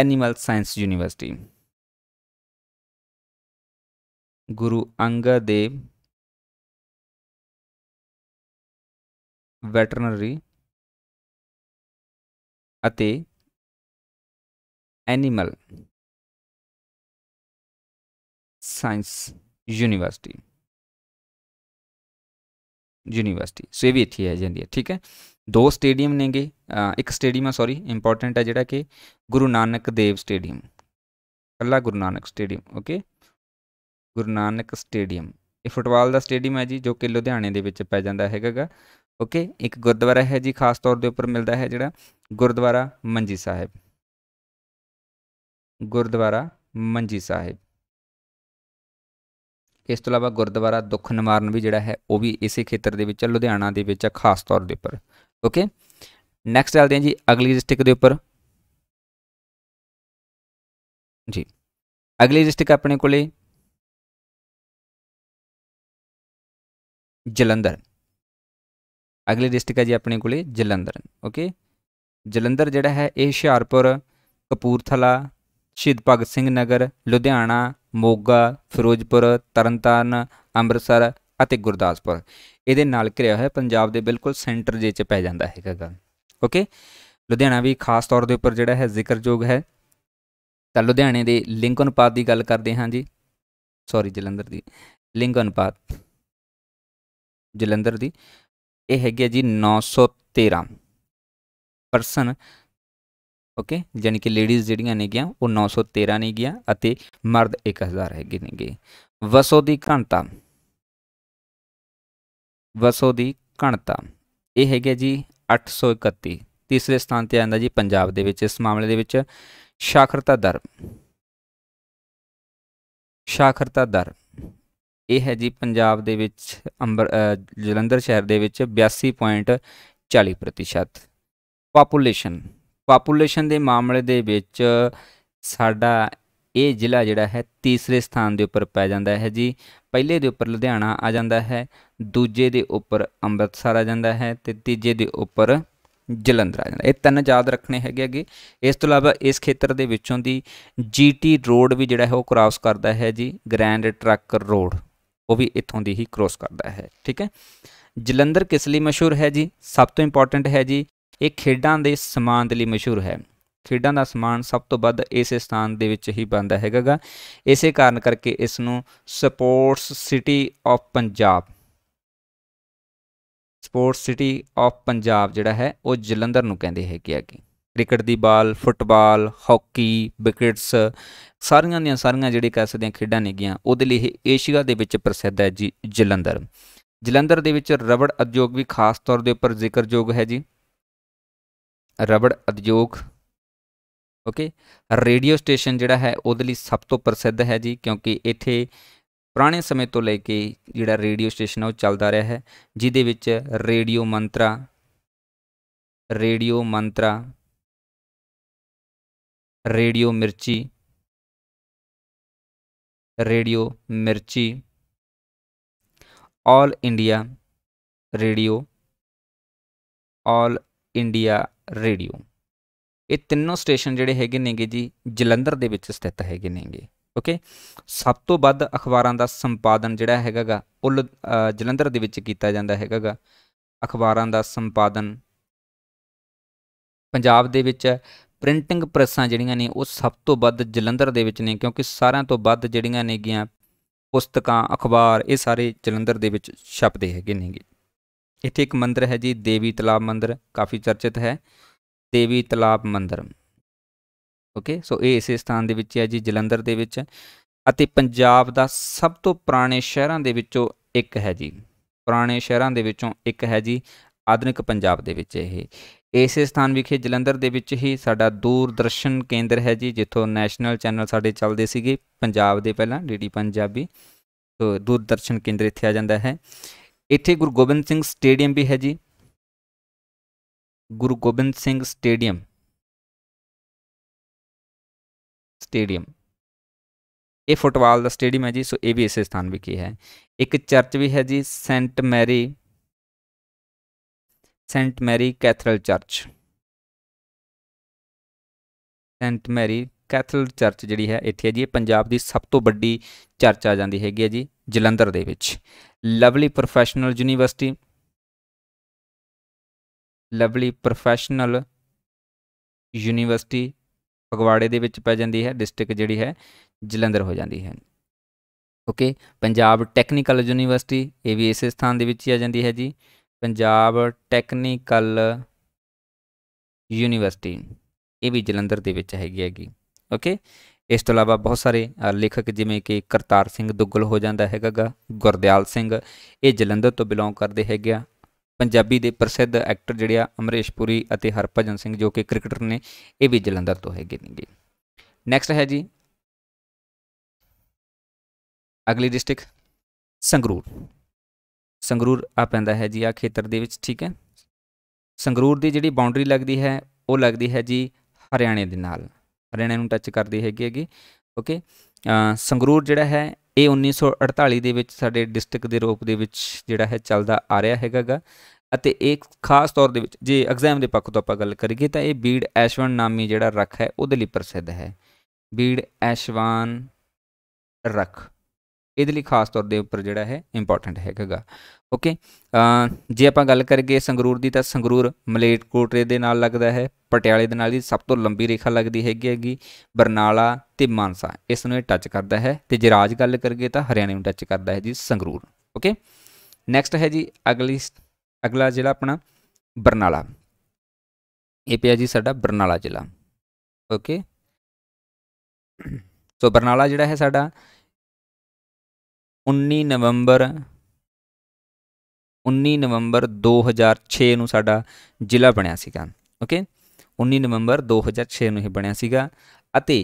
Animal Science University Guru Angad Dev Veterinary ਅਤੇ Animal Science University University so ਇਹ ਵੀ ਇੱਥੇ ਆ ਜਾਂਦੀ ਹੈ ਠੀਕ ਹੈ ਦੋ ਸਟੇਡੀਅਮ ਨੇਗੇ ਇੱਕ ਸਟੇਡੀਅਮ ਆ ਸੌਰੀ ਇੰਪੋਰਟੈਂਟ ਆ ਜਿਹੜਾ ਕਿ ਗੁਰੂ ਨਾਨਕ ਦੇਵ ਸਟੇਡੀਅਮ ਕੱਲਾ Guru Nanak Stadium okay Guru Nanak Stadium ਇਹ ਫੁੱਟਬਾਲ ਦਾ ਸਟੇਡੀਅਮ ਹੈ ਜੀ ਜੋ ਕਿ ਲੁਧਿਆਣੇ ਦੇ ਵਿੱਚ ਪੈ ਜਾਂਦਾ ਹੈਗਾਗਾ ਓਕੇ ਇੱਕ ਗੁਰਦੁਆਰਾ ਹੈ ਜੀ ਖਾਸ ਤੌਰ ਦੇ ਉੱਪਰ ਮਿਲਦਾ ਹੈ ਜਿਹੜਾ ਗੁਰਦੁਆਰਾ ਮੰਜੀ ਸਾਹਿਬ ਗੁਰਦੁਆਰਾ ਮੰਜੀ ਸਾਹਿਬ ਇਸ ਤੋਂ ਇਲਾਵਾ ਗੁਰਦੁਆਰਾ ਦੁੱਖ ਨਿਵਾਰਨ ਵੀ ਜਿਹੜਾ ਹੈ ਉਹ ਵੀ ਇਸੇ ਖੇਤਰ ਦੇ ਵਿੱਚ ਲੁਧਿਆਣਾ ਦੇ ਵਿੱਚ ਖਾਸ ਤੌਰ ਦੇ ਉੱਪਰ ਓਕੇ ਨੈਕਸਟ ਚੱਲਦੇ ਹਾਂ ਜੀ ਅਗਲੀ ਡਿਸਟ੍ਰਿਕਟ ਦੇ ਉੱਪਰ ਜੀ ਅਗਲੀ ਡਿਸਟ੍ਰਿਕਟ ਆਪਣੇ ਕੋਲੇ ਜਲੰਧਰ ਅਗਲੀ ਡਿਸਟ੍ਰਿਕਟ ਹੈ ਜੀ ਆਪਣੇ ਕੋਲੇ ਜਲੰਧਰ ਓਕੇ ਜਲੰਧਰ ਜਿਹੜਾ ਹੈ ਇਹ ਹੁਸ਼ਿਆਰਪੁਰ ਕਪੂਰਥਲਾ ਸ਼ਹੀਦ ਭਗਤ ਸਿੰਘ ਨਗਰ ਲੁਧਿਆਣਾ ਮੋਗਾ ਫਿਰੋਜ਼ਪੁਰ ਤਰਨਤਾਰਨ ਅੰਮ੍ਰਿਤਸਰ ਅਤੇ ਗੁਰਦਾਸਪੁਰ ਇਹਦੇ ਨਾਲ ਘਿਰਿਆ ਹੋਇਆ ਪੰਜਾਬ ਦੇ ਬਿਲਕੁਲ ਸੈਂਟਰ ਜੇ ਚ ਪੈ ਜਾਂਦਾ ਹੈਗਾ ਓਕੇ ਲੁਧਿਆਣਾ ਵੀ ਖਾਸ ਤੌਰ ਦੇ ਉੱਪਰ ਜਿਹੜਾ ਹੈ ਜ਼ਿਕਰਯੋਗ ਹੈ ਤਾਂ ਲੁਧਿਆਣੇ ਦੇ ਲਿੰਕ ਅਨੁਪਾਤ ਦੀ ਗੱਲ ਕਰਦੇ ਹਾਂ ਜੀ ਸੌਰੀ ਜਲੰਧਰ ਦੀ ਲਿੰਕ ਅਨੁਪਾਤ ਜਲੰਧਰ ਦੀ ਇਹ ਹੈਗੀ ਹੈ ਜੀ 913 ਪਰਸਨ ਓਕੇ ਯਾਨੀ ਕਿ ਲੇਡੀਜ਼ ਜਿਹੜੀਆਂ ਨੇ ਗਿਆ ਉਹ 913 ਨੇ ਗਿਆ ਅਤੇ ਮਰਦ 1000 ਹੈਗੇ ਨੇਗੇ ਵਸੋ ਦੀ ਘਣਤਾ ਵਸੋ ਦੀ ਘਣਤਾ ਇਹ ਹੈਗੇ ਜੀ 831 ਤੀਸਰੇ ਸਥਾਨ ਤੇ ਆਂਦਾ ਜੀ ਪੰਜਾਬ ਦੇ ਵਿੱਚ ਇਸ ਮਾਮਲੇ ਦੇ ਵਿੱਚ ਸਾਖਰਤਾ ਦਰ ਸਾਖਰਤਾ ਦਰ ਇਹ ਹੈ ਜੀ ਪੰਜਾਬ ਦੇ ਵਿੱਚ ਅੰਬਰ ਜਲੰਧਰ ਸ਼ਹਿਰ ਦੇ ਵਿੱਚ 82.40% ਪਾਪੂਲੇਸ਼ਨ ਪਾਪੂਲੇਸ਼ਨ ਦੇ ਮਾਮਲੇ ਦੇ ਵਿੱਚ ਸਾਡਾ ਇਹ ਜ਼ਿਲ੍ਹਾ ਜਿਹੜਾ ਹੈ ਤੀਸਰੇ ਸਥਾਨ ਦੇ ਉੱਪਰ ਪੈ ਜਾਂਦਾ ਹੈ ਜੀ ਪਹਿਲੇ ਦੇ ਉੱਪਰ ਲੁਧਿਆਣਾ ਆ ਜਾਂਦਾ ਹੈ ਦੂਜੇ ਦੇ ਉੱਪਰ ਅੰਮ੍ਰਿਤਸਰ ਆ ਜਾਂਦਾ ਹੈ ਤੇ ਤੀਜੇ ਦੇ ਉੱਪਰ ਜਲੰਧਰ ਆ ਜਾਂਦਾ ਇਹ ਤਿੰਨ ਯਾਦ ਰੱਖਣੇ ਹੈਗੇ ਅਗੇ ਇਸ ਤੋਂ ਇਲਾਵਾ ਇਸ ਖੇਤਰ ਦੇ ਵਿੱਚੋਂ ਦੀ ਜੀਟੀ ਰੋਡ ਵੀ ਜਿਹੜਾ ਹੈ ਉਹ ਕ੍ਰਾਸ ਕਰਦਾ ਹੈ ਜੀ ਗ੍ਰੈਂਡ ਟਰੱਕ ਰੋਡ ਉਹ ਵੀ ਇੱਥੋਂ ਦੀ ਹੀ ਕ੍ਰੋਸ ਕਰਦਾ ਹੈ ਠੀਕ ਹੈ ਜਲੰਧਰ ਕਿਸ ਲਈ ਮਸ਼ਹੂਰ ਹੈ ਜੀ ਸਭ ਤੋਂ ਇੰਪੋਰਟੈਂਟ ਹੈ ਜੀ ਇਹ ਖੇਡਾਂ ਦੇ ਸਮਾਨ ਦੇ ਲਈ ਮਸ਼ਹੂਰ ਹੈ ਖੇਡਾਂ ਦਾ ਸਮਾਨ ਸਭ ਤੋਂ ਵੱਧ ਇਸੇ ਸਥਾਨ ਦੇ ਵਿੱਚ ਹੀ ਬੰਦਾ ਹੈਗਾਗਾ ਇਸੇ ਕਾਰਨ ਕਰਕੇ ਇਸ ਨੂੰ sports city of Punjab sports city of Punjab ਜਿਹੜਾ ਹੈ ਉਹ ਜਲੰਧਰ ਨੂੰ ਕਹਿੰਦੇ ਹੈਗੇ ਆ ਕੀ ਕ੍ਰਿਕਟ ਦੀ ਬਾਲ ਫੁੱਟਬਾਲ ਹਾਕੀ ਵਿਕਟਸ ਸਾਰੀਆਂ ਦੀਆਂ ਸਾਰੀਆਂ ਜਿਹੜੇ ਕਹਿ ਸਕਦੇ ਆ ਖੇਡਾਂ ਨੇਗੀਆਂ ਉਹਦੇ ਲਈ ਇਹ ਏਸ਼ੀਆ ਦੇ ਵਿੱਚ ਪ੍ਰਸਿੱਧ ਹੈ ਜੀ ਜਲੰਧਰ ਜਲੰਧਰ ਦੇ ਵਿੱਚ ਰਬੜ ਉਦਯੋਗ ਵੀ ਖਾਸ ਤੌਰ ਦੇ ਉੱਪਰ ਜ਼ਿਕਰਯੋਗ ਹੈ ਜੀ ਰਬੜ ਉਦਯੋਗ ਓਕੇ ਰੇਡੀਓ ਸਟੇਸ਼ਨ ਜਿਹੜਾ ਹੈ ਉਹਦੇ ਲਈ ਸਭ ਤੋਂ ਪ੍ਰਸਿੱਧ ਹੈ ਜੀ ਕਿਉਂਕਿ ਇੱਥੇ ਪੁਰਾਣੇ ਸਮੇਂ ਤੋਂ ਲੈ ਕੇ ਜਿਹੜਾ ਰੇਡੀਓ ਸਟੇਸ਼ਨ ਉਹ ਚੱਲਦਾ ਰਿਹਾ ਹੈ ਜਿਹਦੇ ਵਿੱਚ Radio Mantra Radio Mantra Radio Mirchi Radio Mirchi All India Radio All India Radio ਇਹ ਤਿੰਨੋਂ ਸਟੇਸ਼ਨ ਜਿਹੜੇ ਹੈਗੇ ਨੇਗੇ ਜੀ ਜਲੰਧਰ ਦੇ ਵਿੱਚ ਸਥਿਤ ਹੈਗੇ ਨੇਗੇ ਓਕੇ ਸਭ ਤੋਂ ਵੱਧ ਅਖਬਾਰਾਂ ਦਾ ਸੰਪਾਦਨ ਜਿਹੜਾ ਹੈਗਾਗਾ ਉਹ ਜਲੰਧਰ ਦੇ ਵਿੱਚ ਕੀਤਾ ਜਾਂਦਾ ਹੈਗਾਗਾ ਅਖਬਾਰਾਂ ਦਾ ਸੰਪਾਦਨ ਪੰਜਾਬ ਦੇ ਵਿੱਚ ਪ੍ਰਿੰਟਿੰਗ ਪ੍ਰੈਸਾਂ ਜਿਹੜੀਆਂ ਨੇ ਉਹ ਸਭ ਤੋਂ ਵੱਧ ਜਲੰਧਰ ਦੇ ਵਿੱਚ ਨੇ ਕਿਉਂਕਿ ਸਾਰਿਆਂ ਤੋਂ ਵੱਧ ਜਿਹੜੀਆਂ ਨੇਗੀਆਂ ਪੁਸਤਕਾਂ ਅਖਬਾਰ ਇਹ ਸਾਰੇ ਜਲੰਧਰ ਦੇ ਵਿੱਚ ਛਪਦੇ ਹੈਗੇ ਨੇਗੇ ਇੱਥੇ ਇੱਕ ਮੰਦਿਰ ਹੈ ਜੀ ਦੇਵੀ ਤਲਾਬ ਮੰਦਿਰ ਕਾਫੀ ਚਰਚਿਤ ਹੈ ਦੇਵੀ ਤਲਾਬ ਮੰਦਿਰ ਓਕੇ ਸੋ ਇਹ ਇਸੇ ਸਥਾਨ ਦੇ ਵਿੱਚ ਹੈ ਜੀ ਜਲੰਧਰ ਦੇ ਵਿੱਚ ਅਤੇ ਪੰਜਾਬ ਦਾ ਸਭ ਤੋਂ ਪੁਰਾਣੇ ਸ਼ਹਿਰਾਂ ਦੇ ਵਿੱਚੋਂ ਇੱਕ ਹੈ ਜੀ ਪੁਰਾਣੇ ਸ਼ਹਿਰਾਂ ਦੇ ਵਿੱਚੋਂ ਇੱਕ ਹੈ ਜੀ ਆਧੁਨਿਕ ਪੰਜਾਬ ਦੇ ਵਿੱਚ ਇਹ ਇਸੇ ਸਥਾਨ ਵਿਖੇ ਜਲੰਧਰ ਦੇ ਵਿੱਚ ਹੀ ਸਾਡਾ ਦੂਰਦਰਸ਼ਨ ਕੇਂਦਰ ਹੈ ਜੀ ਜਿੱਥੋਂ ਨੈਸ਼ਨਲ ਚੈਨਲ ਸਾਡੇ ਚੱਲਦੇ ਸੀਗੇ ਪੰਜਾਬ ਦੇ ਪਹਿਲਾਂ ਡੀਡੀ ਪੰਜਾਬੀ ਤੋਂ ਦੂਰਦਰਸ਼ਨ ਕੇਂਦਰ ਇੱਥੇ ਆ ਜਾਂਦਾ ਹੈ ਇੱਥੇ ਗੁਰੂ ਗੋਬਿੰਦ ਸਿੰਘ ਸਟੇਡੀਅਮ ਵੀ ਹੈ ਜੀ ਗੁਰੂ ਗੋਬਿੰਦ ਸਿੰਘ ਸਟੇਡੀਅਮ ਸਟੇਡੀਅਮ ਇਹ ਫੁੱਟਬਾਲ ਦਾ ਸਟੇਡੀਅਮ ਹੈ ਜੀ ਸੋ ਇਹ ਵੀ ਇਸੇ ਸਥਾਨ ਵਿਖੇ ਹੈ ਇੱਕ ਚਰਚ ਵੀ ਹੈ ਜੀ Saint Mary Saint Mary Cathedral Church Saint Mary Cathedral Church ਜਿਹੜੀ ਹੈ ਇੱਥੇ ਹੈ ਜੀ ਇਹ ਪੰਜਾਬ ਦੀ ਸਭ ਤੋਂ ਵੱਡੀ ਚਰਚ ਆ ਜਾਂਦੀ ਹੈਗੀ ਹੈ ਜੀ ਜਲੰਧਰ ਦੇ ਵਿੱਚ Lovely Professional University Lovely Professional University ਫਗਵਾੜੇ ਦੇ ਵਿੱਚ ਪੈ ਜਾਂਦੀ ਹੈ ਡਿਸਟ੍ਰਿਕਟ ਜਿਹੜੀ ਹੈ ਜਲੰਧਰ ਹੋ ਜਾਂਦੀ ਹੈ ਓਕੇ ਪੰਜਾਬ ਟੈਕਨੀਕਲ ਯੂਨੀਵਰਸਿਟੀ ਇਹ ਵੀ ਇਸੇ ਸਥਾਨ ਦੇ ਵਿੱਚ ਹੀ ਆ ਜਾਂਦੀ ਹੈ ਜੀ ਪੰਜਾਬ ਟੈਕਨੀਕਲ ਯੂਨੀਵਰਸਿਟੀ ਇਹ ਵੀ ਜਲੰਧਰ ਦੇ ਵਿੱਚ ਹੈਗੀ ਹੈਗੀ ਓਕੇ ਇਸ ਤੋਂ ਇਲਾਵਾ ਬਹੁਤ ਸਾਰੇ ਲੇਖਕ ਜਿਵੇਂ ਕਿ ਕਰਤਾਰ ਸਿੰਘ ਦੁੱਗਲ ਹੋ ਜਾਂਦਾ ਹੈਗਾਗਾ ਗੁਰਦਿਆਲ ਸਿੰਘ ਇਹ ਜਲੰਧਰ ਤੋਂ ਬਿਲੋਂਗ ਕਰਦੇ ਹੈਗੇ ਆ ਪੰਜਾਬੀ ਦੇ ਪ੍ਰਸਿੱਧ ਐਕਟਰ ਜਿਹੜੇ ਆ ਅਮਰੇਸ਼ ਪੁਰੀ ਅਤੇ ਹਰਭਜਨ ਸਿੰਘ ਜੋ ਕਿ ਕ੍ਰਿਕਟਰ ਨੇ ਇਹ ਵੀ ਜਲੰਧਰ ਤੋਂ ਹੈਗੇ ਨੇਗੇ ਨੈਕਸਟ ਹੈ ਜੀ ਅਗਲੀ ਡਿਸਟ੍ਰਿਕਟ ਸੰਗਰੂਰ ਸੰਗਰੂਰ ਆ ਪੈਂਦਾ ਹੈ ਜੀ ਆ ਖੇਤਰ ਦੇ ਵਿੱਚ ਠੀਕ ਹੈ ਸੰਗਰੂਰ ਦੀ ਜਿਹੜੀ ਬਾਉਂਡਰੀ ਲੱਗਦੀ ਹੈ ਉਹ ਲੱਗਦੀ ਹੈ ਜੀ ਹਰਿਆਣੇ ਦੇ ਨਾਲ ਹਰਿਆਣੇ ਨੂੰ ਟੱਚ ਕਰਦੀ ਹੈਗੀ ਹੈਗੀ ਓਕੇ ਸੰਗਰੂਰ ਜਿਹੜਾ ਹੈ ਇਹ 1948 ਦੇ ਵਿੱਚ ਸਾਡੇ ਡਿਸਟ੍ਰਿਕਟ ਦੇ ਰੂਪ ਦੇ ਵਿੱਚ ਜਿਹੜਾ ਹੈ ਚੱਲਦਾ ਆ ਰਿਹਾ ਹੈਗਾਗਾ ਅਤੇ ਇੱਕ ਖਾਸ ਤੌਰ ਦੇ ਵਿੱਚ ਜੇ ਐਗਜ਼ਾਮ ਦੇ ਪੱਖ ਤੋਂ ਆਪਾਂ ਗੱਲ ਕਰੀਏ ਤਾਂ ਇਹ ਬੀੜ ਐਸ਼ਵਾਨ ਨਾਮੀ ਜਿਹੜਾ ਰੱਖ ਹੈ ਉਹਦੇ ਲਈ ਪ੍ਰਸਿੱਧ ਹੈ ਬੀੜ ਐਸ਼ਵਾਨ ਰੱਖ ਇਹਦੇ ਲਈ ਖਾਸ ਤੌਰ ਦੇ ਉੱਪਰ ਜਿਹੜਾ ਹੈ ਇੰਪੋਰਟੈਂਟ ਹੈਗਾਗਾ ਓਕੇ ਜੇ ਆਪਾਂ ਗੱਲ ਕਰੀਏ ਸੰਗਰੂਰ ਦੀ ਤਾਂ ਸੰਗਰੂਰ ਮਲੇਟਕੋਟਰੇ ਦੇ ਨਾਲ ਲੱਗਦਾ ਹੈ ਪਟਿਆਲੇ ਦੇ ਨਾਲ ਦੀ ਸਭ ਤੋਂ ਲੰਬੀ ਰੇਖਾ ਲੱਗਦੀ ਹੈਗੀ ਹੈਗੀ ਬਰਨਾਲਾ ਤੇ ਮਾਨਸਾ ਇਸ ਨੂੰ ਇਹ ਟੱਚ ਕਰਦਾ ਹੈ ਤੇ ਜੇ ਰਾਜ ਗੱਲ ਕਰੀਏ ਤਾਂ ਹਰਿਆਣੇ ਨੂੰ ਟੱਚ ਕਰਦਾ ਹੈ ਜੀ ਸੰਗਰੂਰ ਓਕੇ ਨੈਕਸਟ ਹੈ ਜੀ ਅਗਲੀ ਅਗਲਾ ਜ਼ਿਲ੍ਹਾ ਆਪਣਾ ਬਰਨਾਲਾ ਇਹ ਪਿਆ ਜੀ ਸਾਡਾ ਬਰਨਾਲਾ ਜ਼ਿਲ੍ਹਾ ਓਕੇ ਸੋ ਬਰਨਾਲਾ ਜਿਹੜਾ ਹੈ ਸਾਡਾ 19 ਨਵੰਬਰ 19 ਨਵੰਬਰ 2006 ਨੂੰ ਸਾਡਾ ਜ਼ਿਲ੍ਹਾ ਬਣਿਆ ਸੀਗਾ ਓਕੇ 19 ਨਵੰਬਰ 2006 ਨੂੰ ਇਹ ਬਣਿਆ ਸੀਗਾ ਅਤੇ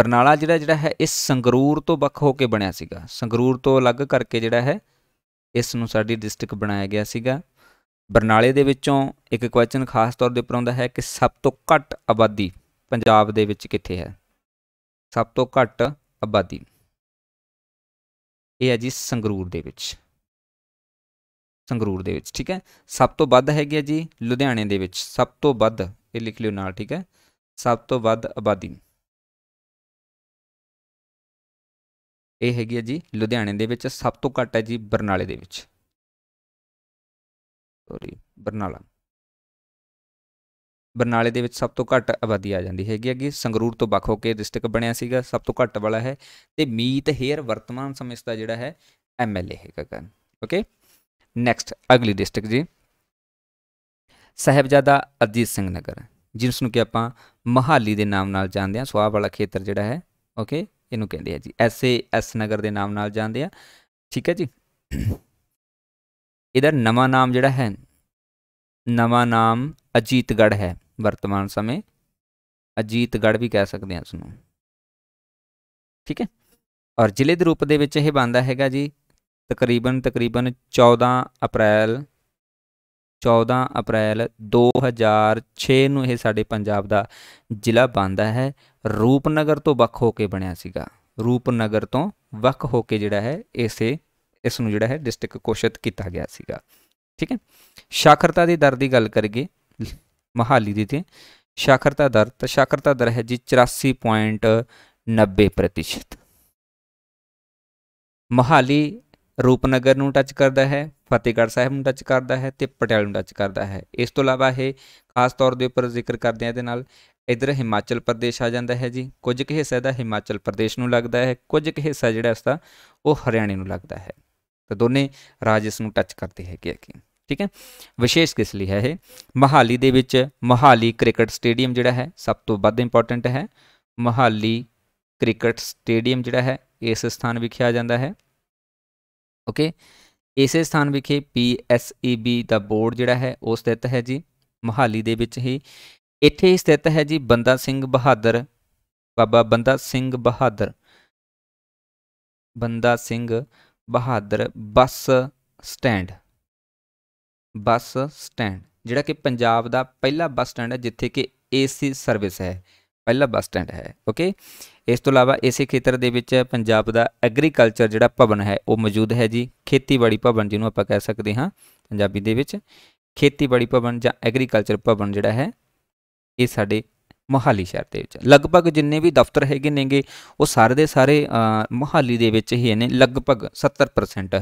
ਬਰਨਾਲਾ ਜਿਹੜਾ ਜਿਹੜਾ ਹੈ ਇਸ ਸੰਗਰੂਰ ਤੋਂ ਵੱਖ ਹੋ ਕੇ ਬਣਿਆ ਸੀਗਾ ਸੰਗਰੂਰ ਤੋਂ ਅਲੱਗ ਕਰਕੇ ਜਿਹੜਾ ਹੈ ਇਸ ਨੂੰ ਸਾਡੀ ਡਿਸਟ੍ਰਿਕਟ ਬਣਾਇਆ ਗਿਆ ਸੀਗਾ ਬਰਨਾਲੇ ਦੇ ਵਿੱਚੋਂ ਇੱਕ ਕੁਐਸਚਨ ਖਾਸ ਤੌਰ ਦੇ ਉੱਪਰ ਆਉਂਦਾ ਹੈ ਕਿ ਸਭ ਤੋਂ ਘੱਟ ਆਬਾਦੀ ਪੰਜਾਬ ਦੇ ਵਿੱਚ ਕਿੱਥੇ ਹੈ ਸਭ ਤੋਂ ਘੱਟ ਆਬਾਦੀ ਇਹ ਹੈ ਜੀ ਸੰਗਰੂਰ ਦੇ ਵਿੱਚ ਸੰਗਰੂਰ ਦੇ ਵਿੱਚ ਠੀਕ ਹੈ ਸਭ ਤੋਂ ਵੱਧ ਹੈਗੀ ਹੈ ਜੀ ਲੁਧਿਆਣੇ ਦੇ ਵਿੱਚ ਸਭ ਤੋਂ ਵੱਧ ਇਹ ਲਿਖ ਲਿਓ ਨਾਲ ਠੀਕ ਹੈ ਸਭ ਤੋਂ ਵੱਧ ਆਬਾਦੀ ਇਹ ਹੈਗੀ ਹੈ ਜੀ ਲੁਧਿਆਣੇ ਦੇ ਵਿੱਚ ਸਭ ਤੋਂ ਘੱਟ ਹੈ ਜੀ ਬਰਨਾਲੇ ਦੇ ਵਿੱਚ ਸੌਰੀ ਬਰਨਾਲਾ ਬਰਨਾਲੇ ਦੇ ਵਿੱਚ ਸਭ ਤੋਂ ਘੱਟ ਆਬਾਦੀ ਆ ਜਾਂਦੀ ਹੈਗੀ ਹੈਗੀ ਸੰਗਰੂਰ ਤੋਂ ਵੱਖ ਹੋ ਕੇ ਡਿਸਟ੍ਰਿਕਟ ਬਣਿਆ ਸੀਗਾ ਸਭ ਤੋਂ ਘੱਟ ਵਾਲਾ ਹੈ ਤੇ ਮੀਤ ਹੇਅਰ ਵਰਤਮਾਨ ਸਮੇਂ ਦਾ ਜਿਹੜਾ ਹੈ ਐਮਐਲਏ ਹੈਗਾ ਕਰਨ ਓਕੇ ਨੈਕਸਟ ਅਗਲੀ ਡਿਸਟ੍ਰਿਕਟ ਜੀ ਸਹਿਬਜ਼ਾਦਾ ਅਜੀਤ ਸਿੰਘ ਨਗਰ ਜਿਸ ਨੂੰ ਕਿ ਆਪਾਂ ਮਹਾਲੀ ਦੇ ਨਾਮ ਨਾਲ ਜਾਣਦੇ ਆ ਸਵਾਬ ਵਾਲਾ ਖੇਤਰ ਜਿਹੜਾ ਹੈ ਓਕੇ ਇਹਨੂੰ ਕਹਿੰਦੇ ਆ ਜੀ ਐਸਏ ਐਸ ਨਗਰ ਦੇ ਨਾਮ ਨਾਲ ਜਾਣਦੇ ਆ ਠੀਕ ਹੈ ਜੀ ਇਹਦਾ ਨਵਾਂ ਨਾਮ ਜਿਹੜਾ ਹੈ ਨਵਾਂ ਨਾਮ ਅਜੀਤਗੜ ਹੈ ਵਰਤਮਾਨ ਸਮੇਂ ਅਜੀਤਗੜ੍ਹ ਵੀ ਕਹਿ ਸਕਦੇ ਹਾਂ ਇਸ ਨੂੰ ਠੀਕ ਹੈ ਔਰ ਜ਼ਿਲ੍ਹੇ ਦੇ ਰੂਪ ਦੇ ਵਿੱਚ ਇਹ ਬੰਦਾ ਹੈਗਾ ਜੀ ਤਕਰੀਬਨ ਤਕਰੀਬਨ 14 ਅਪ੍ਰੈਲ 14 ਅਪ੍ਰੈਲ 2006 ਨੂੰ ਇਹ ਸਾਡੇ ਪੰਜਾਬ ਦਾ ਜ਼ਿਲ੍ਹਾ ਬੰਦਾ ਹੈ ਰੂਪਨਗਰ ਤੋਂ ਵੱਖ ਹੋ ਕੇ ਬਣਿਆ ਸੀਗਾ ਰੂਪਨਗਰ ਤੋਂ ਵੱਖ ਹੋ ਕੇ ਜਿਹੜਾ ਹੈ ਇਸੇ ਇਸ ਨੂੰ ਜਿਹੜਾ ਹੈ ਡਿਸਟ੍ਰਿਕਟ ਕੋਸ਼ਿਤ ਕੀਤਾ ਗਿਆ ਸੀਗਾ ਠੀਕ ਹੈ ਸਾਖਰਤਾ ਦੀ ਦਰ ਦੀ ਗੱਲ ਕਰੀਏ ਮਹਾਲੀ ਦੀ ਤੇ ਸਾਖਰਤਾ ਦਰ ਤਾਂ ਸਾਖਰਤਾ ਦਰ ਹੈ ਜੀ 84.90% ਮਹਾਲੀ ਰੂਪਨਗਰ ਨੂੰ ਟੱਚ ਕਰਦਾ ਹੈ ਫਤਿਹਗੜ੍ਹ ਸਾਹਿਬ ਨੂੰ ਟੱਚ ਕਰਦਾ ਹੈ ਤੇ ਪਟਿਆਲਾ ਨੂੰ ਟੱਚ ਕਰਦਾ ਹੈ ਇਸ ਤੋਂ ਇਲਾਵਾ ਇਹ ਖਾਸ ਤੌਰ ਦੇ ਉੱਪਰ ਜ਼ਿਕਰ ਕਰਦੇ ਆ ਦੇ ਨਾਲ ਇਧਰ ਹਿਮਾਚਲ ਪ੍ਰਦੇਸ਼ ਆ ਜਾਂਦਾ ਹੈ ਜੀ ਕੁਝ ਕੁ ਹਿੱਸਾ ਦਾ ਹਿਮਾਚਲ ਪ੍ਰਦੇਸ਼ ਨੂੰ ਲੱਗਦਾ ਹੈ ਕੁਝ ਕੁ ਹਿੱਸਾ ਜਿਹੜਾ ਇਸ ਦਾ ਉਹ ਹਰਿਆਣੇ ਨੂੰ ਲੱਗਦਾ ਹੈ ਤਾਂ ਦੋਨੇ ਰਾਜ ਇਸ ਨੂੰ ਟੱਚ ਕਰਦੇ ਹੈਗੇ ਆ ਕਿ ਠੀਕ ਹੈ ਵਿਸ਼ੇਸ਼ ਕਿਸ ਲਈ ਹੈ ਇਹ ਮਹਾਲੀ ਦੇ ਵਿੱਚ ਮਹਾਲੀ ਕ੍ਰਿਕਟ ਸਟੇਡੀਅਮ ਜਿਹੜਾ ਹੈ ਸਭ ਤੋਂ ਵੱਧ ਇੰਪੋਰਟੈਂਟ ਹੈ ਮਹਾਲੀ ਕ੍ਰਿਕਟ ਸਟੇਡੀਅਮ ਜਿਹੜਾ ਹੈ ਇਸ ਸਥਾਨ ਵਿਖੇ ਆ ਜਾਂਦਾ ਹੈ ਓਕੇ ਇਸੇ ਸਥਾਨ ਵਿਖੇ PSEB ਦਾ ਬੋਰਡ ਜਿਹੜਾ ਹੈ ਉਹ ਸਥਿਤ ਹੈ ਜੀ ਮਹਾਲੀ ਦੇ ਵਿੱਚ ਹੀ ਇੱਥੇ ਸਥਿਤ ਹੈ ਜੀ ਬੰਦਾ ਸਿੰਘ ਬਹਾਦਰ ਬਾਬਾ ਬੰਦਾ Singh Bahadur Banda Singh Bahadur bus stand bus stand ਜਿਹੜਾ ਕਿ ਪੰਜਾਬ ਦਾ ਪਹਿਲਾ ਬੱਸ ਸਟੈਂਡ ਹੈ ਜਿੱਥੇ ਕਿ ਏਸੀ ਸਰਵਿਸ ਹੈ ਪਹਿਲਾ ਬੱਸ ਸਟੈਂਡ ਹੈ ਓਕੇ ਇਸ ਤੋਂ ਇਲਾਵਾ ਇਸੇ ਖੇਤਰ ਦੇ ਵਿੱਚ ਪੰਜਾਬ ਦਾ ਐਗਰੀਕਲਚਰ ਜਿਹੜਾ ਭਵਨ ਹੈ ਉਹ ਮੌਜੂਦ ਹੈ ਜੀ ਖੇਤੀਬਾੜੀ ਭਵਨ ਜਿਹਨੂੰ ਆਪਾਂ ਕਹਿ ਸਕਦੇ ਹਾਂ ਪੰਜਾਬੀ ਦੇ ਵਿੱਚ ਖੇਤੀਬਾੜੀ ਭਵਨ ਜਾਂ ਐਗਰੀਕਲਚਰ ਭਵਨ ਜਿਹੜਾ ਹੈ ਇਹ ਸਾਡੇ ਮੋਹਾਲੀ ਸ਼ਹਿਰ ਦੇ ਵਿੱਚ ਲਗਭਗ ਜਿੰਨੇ ਵੀ ਦਫ਼ਤਰ ਹੈਗੇ ਨੇਗੇ ਉਹ ਸਾਰੇ ਦੇ ਸਾਰੇ ਮੋਹਾਲੀ ਦੇ ਵਿੱਚ ਹੀ ਨੇ ਲਗਭਗ 70%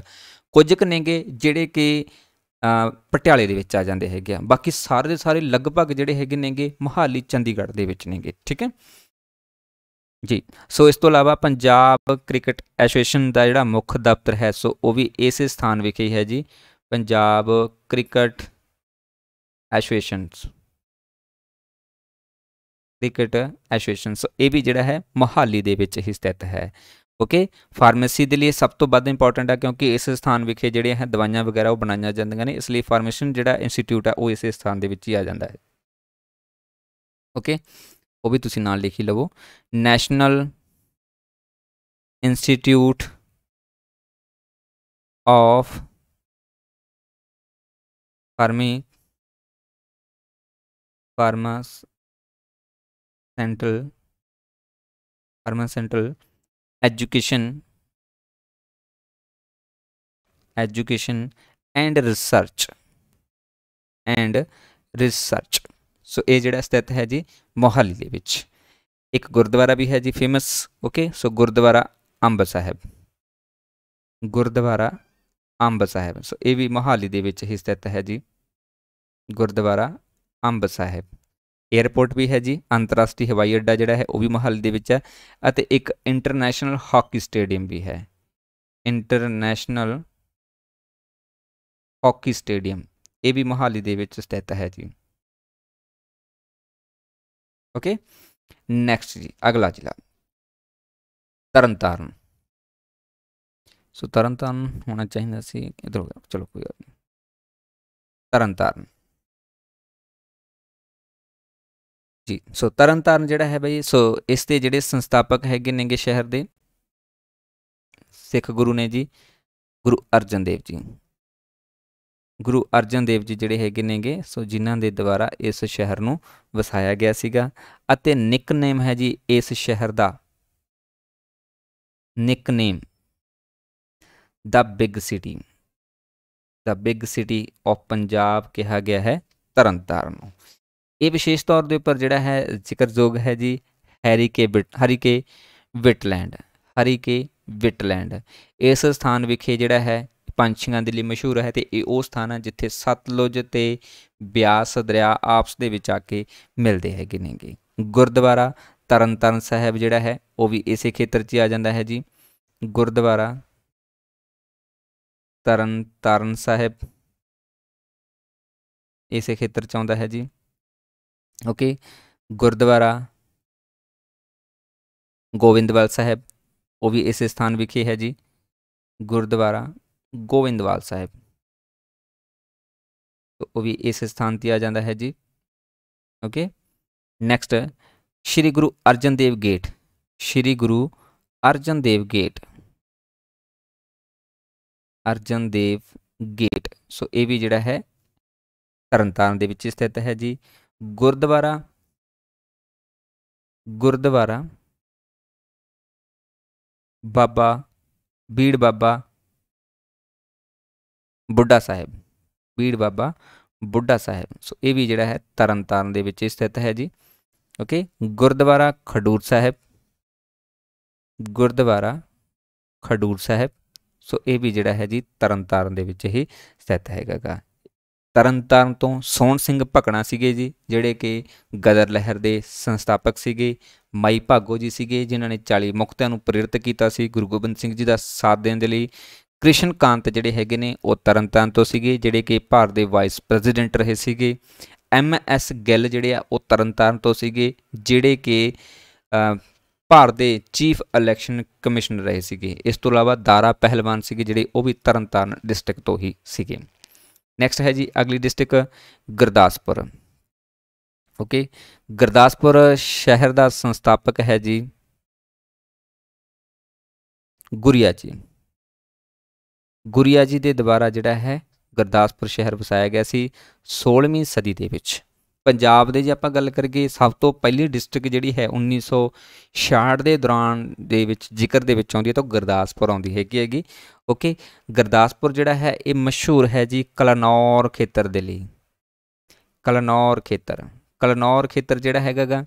ਕੁਝ ਕ ਨੇਗੇ ਜਿਹੜੇ ਕਿ ਪਟਿਆਲੇ ਦੇ ਵਿੱਚ ਆ ਜਾਂਦੇ ਹੈਗੇ ਆ ਬਾਕੀ ਸਾਰੇ ਦੇ ਸਾਰੇ ਲਗਭਗ ਜਿਹੜੇ ਹੈਗੇ ਨੇਗੇ ਮੁਹਾਲੀ ਚੰਡੀਗੜ੍ਹ ਦੇ ਵਿੱਚ ਨੇਗੇ ਠੀਕ ਹੈ ਜੀ ਸੋ ਇਸ ਤੋਂ ਇਲਾਵਾ ਪੰਜਾਬ ਕ੍ਰਿਕਟ ਐਸੋਸੀਏਸ਼ਨ ਦਾ ਜਿਹੜਾ ਮੁੱਖ ਦਫ਼ਤਰ ਹੈ ਸੋ ਉਹ ਵੀ ਇਸੇ ਸਥਾਨ ਵਿਖੇ ਹੀ ਹੈ ਜੀ Punjab Cricket Association Cricket Association so ਇਹ ਵੀ ਜਿਹੜਾ ਹੈ ਮੁਹਾਲੀ ਦੇ ਵਿੱਚ ਹੀ ਸਥਿਤ ਹੈ ਓਕੇ ਫਾਰਮੇਸੀ ਦੇ ਲਈ ਸਭ ਤੋਂ ਵੱਧ ਇੰਪੋਰਟੈਂਟ ਆ ਕਿਉਂਕਿ ਇਸ ਸਥਾਨ ਵਿਖੇ ਜਿਹੜੀਆਂ ਹੈ ਦਵਾਈਆਂ ਵਗੈਰਾ ਉਹ ਬਣਾਈਆਂ ਜਾਂਦੀਆਂ ਨੇ ਇਸ ਲਈ ਫਾਰਮੇਸ਼ਨ ਜਿਹੜਾ ਇੰਸਟੀਚਿਊਟ ਆ ਉਹ ਇਸੇ ਸਥਾਨ ਦੇ ਵਿੱਚ ਹੀ ਆ ਜਾਂਦਾ ਹੈ ਓਕੇ ਉਹ ਵੀ ਤੁਸੀਂ ਨਾਲ ਲਿਖੀ ਲਵੋ National Institute of pharma Pharmaceutical Pharmaceutical education education and research and research so ਇਹ ਜਿਹੜਾ ਸਥਿਤ ਹੈ ਜੀ ਮੋਹਾਲੀ ਦੇ ਵਿੱਚ ਇੱਕ ਗੁਰਦੁਆਰਾ ਵੀ ਹੈ ਜੀ ਫੇਮਸ ਓਕੇ ਸੋ ਗੁਰਦੁਆਰਾ ਅੰਬ ਸਾਹਿਬ ਗੁਰਦੁਆਰਾ ਅੰਬ ਸਾਹਿਬ ਸੋ ਇਹ ਵੀ ਮੋਹਾਲੀ ਦੇ ਵਿੱਚ ਹੀ ਸਥਿਤ ਹੈ ਜੀ ਗੁਰਦੁਆਰਾ ਅੰਬ ਸਾਹਿਬ ਏਅਰਪੋਰਟ ਵੀ ਹੈ ਜੀ ਅੰਤਰਰਾਸ਼ਟਰੀ ਹਵਾਈ ਅੱਡਾ ਜਿਹੜਾ ਹੈ ਉਹ ਵੀ ਮਹੱਲ ਦੇ ਵਿੱਚ ਹੈ ਅਤੇ ਇੱਕ ਇੰਟਰਨੈਸ਼ਨਲ ਹਾਕੀ ਸਟੇਡੀਅਮ ਵੀ ਹੈ ਇੰਟਰਨੈਸ਼ਨਲ ਹਾਕੀ ਸਟੇਡੀਅਮ ਇਹ ਵੀ ਮਹਾਲੀ ਦੇ ਵਿੱਚ ਸਥਿਤ ਹੈ ਜੀ ਓਕੇ ਨੈਕਸਟ ਜੀ ਅਗਲਾ ਜ਼ਿਲ੍ਹਾ ਤਰਨਤਾਰਨ ਸੋ ਤਰਨਤਾਰਨ ਹੋਣਾ ਚਾਹੀਦਾ ਸੀ ਇਧਰ ਹੋ ਗਿਆ ਚਲੋ ਕੋਈ ਗੱਲ ਨਹੀਂ ਤਰਨਤਾਰਨ ਜੀ ਸੋ ਤਰਨਤਾਰਨ ਜਿਹੜਾ ਹੈ ਬਈ ਸੋ ਇਸ ਦੇ ਜਿਹੜੇ ਸੰਸਥਾਪਕ ਹੈਗੇ ਨੇਗੇ ਸ਼ਹਿਰ ਦੇ ਸਿੱਖ ਗੁਰੂ ਨੇ ਜੀ ਗੁਰੂ ਅਰਜਨ ਦੇਵ ਜੀ ਗੁਰੂ ਅਰਜਨ ਦੇਵ ਜੀ ਜਿਹੜੇ ਹੈਗੇ ਨੇਗੇ ਸੋ ਜਿਨ੍ਹਾਂ ਦੇ ਦੁਆਰਾ ਇਸ ਸ਼ਹਿਰ ਨੂੰ ਵਸਾਇਆ ਗਿਆ ਸੀਗਾ ਅਤੇ ਨਿਕਨੇਮ ਹੈ ਜੀ ਇਸ ਸ਼ਹਿਰ ਦਾ ਨਿਕਨੇਮ ਦਾ ਬਿਗ ਸਿਟੀ ਦਾ ਬਿਗ ਸਿਟੀ ਆਫ ਪੰਜਾਬ ਕਿਹਾ ਗਿਆ ਹੈ ਤਰਨਤਾਰਨ ਨੂੰ ਇਹ ਵਿਸ਼ੇਸ਼ ਤੌਰ ਦੇ ਉੱਪਰ ਜਿਹੜਾ ਹੈ ਜ਼ਿਕਰਯੋਗ ਹੈ ਜੀ ਹੈਰੀਕੇ ਹਰੀਕੇ ਵਿਟਲੈਂਡ ਹਰੀਕੇ ਵਿਟਲੈਂਡ ਇਸ ਸਥਾਨ ਵਿਖੇ ਜਿਹੜਾ ਹੈ ਪੰਛੀਆਂ ਦੇ ਲਈ ਮਸ਼ਹੂਰ ਹੈ ਤੇ ਇਹ ਉਹ ਸਥਾਨ ਹੈ ਜਿੱਥੇ ਸਤਲੁਜ ਤੇ ਬਿਆਸ ਦਰਿਆ ਆਪਸ ਦੇ ਵਿੱਚ ਆ ਕੇ ਮਿਲਦੇ ਹੈਗੇ ਨੇਗੇ ਗੁਰਦੁਆਰਾ ਤਰਨਤਾਰਨ ਸਾਹਿਬ ਜਿਹੜਾ ਹੈ ਉਹ ਵੀ ਇਸੇ ਖੇਤਰ 'ਚ ਆ ਜਾਂਦਾ ਹੈ ਜੀ ਗੁਰਦੁਆਰਾ ਤਰਨਤਾਰਨ ਸਾਹਿਬ ਇਸੇ ਖੇਤਰ 'ਚ ਆਉਂਦਾ ਹੈ ਜੀ ਓਕੇ ਗੁਰਦੁਆਰਾ ਗੋਵਿੰਦਵਾਲ ਸਾਹਿਬ ਉਹ ਵੀ ਇਸ ਸਥਾਨ ਵਿਖੇ ਹੈ ਜੀ ਗੁਰਦੁਆਰਾ ਗੋਵਿੰਦਵਾਲ ਸਾਹਿਬ ਉਹ ਵੀ ਇਸ ਸਥਾਨ ਤੇ ਆ ਜਾਂਦਾ ਹੈ ਜੀ okay next Shri Guru Arjan Dev Gate Shri Guru Arjan Dev Gate Arjan Dev Gate so ਇਹ ਵੀ ਜਿਹੜਾ ਹੈ ਤਰਨਤਾਰਨ ਦੇ ਵਿੱਚ ਸਥਿਤ ਹੈ ਜੀ गुरद्वारा गुरद्वारा बाबा बीड़ बाबा बुढ़ा साहेब बीड़ बाबा बुढ़ा साहेब सो यह भी जोड़ा है तरन तारण स्थित है जी ओके गुरद्वारा खडूर साहेब गुरद्वारा खडूर साहेब सो यह भी जोड़ा है जी तरन तारण के स्थित है गा ਤਰਨਤਾਰਨ ਤੋਂ ਸੋਹਣ ਸਿੰਘ ਭਕਣਾ ਸੀਗੇ ਜੀ ਜਿਹੜੇ ਕਿ ਗਦਰ ਲਹਿਰ ਦੇ ਸੰਸਥਾਪਕ ਸੀਗੇ ਮਾਈ ਭਾਗੋ ਜੀ ਸੀਗੇ ਜਿਨ੍ਹਾਂ ਨੇ 40 ਮੁਕਤਿਆਂ ਨੂੰ ਪ੍ਰੇਰਿਤ ਕੀਤਾ ਸੀ ਗੁਰੂ ਗੋਬਿੰਦ ਸਿੰਘ ਜੀ ਦਾ ਸਾਥ ਦੇਣ ਦੇ ਲਈ ਕ੍ਰਿਸ਼ਨ ਕਾਂਤ ਜਿਹੜੇ ਹੈਗੇ ਨੇ ਉਹ ਤਰਨਤਾਰਨ ਤੋਂ ਸੀਗੇ ਜਿਹੜੇ ਕਿ ਭਾਰਤ ਦੇ ਵਾਈਸ ਪ੍ਰੈਜ਼ੀਡੈਂਟ ਰਹੇ ਸੀਗੇ ਐਮ ਐਸ ਗਿੱਲ ਜਿਹੜੇ ਆ ਉਹ ਤਰਨਤਾਰਨ ਤੋਂ ਸੀਗੇ ਜਿਹੜੇ ਕਿ ਭਾਰਤ ਦੇ ਚੀਫ ਇਲੈਕਸ਼ਨ ਕਮਿਸ਼ਨਰ ਰਹੇ ਸੀਗੇ ਇਸ ਤੋਂ ਇਲਾਵਾ ਦਾਰਾ ਪਹਿਲਵਾਨ ਸੀਗੇ ਜਿਹੜੇ ਉਹ ਵੀ ਤਰਨਤਾਰਨ ਡਿਸਟ੍ਰਿਕਟ ਤੋਂ ਹੀ ਸੀਗੇ ਨੈਕਸਟ ਹੈ ਜੀ ਅਗਲੀ ਡਿਸਟ੍ਰਿਕਟ ਗੁਰਦਾਸਪੁਰ ਓਕੇ ਗੁਰਦਾਸਪੁਰ ਸ਼ਹਿਰ ਦਾ ਸੰਸਥਾਪਕ ਹੈ ਜੀ ਗੁਰਿਆ ਜੀ ਗੁਰਿਆ ਜੀ ਦੇ ਦੁਆਰਾ ਜਿਹੜਾ ਹੈ ਗੁਰਦਾਸਪੁਰ ਸ਼ਹਿਰ ਵਸਾਇਆ ਗਿਆ ਸੀ 16ਵੀਂ ਸਦੀ ਦੇ ਵਿੱਚ ਪੰਜਾਬ ਦੇ ਜੇ ਆਪਾਂ ਗੱਲ ਕਰੀਏ ਸਭ ਤੋਂ ਪਹਿਲੀ ਡਿਸਟ੍ਰਿਕਟ ਜਿਹੜੀ ਹੈ 1966 ਦੇ ਦੌਰਾਨ ਦੇ ਵਿੱਚ ਜ਼ਿਕਰ ਦੇ ਵਿੱਚ ਆਉਂਦੀ ਹੈ ਤਾਂ ਗੁਰਦਾਸਪੁਰ ਆਉਂਦੀ ਹੈਗੀ ਹੈਗੀ ਓਕੇ ਗੁਰਦਾਸਪੁਰ ਜਿਹੜਾ ਹੈ ਇਹ ਮਸ਼ਹੂਰ ਹੈ ਜੀ ਕਲਨੌਰ ਖੇਤਰ ਦੇ ਲਈ ਕਲਨੌਰ ਖੇਤਰ ਕਲਨੌਰ ਖੇਤਰ ਜਿਹੜਾ ਹੈਗਾਗਾ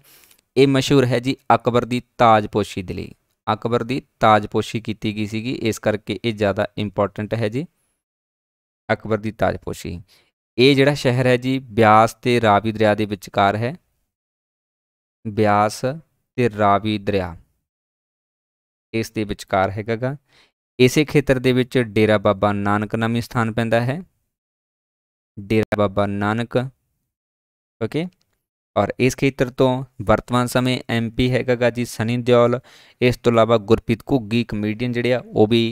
ਇਹ ਮਸ਼ਹੂਰ ਹੈ ਜੀ ਅਕਬਰ ਦੀ ਤਾਜਪੋਸ਼ੀ ਦੇ ਲਈ ਅਕਬਰ ਦੀ ਤਾਜਪੋਸ਼ੀ ਕੀਤੀ ਗਈ ਸੀਗੀ ਇਸ ਕਰਕੇ ਇਹ ਜ਼ਿਆਦਾ ਇੰਪੋਰਟੈਂਟ ਹੈ ਜੀ ਅਕਬਰ ਦੀ ਤਾਜਪੋਸ਼ੀ ਇਹ ਜਿਹੜਾ ਸ਼ਹਿਰ ਹੈ ਜੀ ਬਿਆਸ ਤੇ ਰਾਵੀ ਦਰਿਆ ਦੇ ਵਿਚਕਾਰ ਹੈ ਬਿਆਸ ਤੇ ਰਾਵੀ ਦਰਿਆ ਇਸ ਦੇ ਵਿਚਕਾਰ ਹੈਗਾਗਾ ਇਸੇ ਖੇਤਰ ਦੇ ਵਿੱਚ ਡੇਰਾ ਬਾਬਾ ਨਾਨਕ ਨਾਮੀ ਸਥਾਨ ਪੈਂਦਾ ਹੈ ਡੇਰਾ ਬਾਬਾ ਨਾਨਕ ਓਕੇ ਔਰ ਇਸ ਖੇਤਰ ਤੋਂ ਵਰਤਮਾਨ ਸਮੇਂ ਐਮਪੀ ਹੈਗਾਗਾ ਜੀ ਸਨੀ ਦਿਓਲ ਇਸ ਤੋਂ ਇਲਾਵਾ ਗੁਰਪ੍ਰੀਤ ਘੁੱਗੀ ਕਮੇਡੀਅਨ ਜਿਹੜੇ ਆ ਉਹ ਵੀ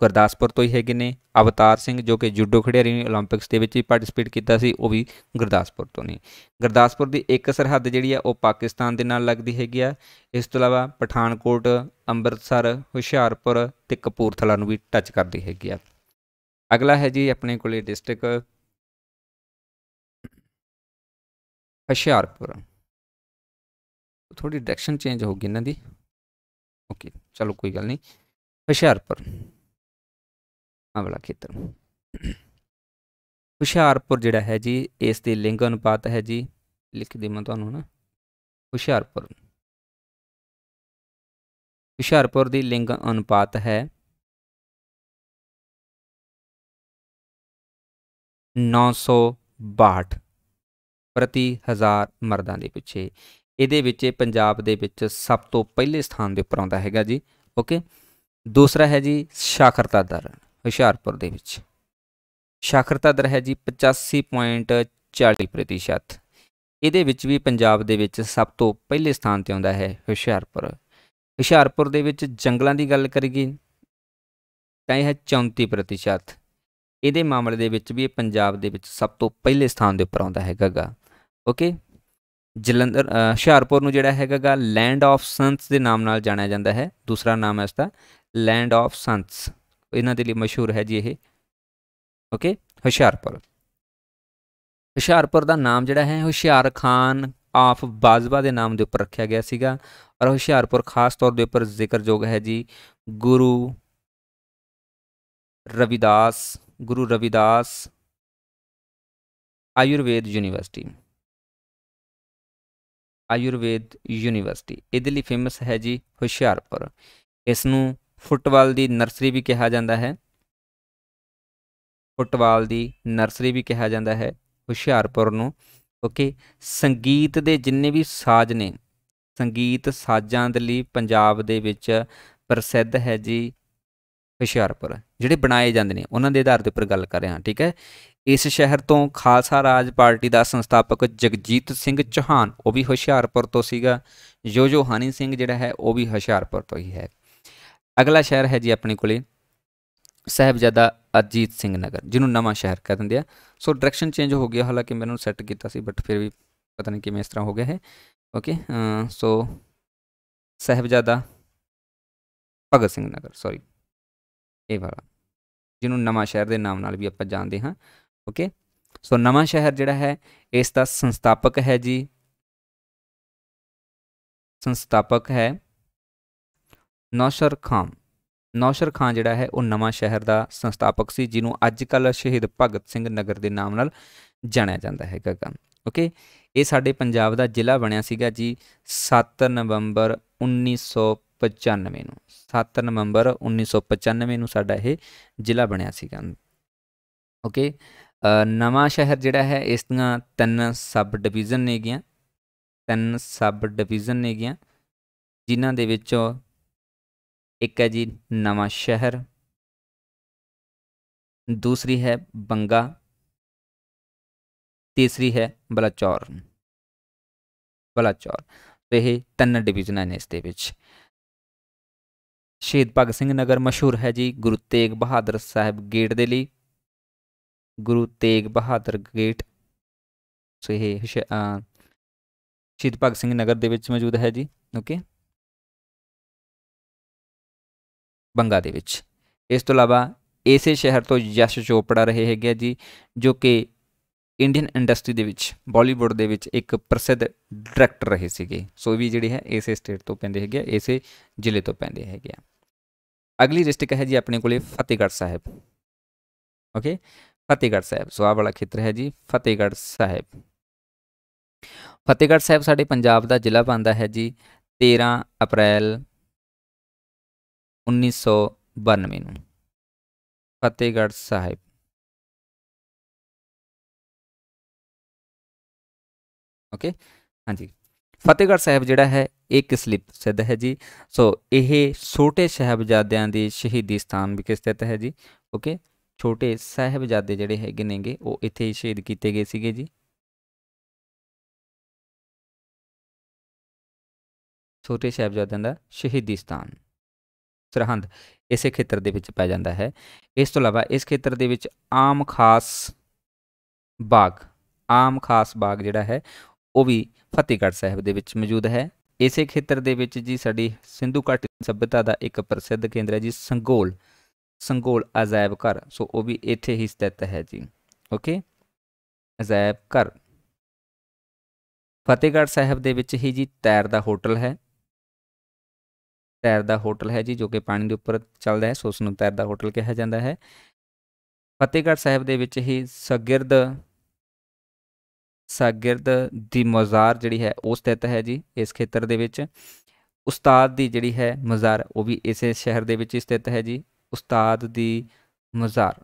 ਗੁਰਦਾਸਪੁਰ ਤੋਂ ਹੀ ਹੈਗੇ ਨੇ ਅਵਤਾਰ ਸਿੰਘ ਜੋ ਕਿ ਜੂਡੋ ਖਿਡਾਰੀ ਨੇ 올림픽ਸ ਦੇ ਵਿੱਚ ਵੀ ਪਾਰਟਿਸਿਪੇਟ ਕੀਤਾ ਸੀ ਉਹ ਵੀ ਗੁਰਦਾਸਪੁਰ ਤੋਂ ਨੇ ਗੁਰਦਾਸਪੁਰ ਦੀ ਇੱਕ ਸਰਹੱਦ ਜਿਹੜੀ ਆ ਉਹ ਪਾਕਿਸਤਾਨ ਦੇ ਨਾਲ ਲੱਗਦੀ ਹੈਗੀ ਆ ਇਸ ਤੋਂ ਇਲਾਵਾ ਪਠਾਨਕੋਟ ਅੰਮ੍ਰਿਤਸਰ ਹੁਸ਼ਿਆਰਪੁਰ ਤੇ ਕਪੂਰਥਲਾ ਨੂੰ ਵੀ ਟੱਚ ਕਰਦੀ ਹੈਗੀ ਆ ਅਗਲਾ ਹੈ ਜੀ ਆਪਣੇ ਕੋਲੇ ਡਿਸਟ੍ਰਿਕਟ ਹੁਸ਼ਿਆਰਪੁਰ ਥੋੜੀ ਡਾਇਰੈਕਸ਼ਨ ਚੇਂਜ ਹੋ ਗਈ ਇਹਨਾਂ ਦੀ ਓਕੇ ਚਲੋ ਕੋਈ ਗੱਲ ਨਹੀਂ ਹੁਸ਼ਿਆਰਪੁਰ ਆ ਵਾਲਾ ਖੇਤਰ ਹੁਸ਼ਿਆਰਪੁਰ ਜਿਹੜਾ ਹੈ ਜੀ ਇਸ ਦੇ ਲਿੰਗ ਅਨੁਪਾਤ ਹੈ ਜੀ ਲਿਖ ਮੈਂ ਤੁਹਾਨੂੰ ਨਾ ਹੁਸ਼ਿਆਰਪੁਰ ਹੁਸ਼ਿਆਰਪੁਰ ਦੀ ਲਿੰਗ ਅਨੁਪਾਤ ਹੈ 962 ਪ੍ਰਤੀ ਹਜ਼ਾਰ ਮਰਦਾਂ ਦੇ ਪਿੱਛੇ ਇਹਦੇ ਵਿੱਚ ਪੰਜਾਬ ਦੇ ਵਿੱਚ ਸਭ ਤੋਂ ਪਹਿਲੇ ਸਥਾਨ ਦੇ ਉੱਪਰ ਆਉਂਦਾ ਹੈਗਾ ਜੀ ਓਕੇ ਦੂਸਰਾ ਹੈ ਜੀ ਸਾਖਰਤਾ ਦਰ ਹੁਸ਼ਿਆਰਪੁਰ ਦੇ ਵਿੱਚ ਸਾਖਰਤਾ ਦਰ ਹੈ ਜੀ 85.40% ਇਹਦੇ ਵਿੱਚ ਵੀ ਪੰਜਾਬ ਦੇ ਵਿੱਚ ਸਭ ਤੋਂ ਪਹਿਲੇ ਸਥਾਨ ਤੇ ਆਉਂਦਾ ਹੈ ਹੁਸ਼ਿਆਰਪੁਰ ਹੁਸ਼ਿਆਰਪੁਰ ਦੇ ਵਿੱਚ ਜੰਗਲਾਂ ਦੀ ਗੱਲ ਕਰੀਏ ਤਾਂ ਇਹ ਹੈ 34% ਇਹਦੇ ਮਾਮਲੇ ਦੇ ਵਿੱਚ ਵੀ ਇਹ ਪੰਜਾਬ ਦੇ ਵਿੱਚ ਸਭ ਤੋਂ ਪਹਿਲੇ ਸਥਾਨ ਦੇ ਉੱਪਰ ਆਉਂਦਾ ਹੈ ਗੱਗਾ ਓਕੇ ਜਲੰਧਰ ਹੁਸ਼ਿਆਰਪੁਰ ਨੂੰ ਜਿਹੜਾ ਹੈਗਾਗਾ ਲੈਂਡ ਆਫ ਸੰਸ ਦੇ ਨਾਮ ਨਾਲ ਜਾਣਿਆ ਜਾਂਦਾ ਹੈ ਦੂਸਰਾ ਨਾਮ ਹੈ ਇਸ ਦਾ ਲੈਂਡ ਆਫ ਸੰਸ ਇਹਨਾਂ ਦੇ ਲਈ ਮਸ਼ਹੂਰ ਹੈ ਜੀ ਇਹ ਓਕੇ ਹੁਸ਼ਿਆਰਪੁਰ ਹੁਸ਼ਿਆਰਪੁਰ ਦਾ ਨਾਮ ਜਿਹੜਾ ਹੈ ਹੁਸ਼ਿਆਰ ਖਾਨ ਆਫ ਬਾਜ਼ਵਾ ਦੇ ਨਾਮ ਦੇ ਉੱਪਰ ਰੱਖਿਆ ਗਿਆ ਸੀਗਾ ਔਰ ਹੁਸ਼ਿਆਰਪੁਰ ਖਾਸ ਤੌਰ ਦੇ ਉੱਪਰ ਜ਼ਿਕਰਯੋਗ ਹੈ ਜੀ ਗੁਰੂ ਰਵਿਦਾਸ ਗੁਰੂ ਰਵਿਦਾਸ ਆਯੁਰਵੇਦ ਯੂਨੀਵਰਸਿਟੀ ਆਯੁਰਵੇਦ ਯੂਨੀਵਰਸਿਟੀ ਇਹਦੇ ਲਈ ਫੇਮਸ ਹੈ ਜੀ ਹੁਸ਼ਿਆਰਪੁਰ ਇਸ ਨੂੰ ਫੁੱਟਬਾਲ ਦੀ ਨਰਸਰੀ ਵੀ ਕਿਹਾ ਜਾਂਦਾ ਹੈ ਫੁੱਟਬਾਲ ਦੀ ਨਰਸਰੀ ਵੀ ਕਿਹਾ ਜਾਂਦਾ ਹੈ ਹੁਸ਼ਿਆਰਪੁਰ ਨੂੰ ਓਕੇ ਸੰਗੀਤ ਦੇ ਜਿੰਨੇ ਵੀ ਸਾਜ਼ ਨੇ ਸੰਗੀਤ ਸਾਜ਼ਾਂ ਦੇ ਲਈ ਪੰਜਾਬ ਦੇ ਵਿੱਚ ਪ੍ਰਸਿੱਧ ਹੈ ਜੀ ਹੁਸ਼ਿਆਰਪੁਰ ਜਿਹੜੇ ਬਣਾਏ ਜਾਂਦੇ ਨੇ ਉਹਨਾਂ ਦੇ ਆਧਾਰ ਤੇ ਉੱਪਰ ਗੱਲ ਕਰ ਰਹੇ ਹਾਂ ਠੀਕ ਹੈ ਇਸ ਸ਼ਹਿਰ ਤੋਂ ਖਾਲਸਾ ਰਾਜ ਪਾਰਟੀ ਦਾ ਸੰਸਥਾਪਕ ਜਗਜੀਤ ਸਿੰਘ ਚੌਹਾਨ ਉਹ ਵੀ ਹੁਸ਼ਿਆਰਪੁਰ ਤੋਂ ਸੀਗਾ ਜੋਜੋ ਹਾਨੀ ਸਿੰਘ ਜਿਹੜਾ ਹੈ ਉਹ ਵੀ ਹੁਸ਼ਿਆਰਪੁਰ ਤੋਂ ਹੀ ਹੈ ਅਗਲਾ ਸ਼ਹਿਰ ਹੈ ਜੀ ਆਪਣੇ ਕੋਲੇ ਸਹਿਬਜ਼ਾਦਾ ਅਜੀਤ ਸਿੰਘ ਨਗਰ ਜਿਹਨੂੰ ਨਵਾਂ ਸ਼ਹਿਰ ਕਹਿ ਦਿੰਦੇ ਆ ਸੋ ਡਾਇਰੈਕਸ਼ਨ ਚੇਂਜ ਹੋ ਗਿਆ ਹਾਲਾਂਕਿ ਮੈਂ ਉਹਨੂੰ ਸੈੱਟ ਕੀਤਾ ਸੀ ਬਟ ਫਿਰ ਵੀ ਪਤਾ ਨਹੀਂ ਕਿਵੇਂ ਇਸ ਤਰ੍ਹਾਂ ਹੋ ਗਿਆ ਹੈ okay so Sahibzada Bhagat Singh Nagar sorry ਇਹ ਵਾਲਾ ਜਿਹਨੂੰ ਨਵਾਂ ਸ਼ਹਿਰ ਦੇ ਨਾਮ ਨਾਲ ਵੀ ਆਪਾਂ ਜਾਣਦੇ ਹਾਂ ਓਕੇ ਸੋ ਨਵਾਂ ਸ਼ਹਿਰ ਜਿਹੜਾ ਹੈ ਇਸ ਦਾ ਸੰਸਥਾਪਕ ਹੈ ਜੀ ਸੰਸਥਾਪਕ ਹੈ ਨੌਸ਼ਰ ਖਾਨ ਨੌਸ਼ਰ ਖਾਨ ਜਿਹੜਾ ਹੈ ਉਹ ਨਵਾਂ ਸ਼ਹਿਰ ਦਾ ਸੰਸਥਾਪਕ ਸੀ ਜਿਹਨੂੰ ਅੱਜ ਕੱਲ ਸ਼ਹੀਦ ਭਗਤ ਸਿੰਘ ਨਗਰ ਦੇ ਨਾਮ ਨਾਲ ਜਾਣਿਆ ਜਾਂਦਾ ਹੈ ਗਗਨ ਓਕੇ ਇਹ ਸਾਡੇ ਪੰਜਾਬ ਦਾ ਜ਼ਿਲ੍ਹਾ ਬਣਿਆ ਸੀਗਾ ਜੀ 7 ਨਵੰਬਰ 1995 ਨੂੰ 7 ਨਵੰਬਰ 1995 ਨੂੰ ਸਾਡਾ ਇਹ ਜ਼ਿਲ੍ਹਾ ਬਣਿਆ ਸੀਗਾ ਓਕੇ ਨਵਾਂ ਸ਼ਹਿਰ ਜਿਹੜਾ ਹੈ ਇਸ ਦੀਆਂ ਤਿੰਨ ਸਬ ਡਿਵੀਜ਼ਨ ਨੇਗੀਆਂ ਤਿੰਨ ਸਬ ਡਿਵੀਜ਼ਨ ਨੇਗੀਆਂ ਜਿਨ੍ਹਾਂ ਦੇ ਵਿੱਚੋਂ एक है जी नवा शहर दूसरी है बंगा तीसरी है बलाचौर बलाचौर तो यह तीन डिविजन ने इस शहीद भगत सिंह नगर मशहूर है जी गुरु तेग बहादुर साहब गेट दे गुरु तेग बहादुर गेट सो तो यह शहीद भगत सिंह नगर के मौजूद है जी ओके okay? ਬੰਗਾ ਦੇ ਵਿੱਚ ਇਸ ਤੋਂ ਇਲਾਵਾ ਇਸੇ ਸ਼ਹਿਰ ਤੋਂ ਯਸ਼ ਚੋਪੜਾ ਰਹੇ ਹੈਗੇ ਜੀ ਜੋ ਕਿ ਇੰਡੀਅਨ ਇੰਡਸਟਰੀ ਦੇ ਵਿੱਚ ਬਾਲੀਵੁੱਡ ਦੇ ਵਿੱਚ ਇੱਕ ਪ੍ਰਸਿੱਧ ਡਾਇਰੈਕਟਰ ਰਹੇ ਸੀਗੇ ਸੋ ਵੀ ਜਿਹੜੇ ਹੈ ਇਸੇ ਸਟੇਟ ਤੋਂ ਪੈਂਦੇ ਹੈਗੇ ਇਸੇ ਜ਼ਿਲ੍ਹੇ ਤੋਂ ਪੈਂਦੇ ਹੈਗੇ ਅਗਲੀ ਡਿਸਟ੍ਰਿਕਟ ਹੈ ਜੀ ਆਪਣੇ ਕੋਲੇ ਫਤਿਹਗੜ੍ਹ ਸਾਹਿਬ ਓਕੇ ਫਤਿਹਗੜ੍ਹ ਸਾਹਿਬ ਸੋ ਆ ਵਾਲਾ ਖੇਤਰ ਹੈ ਜੀ ਫਤਿਹਗੜ੍ਹ ਸਾਹਿਬ ਫਤਿਹਗੜ੍ਹ ਸਾਹਿਬ ਸਾਡੇ ਪੰਜਾਬ ਦਾ ਜ਼ਿਲ੍ਹਾ ਪੈਂਦਾ ਹੈ ਜੀ 13 ਅਪ੍ਰੈਲ 1992 ਨੂੰ ਫਤਿਹਗੜ੍ਹ ਸਾਹਿਬ ਓਕੇ ਹਾਂਜੀ ਫਤਿਹਗੜ੍ਹ ਸਾਹਿਬ ਜਿਹੜਾ ਹੈ ਇਹ ਕਿਸ ਲਈ ਪ੍ਰਸਿੱਧ ਹੈ ਜੀ ਸੋ ਇਹ ਛੋਟੇ ਸਹਿਬਜ਼ਾਦਿਆਂ ਦੇ ਸ਼ਹੀਦੀ ਸਥਾਨ ਵਿਖੇ ਸਥਿਤ ਹੈ ਜੀ ਓਕੇ ਛੋਟੇ ਸਹਿਬਜ਼ਾਦੇ ਜਿਹੜੇ ਹੈਗੇ ਨੇਗੇ ਉਹ ਇੱਥੇ ਸ਼ਹੀਦ ਕੀਤੇ ਗਏ ਸੀਗੇ ਜੀ ਛੋਟੇ ਸਹਿਬਜ਼ਾਦਿਆਂ ਦਾ ਸ਼ਹੀਦੀ ਸਥਾਨ ਸਰਹੰਦ ਇਸੇ ਖੇਤਰ ਦੇ ਵਿੱਚ ਪੈ ਜਾਂਦਾ ਹੈ ਇਸ ਤੋਂ ਇਲਾਵਾ ਇਸ ਖੇਤਰ ਦੇ ਵਿੱਚ ਆਮ ਖਾਸ ਬਾਗ ਆਮ ਖਾਸ ਬਾਗ ਜਿਹੜਾ ਹੈ ਉਹ ਵੀ ਫਤਿਹਗੜ੍ਹ ਸਾਹਿਬ ਦੇ ਵਿੱਚ ਮੌਜੂਦ ਹੈ ਇਸੇ ਖੇਤਰ ਦੇ ਵਿੱਚ ਜੀ ਸਾਡੀ ਸਿੰਧੂ ਘਾਟੀ ਸਭਿਅਤਾ ਦਾ ਇੱਕ ਪ੍ਰਸਿੱਧ ਕੇਂਦਰ ਹੈ ਜੀ ਸੰਗੋਲ ਸੰਗੋਲ ਅਜਾਇਬ ਘਰ ਸੋ ਉਹ ਵੀ ਇੱਥੇ ਹੀ ਸਥਿਤ ਹੈ ਜੀ ਓਕੇ ਅਜਾਇਬ ਘਰ ਫਤਿਹਗੜ੍ਹ ਸਾਹਿਬ ਦੇ ਵਿੱਚ ਹੀ ਜੀ ਤੈਰ ਦਾ ਹੋਟਲ ਹੈ ਤੈਰਦਾ ਹੋਟਲ ਹੈ ਜੀ ਜੋ ਕਿ ਪਾਣੀ ਦੇ ਉੱਪਰ ਚੱਲਦਾ ਹੈ ਸੋ ਉਸ ਨੂੰ ਤੈਰਦਾ ਹੋਟਲ ਕਿਹਾ ਜਾਂਦਾ ਹੈ ਫਤਿਹਗੜ੍ਹ ਸਾਹਿਬ ਦੇ ਵਿੱਚ ਹੀ ਸਗਿਰਦ ਸਾਗਿਰਦ ਦੀ ਮਜ਼ਾਰ ਜਿਹੜੀ ਹੈ ਉਸ ਸਥਿਤ ਹੈ ਜੀ ਇਸ ਖੇਤਰ ਦੇ ਵਿੱਚ ਉਸਤਾਦ ਦੀ ਜਿਹੜੀ ਹੈ ਮਜ਼ਾਰ ਉਹ ਵੀ ਇਸੇ ਸ਼ਹਿਰ ਦੇ ਵਿੱਚ ਸਥਿਤ ਹੈ ਜੀ ਉਸਤਾਦ ਦੀ ਮਜ਼ਾਰ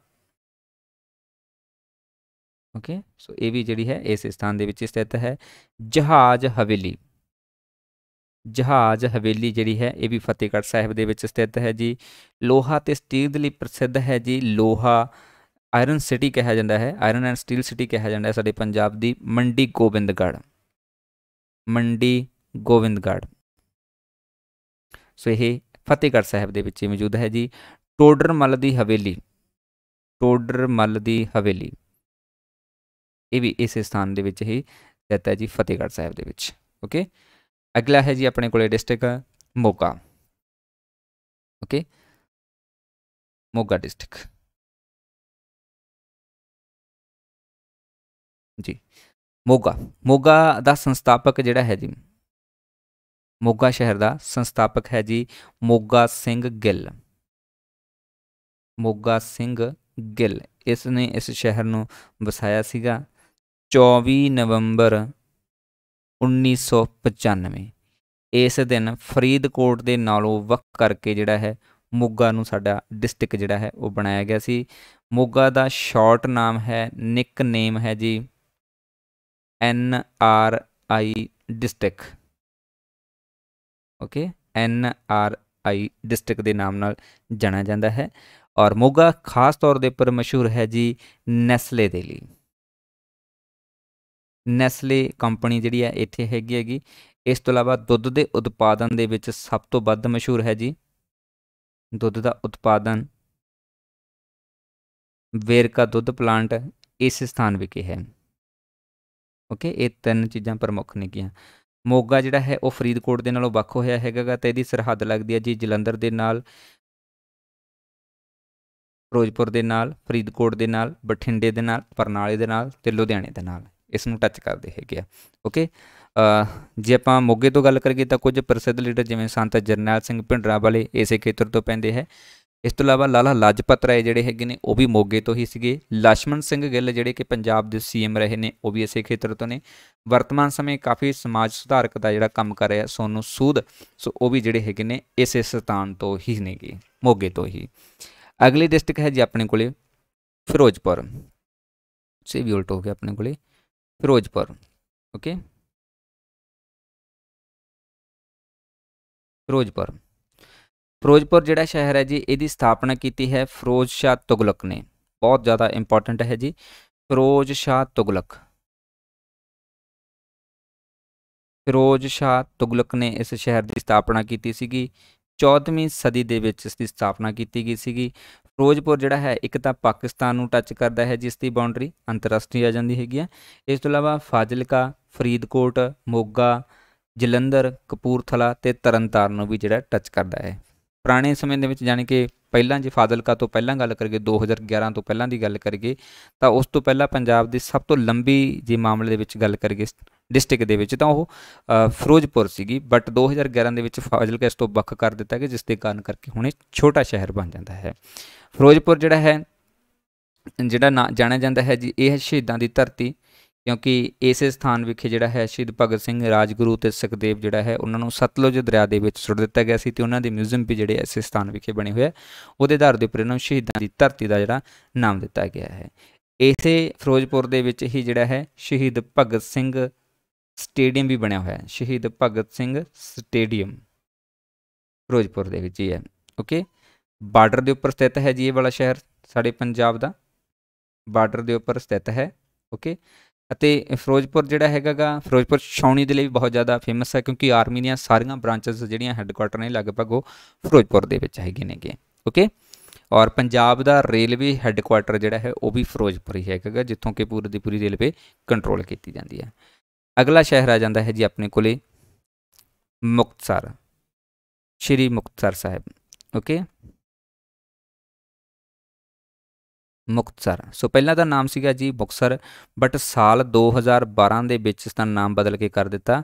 ਓਕੇ ਸੋ ਇਹ ਵੀ ਜਿਹੜੀ ਹੈ ਇਸ ਸਥਾਨ ਦੇ ਵਿੱਚ ਸਥਿਤ ਹੈ ਜਹਾਜ਼ ਹਵੇਲੀ ਜਹਾਜ਼ ਹਵੇਲੀ ਜਿਹੜੀ ਹੈ ਇਹ ਵੀ ਫਤਿਹਗੜ੍ਹ ਸਾਹਿਬ ਦੇ ਵਿੱਚ ਸਥਿਤ ਹੈ ਜੀ ਲੋਹਾ ਤੇ ਸਟੀਲ ਦੇ ਲਈ ਪ੍ਰਸਿੱਧ ਹੈ ਜੀ ਲੋਹਾ ਆਇਰਨ ਸਿਟੀ ਕਿਹਾ ਜਾਂਦਾ ਹੈ ਆਇਰਨ ਐਂਡ ਸਟੀਲ ਸਿਟੀ ਕਿਹਾ ਜਾਂਦਾ ਹੈ ਸਾਡੇ ਪੰਜਾਬ ਦੀ ਮੰਡੀ ਗੋਬਿੰਦਗੜ੍ਹ ਮੰਡੀ ਗੋਬਿੰਦਗੜ੍ਹ ਸੋ ਇਹ ਫਤਿਹਗੜ੍ਹ ਸਾਹਿਬ ਦੇ ਵਿੱਚ ਮੌਜੂਦ ਹੈ ਜੀ ਟੋਡਰਮਲ ਦੀ ਹਵੇਲੀ ਟੋਡਰਮਲ ਦੀ ਹਵੇਲੀ ਇਹ ਵੀ ਇਸੇ ਸਥਾਨ ਦੇ ਵਿੱਚ ਹੀ ਸਥਿਤ ਹੈ ਜੀ ਫਤਿਹਗੜ੍ਹ ਸਾਹਿਬ ਦੇ ਵਿੱਚ ਓਕੇ ਅਗਲਾ ਹੈ ਜੀ ਆਪਣੇ ਕੋਲੇ district Moga okay Moga district ਜੀ ਮੋਗਾ ਮੋਗਾ ਦਾ ਸੰਸਥਾਪਕ ਜਿਹੜਾ ਹੈ ਜੀ ਮੋਗਾ ਸ਼ਹਿਰ ਦਾ ਸੰਸਥਾਪਕ ਹੈ ਜੀ ਮੋਗਾ ਸਿੰਘ ਗਿੱਲ ਮੋਗਾ ਸਿੰਘ ਗਿੱਲ ਇਸ ਨੇ ਇਸ ਸ਼ਹਿਰ ਨੂੰ ਵਸਾਇਆ ਸੀਗਾ 24 ਨਵੰਬਰ 1995 ਇਸ ਦਿਨ ਫਰੀਦਕੋਟ ਦੇ ਨਾਲੋਂ ਵੱਖ ਕਰਕੇ ਜਿਹੜਾ ਹੈ ਮੋਗਾ ਨੂੰ ਸਾਡਾ ਡਿਸਟ੍ਰਿਕਟ ਜਿਹੜਾ ਹੈ ਉਹ ਬਣਾਇਆ ਗਿਆ ਸੀ ਮੋਗਾ ਦਾ ਸ਼ਾਰਟ ਨਾਮ ਹੈ ਨਿਕ ਨੇਮ ਹੈ ਜੀ N R I district okay N R I district ਦੇ ਨਾਮ ਨਾਲ ਜਾਣਿਆ ਜਾਂਦਾ ਹੈ ਔਰ ਮੋਗਾ ਖਾਸ ਤੌਰ ਦੇ ਪਰ ਮਸ਼ਹੂਰ ਹੈ ਜੀ ਨੈਸਲੇ ਦੇ ਲਈ ਨੈਸਲੇ ਕੰਪਨੀ ਜਿਹੜੀ ਹੈ ਇੱਥੇ ਹੈਗੀ ਹੈਗੀ ਇਸ ਤੋਂ ਇਲਾਵਾ ਦੁੱਧ ਦੇ ਉਤਪਾਦਨ ਦੇ ਵਿੱਚ ਸਭ ਤੋਂ ਵੱਧ ਮਸ਼ਹੂਰ ਹੈ ਜੀ ਦੁੱਧ ਦਾ ਉਤਪਾਦਨ ਵੇਰਕਾ ਦੁੱਧ ਪਲਾਂਟ ਇਸ ਸਥਾਨ ਵਿਖੇ ਹੈ ਓਕੇ ਇਹ ਤਿੰਨ ਚੀਜ਼ਾਂ ਪ੍ਰਮੁੱਖ ਗਿਆ ਮੋਗਾ ਜਿਹੜਾ ਹੈ ਉਹ ਫਰੀਦਕੋਟ ਦੇ ਨਾਲੋਂ ਵੱਖ ਹੋਇਆ ਹੈਗਾਗਾ ਤੇ ਇਹਦੀ ਸਰਹੱਦ ਲੱਗਦੀ ਹੈ ਜੀ ਜਲੰਧਰ ਦੇ ਨਾਲ ਫਿਰੋਜ਼ਪੁਰ ਦੇ ਨਾਲ ਫਰੀਦਕੋਟ ਦੇ ਨਾਲ ਬਠਿੰਡੇ ਦੇ ਨਾਲ ਪਰਨਾਲੇ ਦੇ ਨਾਲ ਤੇ ਲੁਧਿਆਣੇ ਦੇ ਨਾਲ ਇਸ ਨੂੰ ਟੱਚ ਕਰਦੇ ਹੈਗੇ ਆ ਓਕੇ ਜੇ ਆਪਾਂ ਮੋਗੇ ਤੋਂ ਗੱਲ ਕਰੀਏ ਤਾਂ ਕੁਝ ਪ੍ਰਸਿੱਧ ਲੀਡਰ ਜਿਵੇਂ ਸੰਤ ਜਰਨੈਲ ਸਿੰਘ ਭਿੰਡਰਾ ਵਾਲੇ ਇਸੇ ਖੇਤਰ ਤੋਂ ਪੈਂਦੇ ਹੈ ਇਸ ਤੋਂ ਇਲਾਵਾ ਲਾਲਾ ਲਾਜਪਤ ਰਾਏ ਜਿਹੜੇ ਹੈਗੇ ਨੇ ਉਹ ਵੀ ਮੋਗੇ ਤੋਂ ਹੀ ਸੀਗੇ ਲక్ష్మణ ਸਿੰਘ ਗਿੱਲ ਜਿਹੜੇ ਕਿ ਪੰਜਾਬ ਦੇ ਸੀਐਮ ਰਹੇ ਨੇ ਉਹ ਵੀ ਇਸੇ ਖੇਤਰ ਤੋਂ ਨੇ ਵਰਤਮਾਨ ਸਮੇਂ ਕਾਫੀ ਸਮਾਜ ਸੁਧਾਰਕ ਦਾ ਜਿਹੜਾ ਕੰਮ ਕਰ ਰਿਹਾ ਸੋਨੂ ਸੂਦ ਸੋ ਉਹ ਵੀ ਜਿਹੜੇ ਹੈਗੇ ਨੇ ਇਸੇ ਸਥਾਨ ਤੋਂ ਹੀ ਨੇਗੇ ਮੋਗੇ ਤੋਂ ਹੀ ਅਗਲੀ ਡਿਸਟ੍ਰਿਕਟ ਹੈ ਜੀ ਆਪਣੇ ਕੋਲੇ ਫਿਰੋਜ਼ਪੁਰ ਸੇ ਵੀ ਉਲਟ ਹੋ ਗਿਆ ਆਪਣੇ ਕੋਲੇ ਫਿਰੋਜ਼ਪੁਰ ਓਕੇ ਫਿਰੋਜ਼ਪੁਰ ਫਿਰੋਜ਼ਪੁਰ ਜਿਹੜਾ ਸ਼ਹਿਰ ਹੈ ਜੀ ਇਹਦੀ ਸਥਾਪਨਾ ਕੀਤੀ ਹੈ ਫਿਰੋਜ਼ ਸ਼ਾਹ ਤੁਗਲਕ ਨੇ ਬਹੁਤ ਜ਼ਿਆਦਾ ਇੰਪੋਰਟੈਂਟ ਹੈ ਜੀ ਫਿਰੋਜ਼ ਸ਼ਾਹ ਤੁਗਲਕ ਫਿਰੋਜ਼ ਸ਼ਾਹ ਤੁਗਲਕ ਨੇ ਇਸ ਸ਼ਹਿਰ ਦੀ ਸਥਾਪਨਾ ਕੀਤੀ ਸੀਗੀ 14ਵੀਂ ਸਦੀ ਦੇ ਵਿੱਚ ਇਸ ਦੀ ਸਥਾਪਨਾ ਕੀਤੀ ਗਈ ਸੀਗੀ ਫਿਰੋਜ਼ਪੁਰ ਜਿਹੜਾ ਹੈ ਇੱਕ ਤਾਂ ਪਾਕਿਸਤਾਨ ਨੂੰ ਟੱਚ ਕਰਦਾ ਹੈ ਜਿਸ ਦੀ ਬਾਉਂਡਰੀ ਅੰਤਰਰਾਸ਼ਟਰੀ ਆ ਜਾਂਦੀ ਹੈਗੀ ਹੈ ਇਸ ਤੋਂ ਇਲਾਵਾ ਫਾਜ਼ਿਲਕਾ ਫਰੀਦਕੋਟ ਮੋਗਾ ਜਲੰਧਰ ਕਪੂਰਥਲਾ ਤੇ ਤਰਨਤਾਰਨ ਨੂੰ ਵੀ ਜਿਹੜਾ ਟੱਚ ਕਰਦਾ ਹੈ ਪੁਰਾਣੇ ਸਮੇਂ ਦੇ ਵਿੱਚ ਜਾਨੀ ਕਿ ਪਹਿਲਾਂ ਜੇ ਫਾਜ਼ਿਲਕਾ ਤੋਂ ਪਹਿਲਾਂ ਗੱਲ ਕਰੀਏ 2011 ਤੋਂ ਪਹਿਲਾਂ ਦੀ ਗੱਲ ਕਰੀਏ ਤਾਂ ਉਸ ਤੋਂ ਪਹਿਲਾਂ ਪੰਜਾਬ ਦੀ ਸਭ ਤੋਂ ਲੰਬੀ ਜੇ ਮਾਮਲੇ ਦੇ ਵਿੱਚ ਗੱਲ ਕਰੀਏ ਡਿਸਟ੍ਰਿਕਟ ਦੇ ਵਿੱਚ ਤਾਂ ਉਹ ਫਿਰੋਜ਼ਪੁਰ ਸੀਗੀ ਬਟ 2011 ਦੇ ਵਿੱਚ ਫਾਜ਼ਿਲਕਾ ਇਸ ਤੋਂ ਵੱਖ ਕਰ ਦਿੱਤਾ ਕਿ ਜਿਸ ਦੇ ਕਾਰਨ ਕਰਕੇ ਹੁਣ ਇਹ ਛੋਟਾ ਸ਼ਹਿਰ ਬਣ ਜਾਂਦਾ ਹੈ ਫਿਰੋਜ਼ਪੁਰ ਜਿਹੜਾ ਹੈ ਜਿਹੜਾ ਨਾਂ ਜਾਣਿਆ ਜਾਂਦਾ ਹੈ ਜੀ ਇਹ ਸ਼ਹੀਦਾਂ ਦੀ ਧਰਤੀ ਕਿਉਂਕਿ ਇਸੇ ਸਥਾਨ ਵਿਖੇ ਜਿਹੜਾ ਹੈ ਸ਼ਹੀਦ ਭਗਤ ਸਿੰਘ ਰਾਜਗੁਰੂ ਤੇ ਸੁਖਦੇਵ ਜਿਹੜਾ ਹੈ ਉਹਨਾਂ ਨੂੰ ਸਤਲੁਜ ਦਰਿਆ ਦੇ ਵਿੱਚ ਸੁੱਟ ਦਿੱਤਾ ਗਿਆ ਸੀ ਤੇ ਉਹਨਾਂ ਦੇ ਮਿਊਜ਼ੀਅਮ ਵੀ ਜਿਹੜੇ ਇਸੇ ਸਥਾਨ ਵਿਖੇ ਬਣੇ ਹੋਏ ਆ ਉਹਦੇ ਆਧਾਰ ਦੇ ਉੱਪਰ ਇਹਨਾਂ ਨੂੰ ਸ਼ਹੀਦਾਂ ਦੀ ਧਰਤੀ ਦਾ ਜਿਹੜਾ ਨਾਮ ਦਿੱਤਾ ਗਿਆ ਹੈ ਇਸੇ ਫਿਰੋਜ਼ਪੁਰ ਦੇ ਵਿੱਚ ਹੀ ਜਿਹੜਾ ਹੈ ਸ਼ਹੀਦ ਭਗਤ ਸਿੰਘ ਸਟੇਡੀਅਮ ਵੀ ਬਣਿਆ ਹੋਇਆ ਹੈ ਸ਼ਹੀਦ ਭਗਤ ਸਿੰਘ ਸਟੇਡੀਅਮ ਫਿਰੋਜ਼ਪੁਰ ਦੇ ਵਿੱਚ ਹੀ ਹੈ ਓਕੇ ਬਾਰਡਰ ਦੇ ਉੱਪਰ ਸਥਿਤ ਹੈ ਜੀ ਇਹ ਵਾਲਾ ਸ਼ਹਿਰ ਸਾਡੇ ਪੰਜਾਬ ਦਾ ਬਾਰਡਰ ਦੇ ਉੱਪਰ ਸਥਿਤ ਹੈ ਓਕੇ ਅਤੇ ਫਿਰੋਜ਼ਪੁਰ ਜਿਹੜਾ ਹੈਗਾਗਾ ਫਿਰੋਜ਼ਪੁਰ ਛਾਉਣੀ ਦੇ ਲਈ ਬਹੁਤ ਜ਼ਿਆਦਾ ਫੇਮਸ ਹੈ ਕਿਉਂਕਿ ਆਰਮੀ ਦੀਆਂ ਸਾਰੀਆਂ ਬ੍ਰਾਂਚਸ ਜਿਹੜੀਆਂ ਹੈੱਡਕੁਆਟਰ ਨੇ ਲਗਭਗ ਉਹ ਫਿਰੋਜ਼ਪੁਰ ਦੇ ਵਿੱਚ ਹੈਗੇ ਨੇਗੇ ਓਕੇ ਔਰ ਪੰਜਾਬ ਦਾ ਰੇਲਵੇ ਹੈੱਡਕੁਆਟਰ ਜਿਹੜਾ ਹੈ ਉਹ ਵੀ ਫਿਰੋਜ਼ਪੁਰ ਹੀ ਹੈਗਾਗਾ ਜਿੱਥੋਂ ਕਿ ਪੂਰੀ ਦੀ ਪੂਰੀ ਰੇਲਵੇ ਕੰਟਰੋਲ ਕੀਤੀ ਜਾਂਦੀ ਹੈ ਅਗਲਾ ਸ਼ਹਿਰ ਆ ਜਾਂਦਾ ਹੈ ਜੀ ਆਪਣੇ ਕੋਲੇ ਮੁਕਤਸਰ ਸ਼੍ਰੀ ਮੁਕਤਸਰ ਸਾਹਿਬ ਓਕੇ ਮੁਕਤਸਰ ਸੋ ਪਹਿਲਾਂ ਦਾ ਨਾਮ ਸੀਗਾ ਜੀ ਬੁਕਸਰ ਬਟ ਸਾਲ 2012 ਦੇ ਵਿੱਚ ਇਸ ਦਾ ਨਾਮ ਬਦਲ ਕੇ ਕਰ ਦਿੱਤਾ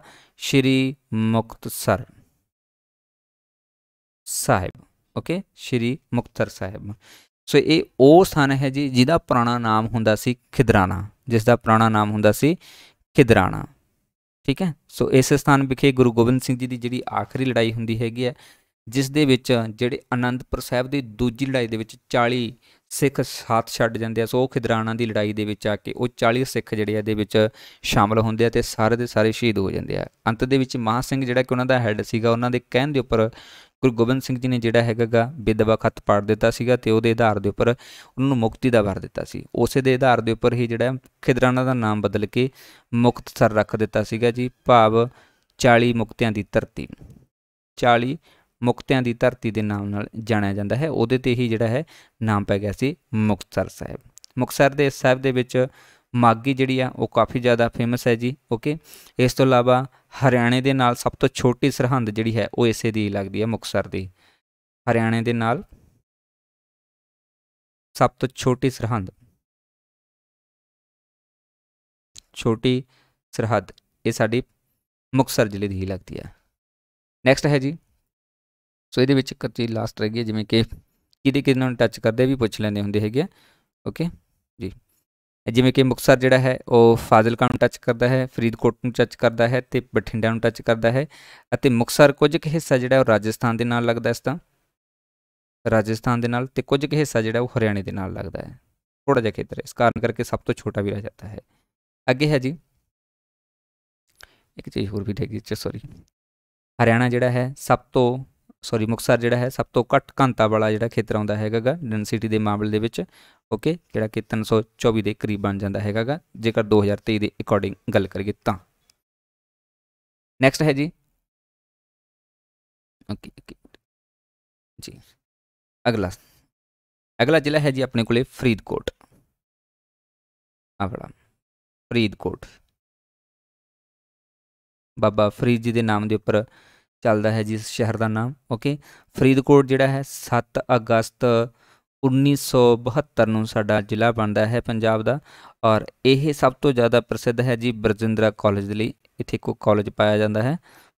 ਸ਼੍ਰੀ ਮੁਕਤਸਰ ਸਾਹਿਬ ਓਕੇ ਸ਼੍ਰੀ ਮੁਕਤਸਰ ਸਾਹਿਬ ਸੋ ਇਹ ਉਹ ਸਥਾਨ ਹੈ ਜੀ ਜਿਹਦਾ ਪੁਰਾਣਾ ਨਾਮ ਹੁੰਦਾ ਸੀ ਖਿਦਰਾਣਾ ਜਿਸ ਦਾ ਪੁਰਾਣਾ ਨਾਮ ਹੁੰਦਾ ਸੀ ਖਿਦਰਾਣਾ ਠੀਕ ਹੈ ਸੋ ਇਸ ਸਥਾਨ ਵਿਖੇ ਗੁਰੂ ਗੋਬਿੰਦ ਸਿੰਘ ਜੀ ਦੀ ਜਿਹੜੀ ਆਖਰੀ ਲੜਾਈ ਹੁੰਦੀ ਹੈਗੀ ਹੈ ਜਿਸ ਦੇ ਵਿੱਚ ਜਿਹੜੇ ਅਨੰਦਪੁਰ ਸਾਹਿਬ ਦੀ ਦੂਜੀ ਲੜਾਈ ਦੇ ਵਿੱਚ 40 ਸਿੱਖ ਸਾਥ ਛੱਡ ਜਾਂਦੇ ਆ ਸੋ ਖਿਦਰਾਣਾ ਦੀ ਲੜਾਈ ਦੇ ਵਿੱਚ ਆ ਕੇ ਉਹ 40 ਸਿੱਖ ਜਿਹੜੇ ਆ ਦੇ ਵਿੱਚ ਸ਼ਾਮਲ ਹੁੰਦੇ ਆ ਤੇ ਸਾਰੇ ਦੇ ਸਾਰੇ ਸ਼ਹੀਦ ਹੋ ਜਾਂਦੇ ਆ ਅੰਤ ਦੇ ਵਿੱਚ ਮਹਾ ਸਿੰਘ ਜਿਹੜਾ ਕਿ ਉਹਨਾਂ ਦਾ ਹੈੱਡ ਸੀਗਾ ਉਹਨਾਂ ਦੇ ਕਹਿਣ ਦੇ ਉੱਪਰ ਗੁਰੂ ਗੋਬਿੰਦ ਸਿੰਘ ਜੀ ਨੇ ਜਿਹੜਾ ਹੈਗਾਗਾ ਬੇਦਵਾ ਖੱਤ ਪਾੜ ਦਿੱਤਾ ਸੀਗਾ ਤੇ ਉਹਦੇ ਆਧਾਰ ਦੇ ਉੱਪਰ ਉਹਨਾਂ ਨੂੰ ਮੁਕਤੀ ਦਾ ਵਰ ਦਿੱਤਾ ਸੀ ਉਸੇ ਦੇ ਆਧਾਰ ਦੇ ਉੱਪਰ ਹੀ ਜਿਹੜਾ ਖਿਦਰਾਣਾ ਦਾ ਨਾਮ ਬਦਲ ਕੇ ਮੁਕਤਸਰ ਰੱਖ ਦਿੱਤਾ ਸੀਗਾ ਜੀ ਭਾਵ 40 ਮੁਕਤਿਆਂ ਦੀ ਧਰਤੀ 40 ਮੁਕਤਿਆਂ ਦੀ ਧਰਤੀ ਦੇ ਨਾਮ ਨਾਲ ਜਾਣਿਆ ਜਾਂਦਾ ਹੈ ਉਹਦੇ ਤੇ ਹੀ ਜਿਹੜਾ ਹੈ ਨਾਮ ਪੈ ਗਿਆ ਸੀ ਮੁਕਤਸਰ ਸਾਹਿਬ ਮੁਕਤਸਰ ਦੇ ਸਾਹਿਬ ਦੇ ਵਿੱਚ ਮਾਗੀ ਜਿਹੜੀ ਆ ਉਹ ਕਾਫੀ ਜ਼ਿਆਦਾ ਫੇਮਸ ਹੈ ਜੀ ਓਕੇ ਇਸ ਤੋਂ ਇਲਾਵਾ ਹਰਿਆਣੇ ਦੇ ਨਾਲ ਸਭ ਤੋਂ ਛੋਟੀ ਸਰਹੰਦ ਜਿਹੜੀ ਹੈ ਉਹ ਇਸੇ ਦੀ ਲੱਗਦੀ ਹੈ ਮੁਕਸਰ ਦੀ ਹਰਿਆਣੇ ਦੇ ਨਾਲ ਸਭ ਤੋਂ ਛੋਟੀ ਸਰਹੰਦ ਛੋਟੀ ਸਰਹੱਦ ਇਹ ਸਾਡੀ ਮੁਕਸਰ ਜ਼ਿਲ੍ਹੇ ਦੀ ਹੀ ਲੱਗਦੀ ਹੈ ਨੈਕਸਟ ਹੈ ਜੀ ਸੋ ਇਹਦੇ ਵਿੱਚ ਇੱਕ ਲਾਸਟ ਰਹਿ ਗਈ ਜਿਵੇਂ ਕਿ ਕਿਹਦੇ ਕਿਹਨਾਂ ਨੂੰ ਟੱਚ ਕਰਦੇ ਵੀ ਪੁੱਛ ਲੈਂਦੇ ਹੁੰਦੇ ਹੈਗੇ ਓਕੇ ਜੀ ਜਿਵੇਂ ਕਿ ਮੁਕਸਰ ਜਿਹੜਾ ਹੈ ਉਹ ਫਾਜ਼ਿਲਕਾ ਨੂੰ ਟੱਚ ਕਰਦਾ ਹੈ ਫਰੀਦਕੋਟ ਨੂੰ ਟੱਚ ਕਰਦਾ ਹੈ ਤੇ ਬਠਿੰਡਾ ਨੂੰ ਟੱਚ ਕਰਦਾ ਹੈ ਅਤੇ ਮੁਕਸਰ ਕੁਝ ਕੁ ਹਿੱਸਾ ਜਿਹੜਾ ਉਹ ਰਾਜਸਥਾਨ ਦੇ ਨਾਲ ਲੱਗਦਾ ਇਸ ਤਾਂ ਰਾਜਸਥਾਨ ਦੇ ਨਾਲ ਤੇ ਕੁਝ ਕੁ ਹਿੱਸਾ ਜਿਹੜਾ ਉਹ ਹਰਿਆਣੇ ਦੇ ਨਾਲ ਲੱਗਦਾ ਹੈ ਥੋੜਾ ਜਿਹਾ ਖੇਤਰ ਹੈ ਇਸ ਕਾਰਨ ਕਰਕੇ ਸਭ ਤੋਂ ਛੋਟਾ ਵੀ ਰਹਿ ਜਾਂਦਾ ਹੈ ਅੱਗੇ ਹੈ ਜੀ ਇੱਕ ਚੀਜ਼ ਹੋਰ ਵੀ ਦੇਖੀ ਚ ਸੌਰੀ ਹਰਿਆਣਾ ਜਿਹੜਾ ਹੈ ਸਭ ਤੋਂ ਸੌਰੀ ਮੁਕਸਰ ਜਿਹੜਾ ਹੈ ਸਭ ਤੋਂ ਘੱਟ ਕੰਤਾ ਵਾਲਾ ਜਿਹੜਾ ਖੇਤਰ ਆਉਂਦਾ ਹੈਗਾਗਾ ਡੈਂਸਿਟੀ ਦੇ ਮਾਮਲੇ ਦੇ ਵਿੱਚ ਓਕੇ ਜਿਹੜਾ ਕਿ 324 ਦੇ ਕਰੀਬ ਬਣ ਜਾਂਦਾ ਹੈਗਾਗਾ ਜੇਕਰ 2023 ਦੇ ਅਕੋਰਡਿੰਗ ਗੱਲ ਕਰੀਏ ਤਾਂ ਨੈਕਸਟ ਹੈ ਜੀ ਓਕੇ ਓਕੇ ਜੀ ਅਗਲਾ ਅਗਲਾ ਜ਼ਿਲ੍ਹਾ ਹੈ ਜੀ ਆਪਣੇ ਕੋਲੇ ਫਰੀਦਕੋਟ ਆਪਣਾ ਫਰੀਦਕੋਟ ਬਾਬਾ ਫਰੀਦ ਜੀ ਦੇ ਨਾਮ ਦੇ ਉੱਪਰ ਚੱਲਦਾ ਹੈ ਜੀ ਇਸ ਸ਼ਹਿਰ ਦਾ ਨਾਮ ਓਕੇ ਫਰੀਦਕੋਟ ਜਿਹੜਾ ਹੈ 7 ਅਗਸਤ 1972 ਨੂੰ ਸਾਡਾ ਜ਼ਿਲ੍ਹਾ ਬਣਦਾ ਹੈ ਪੰਜਾਬ ਦਾ ਔਰ ਇਹ ਸਭ ਤੋਂ ਜ਼ਿਆਦਾ ਪ੍ਰਸਿੱਧ ਹੈ ਜੀ ਬਰਜਿੰਦਰਾ ਕਾਲਜ ਦੇ ਲਈ ਇੱਥੇ ਕੋ ਕਾਲਜ ਪਾਇਆ ਜਾਂਦਾ ਹੈ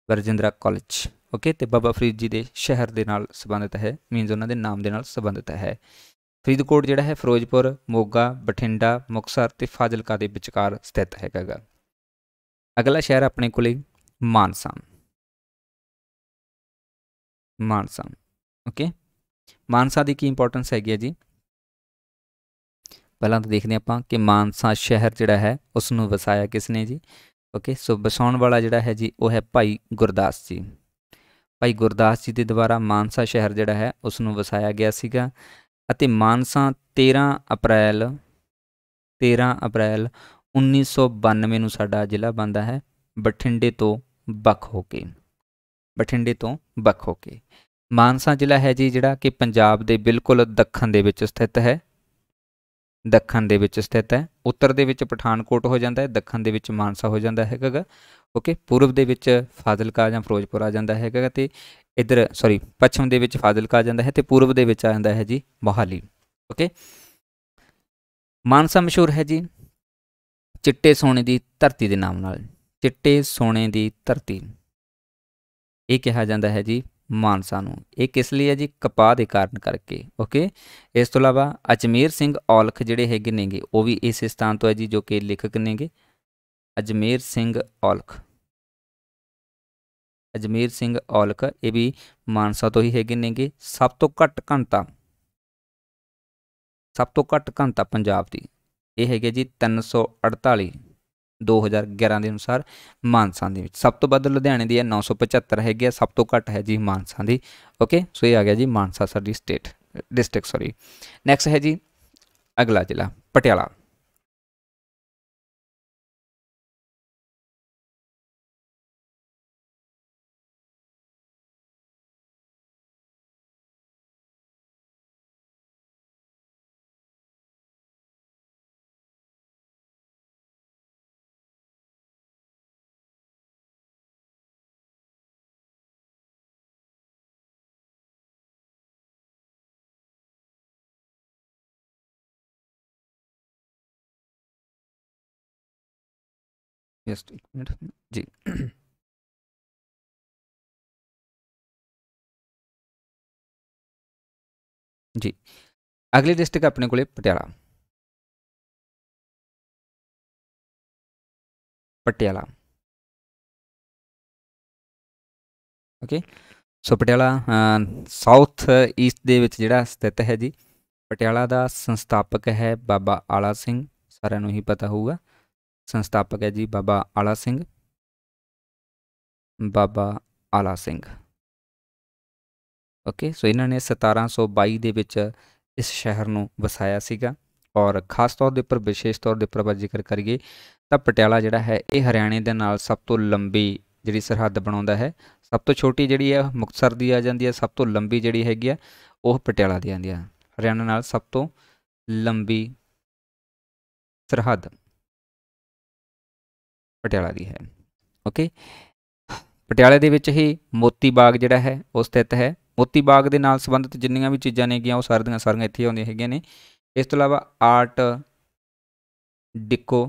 ਬਰਜਿੰਦਰਾ ਕਾਲਜ ਓਕੇ ਤੇ ਬਾਬਾ ਫਰੀਦ ਜੀ ਦੇ ਸ਼ਹਿਰ ਦੇ ਨਾਲ ਸੰਬੰਧਿਤ ਹੈ ਮੀਨਸ ਉਹਨਾਂ ਦੇ ਨਾਮ ਦੇ ਨਾਲ ਸੰਬੰਧਿਤ ਹੈ ਫਰੀਦਕੋਟ ਜਿਹੜਾ ਹੈ ਫਿਰੋਜ਼ਪੁਰ ਮੋਗਾ ਬਠਿੰਡਾ ਮੁਕਸਰ ਤੇ ਫਾਜ਼ਿਲਕਾ ਦੇ ਵਿਚਕਾਰ ਸਥਿਤ ਹੈਗਾ ਅਗਲਾ ਸ਼ਹਿਰ ਆਪਣੇ ਕੋਲੇ ਮਾਨਸਾ ਮਾਨਸਾ ਓਕੇ ਮਾਨਸਾ ਦੀ ਕੀ ਇੰਪੋਰਟੈਂਸ ਹੈਗੀ ਹੈ ਜੀ ਪਹਿਲਾਂ ਤਾਂ ਦੇਖਦੇ ਆਪਾਂ ਕਿ ਮਾਨਸਾ ਸ਼ਹਿਰ ਜਿਹੜਾ ਹੈ ਉਸ ਨੂੰ ਵਸਾਇਆ ਕਿਸ ਨੇ ਜੀ ਓਕੇ ਸੋ ਵਸਾਉਣ ਵਾਲਾ ਜਿਹੜਾ ਹੈ ਜੀ ਉਹ ਹੈ ਭਾਈ ਗੁਰਦਾਸ ਜੀ ਭਾਈ ਗੁਰਦਾਸ ਜੀ ਦੇ ਦੁਆਰਾ ਮਾਨਸਾ ਸ਼ਹਿਰ ਜਿਹੜਾ ਹੈ ਉਸ ਨੂੰ ਵਸਾਇਆ ਗਿਆ ਸੀਗਾ ਅਤੇ ਮਾਨਸਾ 13 ਅਪ੍ਰੈਲ 13 ਅਪ੍ਰੈਲ 1992 ਨੂੰ ਸਾਡਾ ਜ਼ਿਲ੍ਹਾ ਬੰਦਾ ਹੈ ਬਠਿੰਡੇ ਤੋਂ ਵੱਖ ਹੋ ਕੇ ਬਠਿੰਡੇ ਤੋਂ ਵੱਖ ਹੋ ਕੇ ਮਾਨਸਾ ਜ਼ਿਲ੍ਹਾ ਹੈ ਜੀ ਜਿਹੜਾ ਕਿ ਪੰਜਾਬ ਦੇ ਬਿਲਕੁਲ ਦੱਖਣ ਦੇ ਵਿੱਚ ਸਥਿਤ ਹੈ ਦੱਖਣ ਦੇ ਵਿੱਚ ਸਥਿਤ ਹੈ ਉੱਤਰ ਦੇ ਵਿੱਚ ਪਠਾਨਕੋਟ ਹੋ ਜਾਂਦਾ ਹੈ ਦੱਖਣ ਦੇ ਵਿੱਚ ਮਾਨਸਾ ਹੋ ਜਾਂਦਾ ਹੈਗਾ ਓਕੇ ਪੂਰਬ ਦੇ ਵਿੱਚ ਫਾਜ਼ਿਲਕਾ ਜਾਂ ਫਿਰੋਜ਼ਪੁਰ ਆ ਜਾਂਦਾ ਹੈਗਾ ਤੇ ਇਧਰ ਸੌਰੀ ਪੱਛਮ ਦੇ ਵਿੱਚ ਫਾਜ਼ਿਲਕਾ ਆ ਜਾਂਦਾ ਹੈ ਤੇ ਪੂਰਬ ਦੇ ਵਿੱਚ ਆ ਜਾਂਦਾ ਹੈ ਜੀ ਮੋਹਾਲੀ ਓਕੇ ਮਾਨਸਾ ਮਸ਼ਹੂਰ ਹੈ ਜੀ ਚਿੱਟੇ ਸੋਨੇ ਦੀ ਧਰਤੀ ਦੇ ਨਾਮ ਨਾਲ ਚਿੱਟੇ ਸੋਨੇ ਦੀ ਧਰਤੀ ਇਹ ਕਿਹਾ ਜਾਂਦਾ ਹੈ ਜੀ ਮਾਨਸਾ ਨੂੰ ਇਹ ਕਿਸ ਲਈ ਹੈ ਜੀ ਕਪਾਹ ਦੇ ਕਾਰਨ ਕਰਕੇ ਓਕੇ ਇਸ ਤੋਂ ਇਲਾਵਾ ਅਜਮੇਰ ਸਿੰਘ ਔਲਖ ਜਿਹੜੇ ਹੈਗੇ ਨੇਗੇ ਉਹ ਵੀ ਇਸ ਸਥਾਨ ਤੋਂ ਹੈ ਜੀ ਜੋ ਕਿ ਲੇਖਕ ਨੇਗੇ ਅਜਮੇਰ ਸਿੰਘ ਔਲਖ ਅਜਮੇਰ ਸਿੰਘ ਔਲਖ ਇਹ ਵੀ ਮਾਨਸਾ ਤੋਂ ਹੀ ਹੈਗੇ ਨੇਗੇ ਸਭ ਤੋਂ ਘੱਟ ਘਣਤਾ ਸਭ ਤੋਂ ਘੱਟ ਘਣਤਾ ਪੰਜਾਬ ਦੀ ਇਹ ਹੈਗੇ ਜੀ 348 2011 ਦੇ ਅਨੁਸਾਰ ਮਾਨਸਾ ਦੇ ਵਿੱਚ ਸਭ ਤੋਂ ਵੱਧ ਲੁਧਿਆਣੇ ਦੀ ਹੈ 975 ਹੈਗੀ ਹੈ ਸਭ ਤੋਂ ਘੱਟ ਹੈ ਜੀ ਮਾਨਸਾ ਦੀ ਓਕੇ ਸੋ ਇਹ ਆ ਗਿਆ ਜੀ ਮਾਨਸਾ ਸਰ ਦੀ ਸਟੇਟ ਡਿਸਟ੍ਰਿਕਟ ਸੌਰੀ ਨੈਕਸਟ ਹੈ ਜੀ ਅਗਲਾ ਜ਼ਿਲ੍ਹਾ ਪਟਿਆਲਾ जस्ट एक मिनट जी ਜੀ ਅਗਲੀ ਡਿਸਟ੍ਰਿਕਟ ਆਪਣੇ ਕੋਲੇ Patiala Patiala okay so Patiala south east ਦੇ ਵਿੱਚ ਜਿਹੜਾ ਸਥਿਤ ਹੈ ਜੀ ਪਟਿਆਲਾ ਦਾ ਸੰਸਥਾਪਕ ਹੈ ਬਾਬਾ ਆਲਾ ਸਿੰਘ ਸਾਰਿਆਂ ਨੂੰ ਹੀ ਪਤਾ ਹੋਊਗਾ ਸੰਸਥਾਪਕ ਹੈ ਜੀ ਬਾਬਾ ਆਲਾ ਸਿੰਘ ਬਾਬਾ ਆਲਾ ਸਿੰਘ ਓਕੇ ਸੋ ਇਹਨਾਂ ਨੇ 1722 ਦੇ ਵਿੱਚ ਇਸ ਸ਼ਹਿਰ ਨੂੰ ਵਸਾਇਆ ਸੀਗਾ ਔਰ ਖਾਸ ਤੌਰ ਦੇ ਉੱਪਰ ਵਿਸ਼ੇਸ਼ ਤੌਰ ਦੇ ਉੱਪਰ ਜ਼ਿਕਰ ਕਰੀਏ ਤਾਂ ਪਟਿਆਲਾ ਜਿਹੜਾ ਹੈ ਇਹ ਹਰਿਆਣੇ ਦੇ ਨਾਲ ਸਭ ਤੋਂ ਲੰਬੀ ਜਿਹੜੀ ਸਰਹੱਦ ਬਣਾਉਂਦਾ ਹੈ ਸਭ ਤੋਂ ਛੋਟੀ ਜਿਹੜੀ ਹੈ ਮੁਕਤਸਰ ਦੀ ਆ ਜਾਂਦੀ ਹੈ ਸਭ ਤੋਂ ਲੰਬੀ ਜਿਹੜੀ ਹੈਗੀ ਆ ਉਹ ਪਟਿਆਲਾ ਦੀ ਆਂਦੀ ਆ ਹਰਿਆਣਾ ਨਾਲ ਸਭ ਤੋਂ ਲੰਬੀ ਸਰਹੱਦ पटियाला है ओके पटियाले मोती बाग जोड़ा है वह स्थित है मोती बाग के नाल संबंधित जिन्या भी चीज़ा नेगिया वो सारे दिन सारिया इतने आदि है इस तो अलावा आर्ट डिको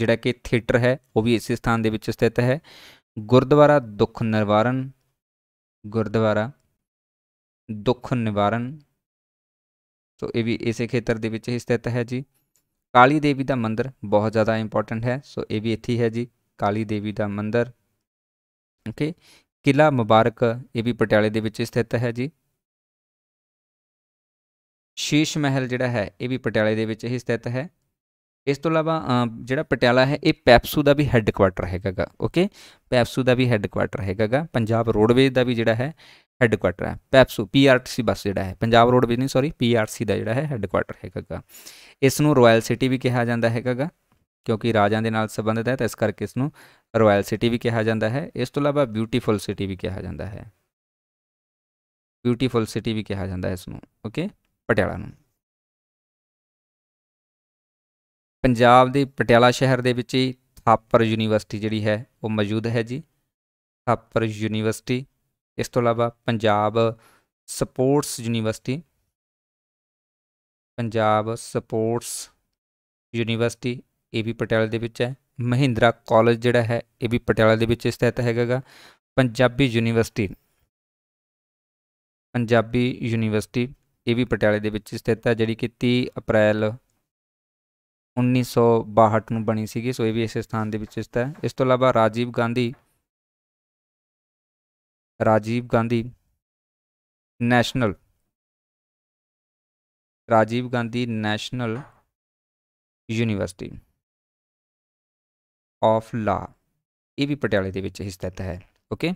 जोड़ा कि थिएटर है वह भी इस स्थान के स्थित है गुरद्वारा दुख निवारण गुरद्वारा दुख निवारण तो ये इस खेत्र के स्थित है जी ਕਾਲੀ ਦੇਵੀ ਦਾ ਮੰਦਿਰ ਬਹੁਤ ਜ਼ਿਆਦਾ ਇੰਪੋਰਟੈਂਟ ਹੈ ਸੋ ਇਹ ਵੀ ਇੱਥੇ ਹੈ ਜੀ ਕਾਲੀ ਦੇਵੀ ਦਾ ਮੰਦਿਰ ਓਕੇ ਕਿਲਾ ਮੁਬਾਰਕ ਇਹ ਵੀ ਪਟਿਆਲੇ ਦੇ ਵਿੱਚ ਸਥਿਤ ਹੈ ਜੀ ਸ਼ੀਸ਼ ਮਹਿਲ ਜਿਹੜਾ ਹੈ ਇਹ ਵੀ ਪਟਿਆਲੇ ਦੇ ਵਿੱਚ ਹੀ ਸਥਿਤ ਹੈ ਇਸ ਤੋਂ ਇਲਾਵਾ ਜਿਹੜਾ ਪਟਿਆਲਾ ਹੈ ਇਹ ਪੈਪਸੂ ਦਾ ਵੀ ਹੈੱਡ ਕੁਆਟਰ ਹੈਗਾਗਾ ਓਕੇ ਪੈਪਸੂ ਦਾ ਵੀ ਹੈੱਡ ਕੁਆਟਰ ਹੈਗਾਗਾ ਪੰਜਾਬ ਰੋਡਵੇਜ਼ ਦਾ ਵੀ ਜਿਹੜਾ ਹੈ ਹੈੱਡਕੁਆਟਰ ਹੈ ਪੈਪਸੂ ਪੀਆਰਟੀਸੀ ਬੱਸ ਜਿਹੜਾ ਹੈ Punjab road business sorry PRC ਦਾ ਜਿਹੜਾ ਹੈ ਹੈੱਡਕੁਆਟਰ ਹੈਗਾ ਇਸ ਨੂੰ ਰਾਇਲ ਸਿਟੀ ਵੀ ਕਿਹਾ ਜਾਂਦਾ ਹੈਗਾ ਕਿਉਂਕਿ ਰਾਜਾਂ ਦੇ ਨਾਲ ਸੰਬੰਧਿਤ ਹੈ ਤਾਂ ਇਸ ਕਰਕੇ ਇਸ ਨੂੰ ਰਾਇਲ ਸਿਟੀ ਵੀ ਕਿਹਾ ਜਾਂਦਾ ਹੈ ਇਸ ਤੋਂ ਇਲਾਵਾ ਬਿਊਟੀਫੁਲ ਸਿਟੀ ਵੀ ਕਿਹਾ ਜਾਂਦਾ ਹੈ ਬਿਊਟੀਫੁਲ ਸਿਟੀ ਵੀ ਕਿਹਾ ਜਾਂਦਾ ਹੈ ਇਸ ਨੂੰ ਓਕੇ ਪਟਿਆਲਾ ਨੂੰ ਪੰਜਾਬ ਦੇ ਪਟਿਆਲਾ ਸ਼ਹਿਰ ਦੇ ਵਿੱਚ ਹੀ ਥਾਪਰ ਯੂਨੀਵਰਸਿਟੀ ਜਿਹੜੀ ਹੈ ਉਹ ਮੌਜੂਦ ਹੈ ਜੀ ਥਾਪਰ ਯੂਨੀਵਰਸਿਟੀ ਇਸ ਤੋਂ ਇਲਾਵਾ Punjab sports university Punjab sports university ਇਹ ਵੀ ਪਟਿਆਲਾ ਦੇ ਵਿੱਚ ਹੈ ਮਹਿੰਦਰਾ ਕਾਲਜ ਜਿਹੜਾ ਹੈ ਇਹ ਵੀ ਪਟਿਆਲਾ ਦੇ ਵਿੱਚ ਸਥਿਤ ਹੈਗਾਗਾ ਪੰਜਾਬੀ ਯੂਨੀਵਰਸਿਟੀ ਪੰਜਾਬੀ ਯੂਨੀਵਰਸਿਟੀ ਇਹ ਵੀ ਪਟਿਆਲੇ ਦੇ ਵਿੱਚ ਸਥਿਤ ਹੈ ਜਿਹੜੀ ਕਿ 30 ਅਪ੍ਰੈਲ 1962 ਨੂੰ ਬਣੀ ਸੀਗੀ ਸੋ ਇਹ ਵੀ ਇਸੇ ਸਥਾਨ ਦੇ ਵਿੱਚ ਸਥਿਤ ਹੈ ਇਸ ਤੋਂ ਇਲਾਵਾ Rajiv Gandhi Rajiv Gandhi national Rajiv Gandhi national university of law ਇਹ ਵੀ ਪਟਿਆਲੇ ਦੇ ਵਿੱਚ ਹੀ ਸਥਿਤ ਹੈ ਓਕੇ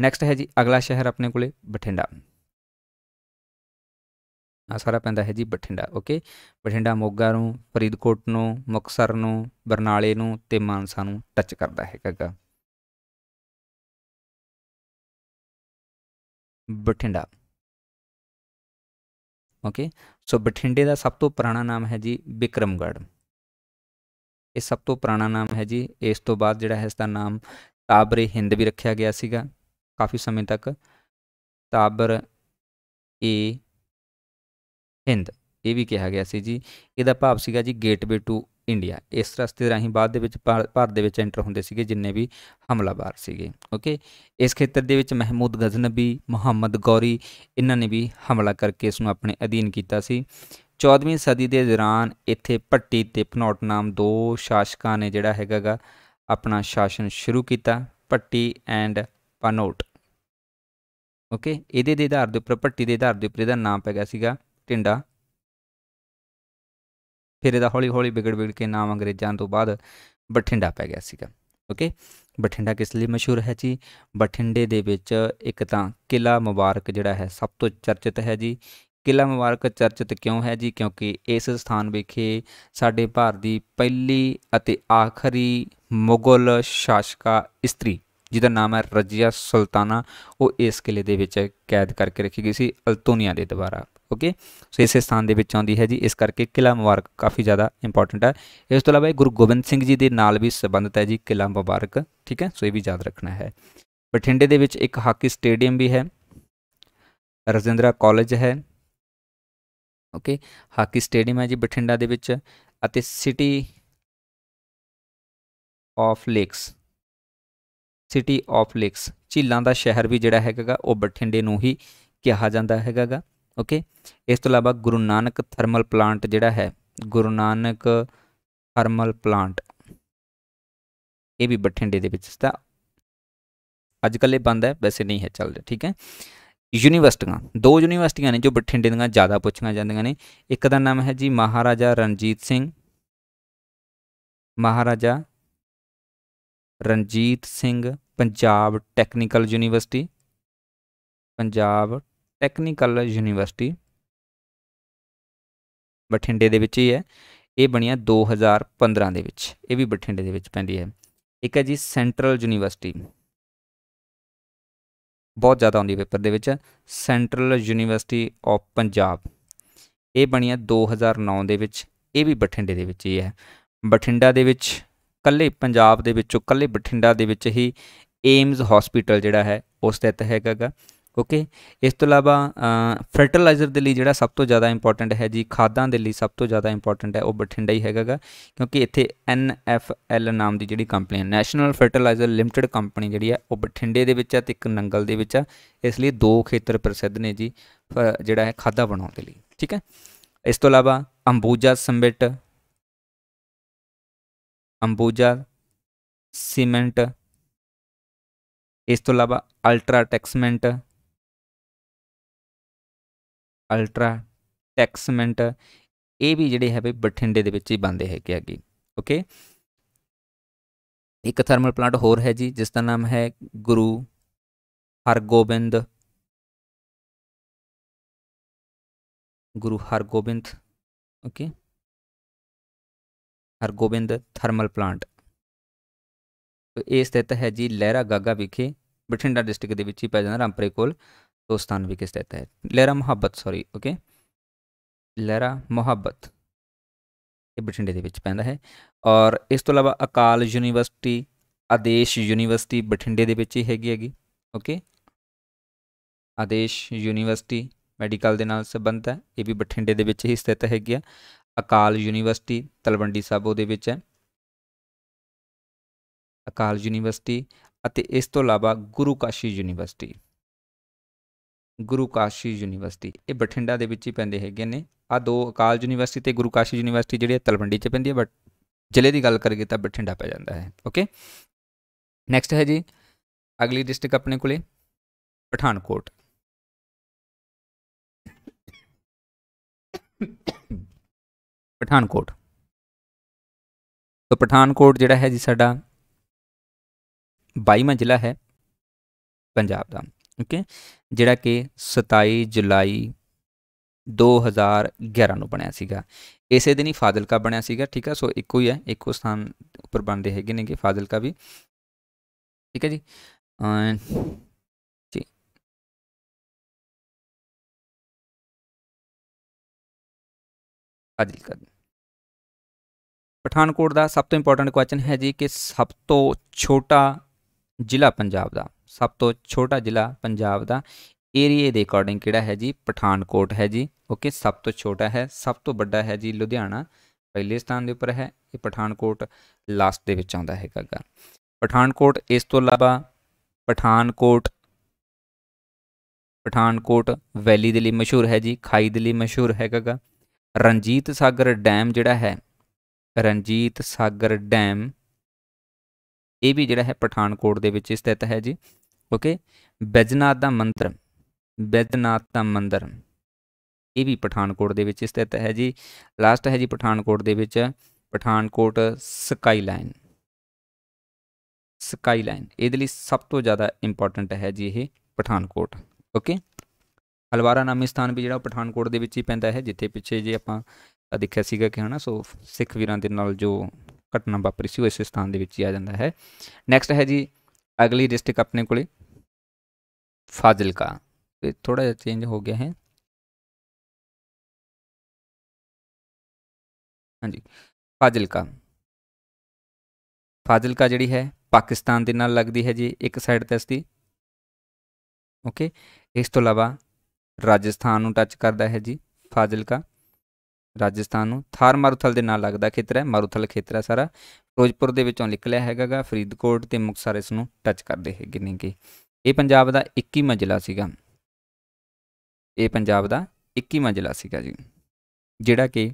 ਨੈਕਸਟ ਹੈ ਜੀ ਅਗਲਾ ਸ਼ਹਿਰ ਆਪਣੇ ਕੋਲੇ ਬਠਿੰਡਾ ਆ ਸਾਰਾ ਪੈਂਦਾ ਹੈ ਜੀ ਬਠਿੰਡਾ ਓਕੇ ਬਠਿੰਡਾ ਮੋਗਾ ਨੂੰ ਫਰੀਦਕੋਟ ਨੂੰ ਮੁਕਸਰ ਨੂੰ ਬਰਨਾਲੇ ਨੂੰ ਤੇ ਮਾਨਸਾ ਨੂੰ ਟੱਚ ਕਰਦਾ ਹੈ ਗੱਗਾ ਬਠਿੰਡਾ ਓਕੇ ਸੋ ਬਠਿੰਡੇ ਦਾ ਸਭ ਤੋਂ ਪੁਰਾਣਾ ਨਾਮ ਹੈ ਜੀ ਬਿਕਰਮਗੜ ਇਹ ਸਭ ਤੋਂ ਪੁਰਾਣਾ ਨਾਮ ਹੈ ਜੀ ਇਸ ਤੋਂ ਬਾਅਦ ਜਿਹੜਾ ਹੈ ਇਸ ਦਾ ਨਾਮ ਤਾਬਰੇ ਹਿੰਦ ਵੀ ਰੱਖਿਆ ਗਿਆ ਸੀਗਾ ਕਾਫੀ ਸਮੇਂ ਤੱਕ ਤਾਬਰ ਏ ਹਿੰਦ ਇਹ ਵੀ ਕਿਹਾ ਗਿਆ ਸੀ ਜੀ ਇਹਦਾ ਭਾਵ ਸੀਗਾ ਜੀ ਗੇਟਵੇ ਟੂ ਇੰਡੀਆ ਇਸ ਰਸਤੇ ਰਾਹੀਂ ਬਾਅਦ ਦੇ ਵਿੱਚ ਭਾਰਤ ਦੇ ਵਿੱਚ ਐਂਟਰ ਹੁੰਦੇ ਸੀਗੇ ਜਿੰਨੇ ਵੀ ਹਮਲਾਵਰ ਸੀਗੇ ਓਕੇ ਇਸ ਖੇਤਰ ਦੇ ਵਿੱਚ ਮਹਿਮੂਦ ਗਜ਼ਨਬੀ ਮੁਹੰਮਦ ਗੌਰੀ ਇਹਨਾਂ ਨੇ ਵੀ ਹਮਲਾ ਕਰਕੇ ਇਸ ਨੂੰ ਆਪਣੇ ਅਧੀਨ ਕੀਤਾ ਸੀ 14ਵੀਂ ਸਦੀ ਦੇ ਦੌਰਾਨ ਇੱਥੇ ਪੱਟੀ ਤੇ ਪਨੋਟ ਨਾਮ ਦੋ ਸ਼ਾਸਕਾਂ ਨੇ ਜਿਹੜਾ ਹੈਗਾਗਾ ਆਪਣਾ ਸ਼ਾਸਨ ਸ਼ੁਰੂ ਕੀਤਾ ਪੱਟੀ ਐਂਡ ਪਨੋਟ ਓਕੇ ਇਹਦੇ ਦੇ ਆਧਾਰ ਦੇ ਉੱਪਰ ਪੱਟੀ ਦੇ ਆਧਾਰ ਦੇ ਉੱਪਰ ਇਹਦਾ ਨਾਮ ਪੈ ਗਿਆ ਸੀਗਾ ਟਿੰਡਾ ਫਿਰ ਇਹਦਾ ਹੌਲੀ ਹੌਲੀ ਵਿਗੜ ਵਿਗੜ ਕੇ ਨਾਮ ਅੰਗਰੇਜ਼ਾਂ ਤੋਂ ਬਾਅਦ ਬਠਿੰਡਾ ਪੈ ਗਿਆ ਸੀਗਾ ਓਕੇ ਬਠਿੰਡਾ ਕਿਸ ਲਈ ਮਸ਼ਹੂਰ ਹੈ ਜੀ ਬਠਿੰਡੇ ਦੇ ਵਿੱਚ ਇੱਕ ਤਾਂ ਕਿਲਾ ਮੁਬਾਰਕ ਜਿਹੜਾ ਹੈ ਸਭ ਤੋਂ ਚਰਚਿਤ ਹੈ ਜੀ ਕਿਲਾ ਮੁਬਾਰਕ ਚਰਚਿਤ ਕਿਉਂ ਹੈ ਜੀ ਕਿਉਂਕਿ ਇਸ ਸਥਾਨ ਵਿਖੇ ਸਾਡੇ ਭਾਰਤ ਦੀ ਪਹਿਲੀ ਅਤੇ ਆਖਰੀ ਮੁਗਲ ਸ਼ਾਸਕਾ ਇਸਤਰੀ ਜਿਹਦਾ ਨਾਮ ਹੈ ਰਜੀਆ ਸੁਲਤਾਨਾ ਉਹ ਇਸ ਕਿਲੇ ਦੇ ਵਿੱਚ ਕੈਦ ਕਰਕੇ ਰੱਖੀ ਗਈ ਸੀ ਅਲਤੋਨੀਆ ਦੇ ਦੁਆਰਾ ਓਕੇ ਸੋ ਇਸੇ ਸਥਾਨ ਦੇ ਵਿੱਚ ਆਉਂਦੀ ਹੈ ਜੀ ਇਸ ਕਰਕੇ ਕਿਲਾ ਮੁਬਾਰਕ ਕਾਫੀ ਜ਼ਿਆਦਾ ਇੰਪੋਰਟੈਂਟ ਹੈ ਇਸ ਤੋਂ ਇਲਾਵਾ ਇਹ ਗੁਰੂ ਗੋਬਿੰਦ ਸਿੰਘ ਜੀ ਦੇ ਨਾਲ ਵੀ ਸੰਬੰਧਿਤ ਹੈ ਜੀ ਕਿਲਾ ਮੁਬਾਰਕ ਠੀਕ ਹੈ ਸੋ ਇਹ ਵੀ ਯਾਦ ਰੱਖਣਾ ਹੈ ਬਠਿੰਡੇ ਦੇ ਵਿੱਚ ਇੱਕ ਹਾਕੀ ਸਟੇਡੀਅਮ ਵੀ ਹੈ ਰਜਿੰਦਰਾ ਕਾਲਜ ਹੈ ਓਕੇ ਹਾਕੀ ਸਟੇਡੀਅਮ ਹੈ ਜੀ ਬਠਿੰਡਾ ਦੇ ਵਿੱਚ ਅਤੇ city of lakes city of lakes ਝੀਲਾਂ ਦਾ ਸ਼ਹਿਰ ਵੀ ਜਿਹੜਾ ਹੈਗਾਗਾ ਉਹ ਬਠਿੰਡੇ ਨੂੰ ਹੀ ਕਿਹਾ ਜਾਂਦਾ ਹੈਗਾਗਾ ਓਕੇ ਇਸ ਤੋਂ ਇਲਾਵਾ ਗੁਰੂ ਨਾਨਕ ਥਰਮਲ ਪਲਾਂਟ ਜਿਹੜਾ ਹੈ ਗੁਰੂ ਨਾਨਕ ਥਰਮਲ ਪਲਾਂਟ ਇਹ ਵੀ ਬਠਿੰਡੇ ਦੇ ਵਿੱਚ ਸਤਾ ਅੱਜ ਕੱਲ ਇਹ ਬੰਦ ਹੈ ਵੈਸੇ ਨਹੀਂ ਹੈ ਚੱਲਦਾ ਠੀਕ ਹੈ ਯੂਨੀਵਰਸਟੀਆਂ ਦੋ ਯੂਨੀਵਰਸਟੀਆਂ ਨੇ ਜੋ ਬਠਿੰਡੇ ਦੀਆਂ ਜ਼ਿਆਦਾ ਪੁੱਛੀਆਂ ਜਾਂਦੀਆਂ ਨੇ ਇੱਕ ਦਾ ਨਾਮ ਹੈ ਜੀ Maharaja Ranjit Singh Maharaja Ranjit Singh Punjab technical university Punjab technical university ਬਠਿੰਡੇ ਦੇ ਵਿੱਚ ਹੀ ਹੈ ਇਹ ਬਣਿਆ 2015 ਦੇ ਵਿੱਚ ਇਹ ਵੀ ਬਠਿੰਡੇ ਦੇ ਵਿੱਚ ਪੈਂਦੀ ਹੈ ਇੱਕ ਹੈ ਜੀ ਸੈਂਟਰਲ ਯੂਨੀਵਰਸਿਟੀ ਬਹੁਤ ਜ਼ਿਆਦਾ ਆਉਂਦੀ ਪੇਪਰ ਦੇ ਵਿੱਚ ਸੈਂਟਰਲ ਯੂਨੀਵਰਸਿਟੀ ਆਫ ਪੰਜਾਬ ਇਹ ਬਣੀ ਹੈ 2009 ਦੇ ਵਿੱਚ ਇਹ ਵੀ ਬਠਿੰਡੇ ਦੇ ਵਿੱਚ ਹੀ ਹੈ ਬਠਿੰਡਾ ਦੇ ਵਿੱਚ ਕੱਲੇ ਪੰਜਾਬ ਦੇ ਵਿੱਚੋਂ ਕੱਲੇ ਬਠਿੰਡਾ ਦੇ ਵਿੱਚ ਹੀ ਏਮਜ਼ ਹਸਪੀਟਲ ਜਿਹੜਾ ਹੈ ਉਸ ਤਹਿਤ ਹੈਗਾਗਾ ਓਕੇ ਇਸ ਤੋਂ ਇਲਾਵਾ ਫਰਟੀਲਾਈਜ਼ਰ ਦੇ ਲਈ ਜਿਹੜਾ ਸਭ ਤੋਂ ਜ਼ਿਆਦਾ ਇੰਪੋਰਟੈਂਟ ਹੈ ਜੀ ਖਾਦਾਂ ਦੇ ਲਈ ਸਭ ਤੋਂ ਜ਼ਿਆਦਾ ਇੰਪੋਰਟੈਂਟ ਹੈ ਉਹ ਬਠਿੰਡਾ ਹੀ ਹੈਗਾਗਾ ਕਿਉਂਕਿ ਇੱਥੇ ਐਨਐਫਐਲ ਨਾਮ ਦੀ ਜਿਹੜੀ ਕੰਪਨੀ ਹੈ ਨੈਸ਼ਨਲ ਫਰਟੀਲਾਈਜ਼ਰ ਲਿਮਟਿਡ ਕੰਪਨੀ ਜਿਹੜੀ ਹੈ ਉਹ ਬਠਿੰਡੇ ਦੇ ਵਿੱਚ ਹੈ ਤੇ ਇੱਕ ਨੰਗਲ ਦੇ ਵਿੱਚ ਹੈ ਇਸ ਲਈ ਦੋ ਖੇਤਰ ਪ੍ਰਸਿੱਧ ਨੇ ਜੀ ਜਿਹੜਾ ਹੈ ਖਾਦਾ ਬਣਾਉਣ ਦੇ ਲਈ ਠੀਕ ਹੈ ਇਸ ਤੋਂ ਇਲਾਵਾ ਅੰਬੂਜਾ ਸਮਿਟ ਅੰਬੂਜਾ ਸੀਮੈਂਟ ਇਸ ਤੋਂ ਇਲਾਵਾ ਅਲਟਰਾ ਟੈਕਸਮੈਂਟ ਅਲਟਰਾ ਟੈਕਸਮੈਂਟ ਇਹ ਵੀ ਜਿਹੜੇ ਹੈ ਬਈ ਬਠਿੰਡੇ ਦੇ ਵਿੱਚ ਹੀ ਬੰਦੇ ਹੈਗੇ ਆ ਕੀ ਓਕੇ ਇੱਕ ਥਰਮਲ ਪਲਾਂਟ ਹੋਰ ਹੈ ਜੀ ਜਿਸ ਦਾ ਨਾਮ ਹੈ Guru Hargobind Guru Hargobind okay Hargobind thermal plant ਇਹ ਸਥਿਤ ਹੈ ਜੀ ਲਹਿਰਾ ਗਾਗਾ ਵਿਖੇ ਬਠਿੰਡਾ ਡਿਸਟ੍ਰਿਕਟ ਦੇ ਵਿੱਚ ਹੀ ਪੈ ਜਾਂਦਾ ਰਾਮਪੁਰੇ ਕੋਲ दोस्तान भी किस देता है लहरा ਮੁਹੱਬਤ ਸੌਰੀ ਓਕੇ ਲਹਿਰਾ ਮੁਹੱਬਤ ਇਹ ਬਠਿੰਡੇ ਦੇ ਵਿੱਚ ਪੈਂਦਾ ਹੈ ਔਰ ਇਸ ਤੋਂ ਇਲਾਵਾ ਅਕਾਲ ਯੂਨੀਵਰਸਿਟੀ ਆਦੇਸ਼ ਯੂਨੀਵਰਸਿਟੀ ਬਠਿੰਡੇ ਦੇ ਵਿੱਚ ਹੀ ਹੈਗੀ ਹੈਗੀ ਓਕੇ ਆਦੇਸ਼ ਯੂਨੀਵਰਸਿਟੀ ਮੈਡੀਕਲ ਦੇ ਨਾਲ ਸੰਬੰਧ ਹੈ ਇਹ ਵੀ ਬਠਿੰਡੇ ਦੇ ਵਿੱਚ ਹੀ ਸਥਿਤ ਹੈਗੀ ਆ ਅਕਾਲ ਯੂਨੀਵਰਸਿਟੀ ਤਲਵੰਡੀ ਸਾਬੋ ਦੇ ਵਿੱਚ ਹੈ ਅਕਾਲ ਯੂਨੀਵਰਸਿਟੀ ਅਤੇ ਇਸ ਤੋਂ ਇਲਾਵਾ ਗੁਰੂ ਕਾਸ਼ੀ ਯੂਨੀਵਰਸਿਟੀ ਗੁਰੂ ਕਾਸ਼ੀ ਯੂਨੀਵਰਸਿਟੀ ਇਹ ਬਠਿੰਡਾ ਦੇ ਵਿੱਚ ਹੀ ਪੈਂਦੇ ਹੈਗੇ ਨੇ ਆ ਦੋ ਅਕਾਲ ਯੂਨੀਵਰਸਿਟੀ ਤੇ ਗੁਰੂ ਕਾਸ਼ੀ ਯੂਨੀਵਰਸਿਟੀ ਜਿਹੜੀ ਤਲਵੰਡੀ 'ਚ ਪੈਂਦੀ ਹੈ ਬਟ ਜ਼ਿਲ੍ਹੇ ਦੀ ਗੱਲ ਕਰੀਏ ਤਾਂ ਬਠਿੰਡਾ ਪੈ ਜਾਂਦਾ ਹੈ ਓਕੇ ਨੈਕਸਟ ਹੈ ਜੀ ਅਗਲੀ ਡਿਸਟ੍ਰਿਕਟ ਆਪਣੇ ਕੋਲੇ ਪਠਾਨਕੋਟ ਪਠਾਨਕੋਟ ਤਾਂ ਪਠਾਨਕੋਟ ਜਿਹੜਾ ਹੈ ਜੀ ਸਾਡਾ 22ਵਾਂ ਜ਼ਿਲ੍ਹਾ ਹੈ ਪੰਜਾਬ ਦਾ ਓਕੇ ਜਿਹੜਾ ਕਿ 27 ਜੁਲਾਈ 2011 ਨੂੰ ਬਣਿਆ ਸੀਗਾ ਇਸੇ ਦਿਨ ਹੀ ਫਾਜ਼ਿਲਕਾ ਬਣਿਆ ਸੀਗਾ ਠੀਕ ਆ ਸੋ ਇੱਕੋ ਹੀ ਹੈ ਇੱਕੋ ਸਥਾਨ ਉੱਪਰ ਬਣਦੇ ਹੈਗੇ ਕਿ ਫਾਜ਼ਿਲਕਾ ਵੀ ਠੀਕ ਹੈ ਜੀ ਜੀ ਫਾਜ਼ਿਲਕਾ ਪਠਾਨਕੋਟ ਦਾ ਸਭ ਤੋਂ ਇੰਪੋਰਟੈਂਟ ਕੁਐਸਚਨ ਹੈ ਜੀ ਕਿ ਸਭ ਤੋਂ ਛੋਟਾ ਜ਼ਿਲ੍ਹਾ ਪੰਜਾਬ ਦਾ ਸਭ ਤੋਂ ਛੋਟਾ ਜ਼ਿਲ੍ਹਾ ਪੰਜਾਬ ਦਾ ਏਰੀਏ ਦੇ ਅਕੋਰਡਿੰਗ ਕਿਹੜਾ ਹੈ ਜੀ ਪਠਾਨਕੋਟ ਹੈ ਜੀ ਓਕੇ ਸਭ ਤੋਂ ਛੋਟਾ ਹੈ ਸਭ ਤੋਂ ਵੱਡਾ ਹੈ ਜੀ ਲੁਧਿਆਣਾ ਪਹਿਲੇ ਸਥਾਨ ਦੇ ਉੱਪਰ ਹੈ ਇਹ ਪਠਾਨਕੋਟ ਲਾਸਟ ਦੇ ਵਿੱਚ ਆਉਂਦਾ ਗਾਗਾ ਪਠਾਨਕੋਟ ਇਸ ਤੋਂ ਇਲਾਵਾ ਪਠਾਨਕੋਟ ਪਠਾਨਕੋਟ ਵੈਲੀ ਦੇ ਲਈ ਮਸ਼ਹੂਰ ਹੈ ਜੀ ਖਾਈ ਦੇ ਲਈ ਮਸ਼ਹੂਰ ਗਾਗਾ ਰਣਜੀਤ ਸਾਗਰ ਡੈਮ ਜਿਹੜਾ ਹੈ ਰਣਜੀਤ ਸਾਗਰ ਡੈਮ ਇਹ ਵੀ ਜਿਹੜਾ ਹੈ ਪਠਾਨਕੋਟ ਦੇ ਵਿੱਚ ਸਥਿਤ ਹੈ ਜੀ ਓਕੇ ਬੈਜਨਾਥ ਦਾ ਮੰਦਿਰ ਬੈਜਨਾਥ ਦਾ ਮੰਦਰ ਇਹ ਵੀ ਪਠਾਨਕੋਟ ਦੇ ਵਿੱਚ ਸਥਿਤ ਹੈ ਜੀ ਲਾਸਟ ਹੈ ਜੀ ਪਠਾਨਕੋਟ ਦੇ ਵਿੱਚ ਪਠਾਨਕੋਟ ਸਕਾਈਲਾਈਨ ਸਕਾਈਲਾਈਨ ਇਹਦੇ ਲਈ ਸਭ ਤੋਂ ਜ਼ਿਆਦਾ ਇੰਪੋਰਟੈਂਟ ਹੈ ਜੀ ਇਹ ਪਠਾਨਕੋਟ ਓਕੇ ਹਲਵਾਰਾ ਨਾਮੀ ਸਥਾਨ ਵੀ ਜਿਹੜਾ ਪਠਾਨਕੋਟ ਦੇ ਵਿੱਚ ਹੀ ਪੈਂਦਾ ਹੈ ਜਿੱਥੇ ਪਿੱਛੇ ਜੇ ਆਪਾਂ ਦੇਖਿਆ ਸੀਗਾ ਕਿ ਹਨਾ ਸੋ ਸਿੱਖ ਵੀਰਾਂ ਦੇ ਨਾਲ ਜੋ ਘਟਨਾ ਵਾਪਰੀ ਸੀ ਉਹ ਇਸ ਸਥਾਨ ਦੇ ਵਿੱਚ ਹੀ ਆ ਜਾਂਦਾ ਹੈ ਨੈਕਸਟ ਹੈ ਜੀ ਅਗਲੀ ਡਿਸਟ੍ਰਿਕਟ ਆਪਣੇ ਕੋਲੇ ਫਾਜ਼ਿਲਕਾ ਇਹ ਥੋੜਾ ਜਿਹਾ ਚੇਂਜ ਹੋ ਗਿਆ ਹੈ ਹਾਂਜੀ ਫਾਜ਼ਿਲਕਾ ਫਾਜ਼ਿਲਕਾ ਜਿਹੜੀ ਹੈ ਪਾਕਿਸਤਾਨ ਦੇ ਨਾਲ ਲੱਗਦੀ ਹੈ ਜੀ ਇੱਕ ਸਾਈਡ ਤੇ ਇਸ ਦੀ ਓਕੇ ਇਸ ਤੋਂ ਇਲਾਵਾ ਰਾਜਸਥਾਨ ਨੂੰ ਟੱਚ ਕਰਦਾ ਹੈ ਜੀ ਫਾਜ਼ਿਲਕਾ ਰਾਜਸਥਾਨ ਨੂੰ ਥਾਰ ਮਾਰੂਥਲ ਦੇ ਨਾਲ ਲੱਗਦਾ ਖੇਤਰ ਹੈ ਮਾਰੂਥਲ ਖੇਤਰ ਹੈ ਸਾਰਾ ਫਿਰੋਜ਼ਪੁਰ ਦੇ ਵਿੱਚੋਂ ਨਿਕਲਿਆ ਹੈਗਾਗਾ ਫਰੀਦਕੋਟ ਤੇ ਮੁਕਸਰ ਇਸ ਨੂੰ ਟੱਚ ਕਰਦੇ ਹੈਗੇ ਕਿ ਇਹ ਪੰਜਾਬ ਦਾ 21ਵਾਂ ਜ਼ਿਲ੍ਹਾ ਸੀਗਾ ਇਹ ਪੰਜਾਬ ਦਾ 21ਵਾਂ ਜ਼ਿਲ੍ਹਾ ਸੀਗਾ ਜੀ ਜਿਹੜਾ ਕਿ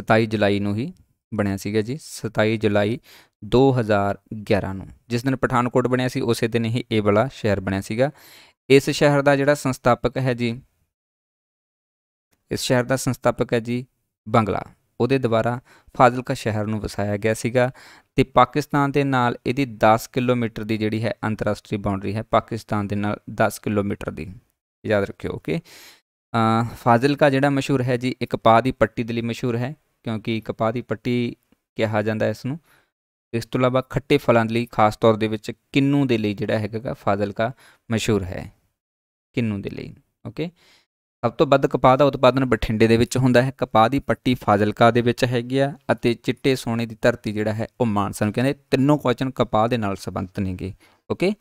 27 ਜੁਲਾਈ ਨੂੰ ਹੀ ਬਣਿਆ ਸੀਗਾ ਜੀ 27 ਜੁਲਾਈ 2011 ਨੂੰ ਜਿਸ ਦਿਨ ਪਠਾਨਕੋਟ ਬਣਿਆ ਸੀ ਉਸੇ ਦਿਨ ਹੀ ਇਹ ਵਾਲਾ ਸ਼ਹਿਰ ਬਣਿਆ ਸੀਗਾ ਇਸ ਸ਼ਹਿਰ ਦਾ ਜਿਹੜਾ ਸੰਸਥਾਪਕ ਹੈ ਜੀ ਇਸ ਸ਼ਹਿਰ ਦਾ ਸੰਸਥਾਪਕ ਹੈ ਜੀ ਬੰਗਲਾ ਉਹਦੇ ਦੁਆਰਾ ਫਾਜ਼ਿਲਕਾ ਸ਼ਹਿਰ ਨੂੰ ਵਸਾਇਆ ਗਿਆ ਸੀਗਾ ਤੇ ਪਾਕਿਸਤਾਨ ਦੇ ਨਾਲ ਇਹਦੀ 10 ਕਿਲੋਮੀਟਰ ਦੀ ਜਿਹੜੀ ਹੈ ਅੰਤਰਰਾਸ਼ਟਰੀ ਬਾਉਂਡਰੀ ਹੈ ਪਾਕਿਸਤਾਨ ਦੇ ਨਾਲ 10 ਕਿਲੋਮੀਟਰ ਦੀ ਯਾਦ ਰੱਖਿਓ ਓਕੇ ਫਾਜ਼ਿਲਕਾ ਜਿਹੜਾ ਮਸ਼ਹੂਰ ਹੈ ਜੀ ਇੱਕ ਪਾ ਦੀ ਪੱਟੀ ਦੇ ਲਈ ਮਸ਼ਹੂਰ ਹੈ ਕਿਉਂਕਿ ਪਾ ਦੀ ਪੱਟੀ ਕਿਹਾ ਜਾਂਦਾ ਇਸ ਨੂੰ ਇਸ ਤੋਂ ਇਲਾਵਾ ਖੱਟੇ ਫਲਾਂ ਦੇ ਲਈ ਖਾਸ ਤੌਰ ਦੇ ਵਿੱਚ ਕਿੰਨੂ ਦੇ ਲਈ ਜਿਹੜਾ ਹੈਗਾ ਫਾਜ਼ਿਲਕਾ ਮਸ਼ਹੂਰ ਹੈ ਕਿੰਨੂ ਦੇ ਲਈ ਓਕੇ ਸਭ ਤੋਂ ਵੱਧ ਕਪਾਹ ਦਾ ਉਤਪਾਦਨ ਬਠਿੰਡੇ ਦੇ ਵਿੱਚ ਹੁੰਦਾ ਹੈ ਕਪਾਹ ਦੀ ਪੱਟੀ ਫਾਜ਼ਿਲਕਾ ਦੇ ਵਿੱਚ ਹੈਗੀ ਆ ਅਤੇ ਚਿੱਟੇ ਸੋਨੇ ਦੀ ਧਰਤੀ ਜਿਹੜਾ ਹੈ ਉਹ ਮਾਨਸਾ ਨੂੰ ਕਹਿੰਦੇ ਤਿੰਨੋਂ ਕੁਐਸਚਨ ਕਪਾਹ ਦੇ ਨਾਲ ਸੰਬੰਧਿਤ ਨੇਗੇ ਓਕੇ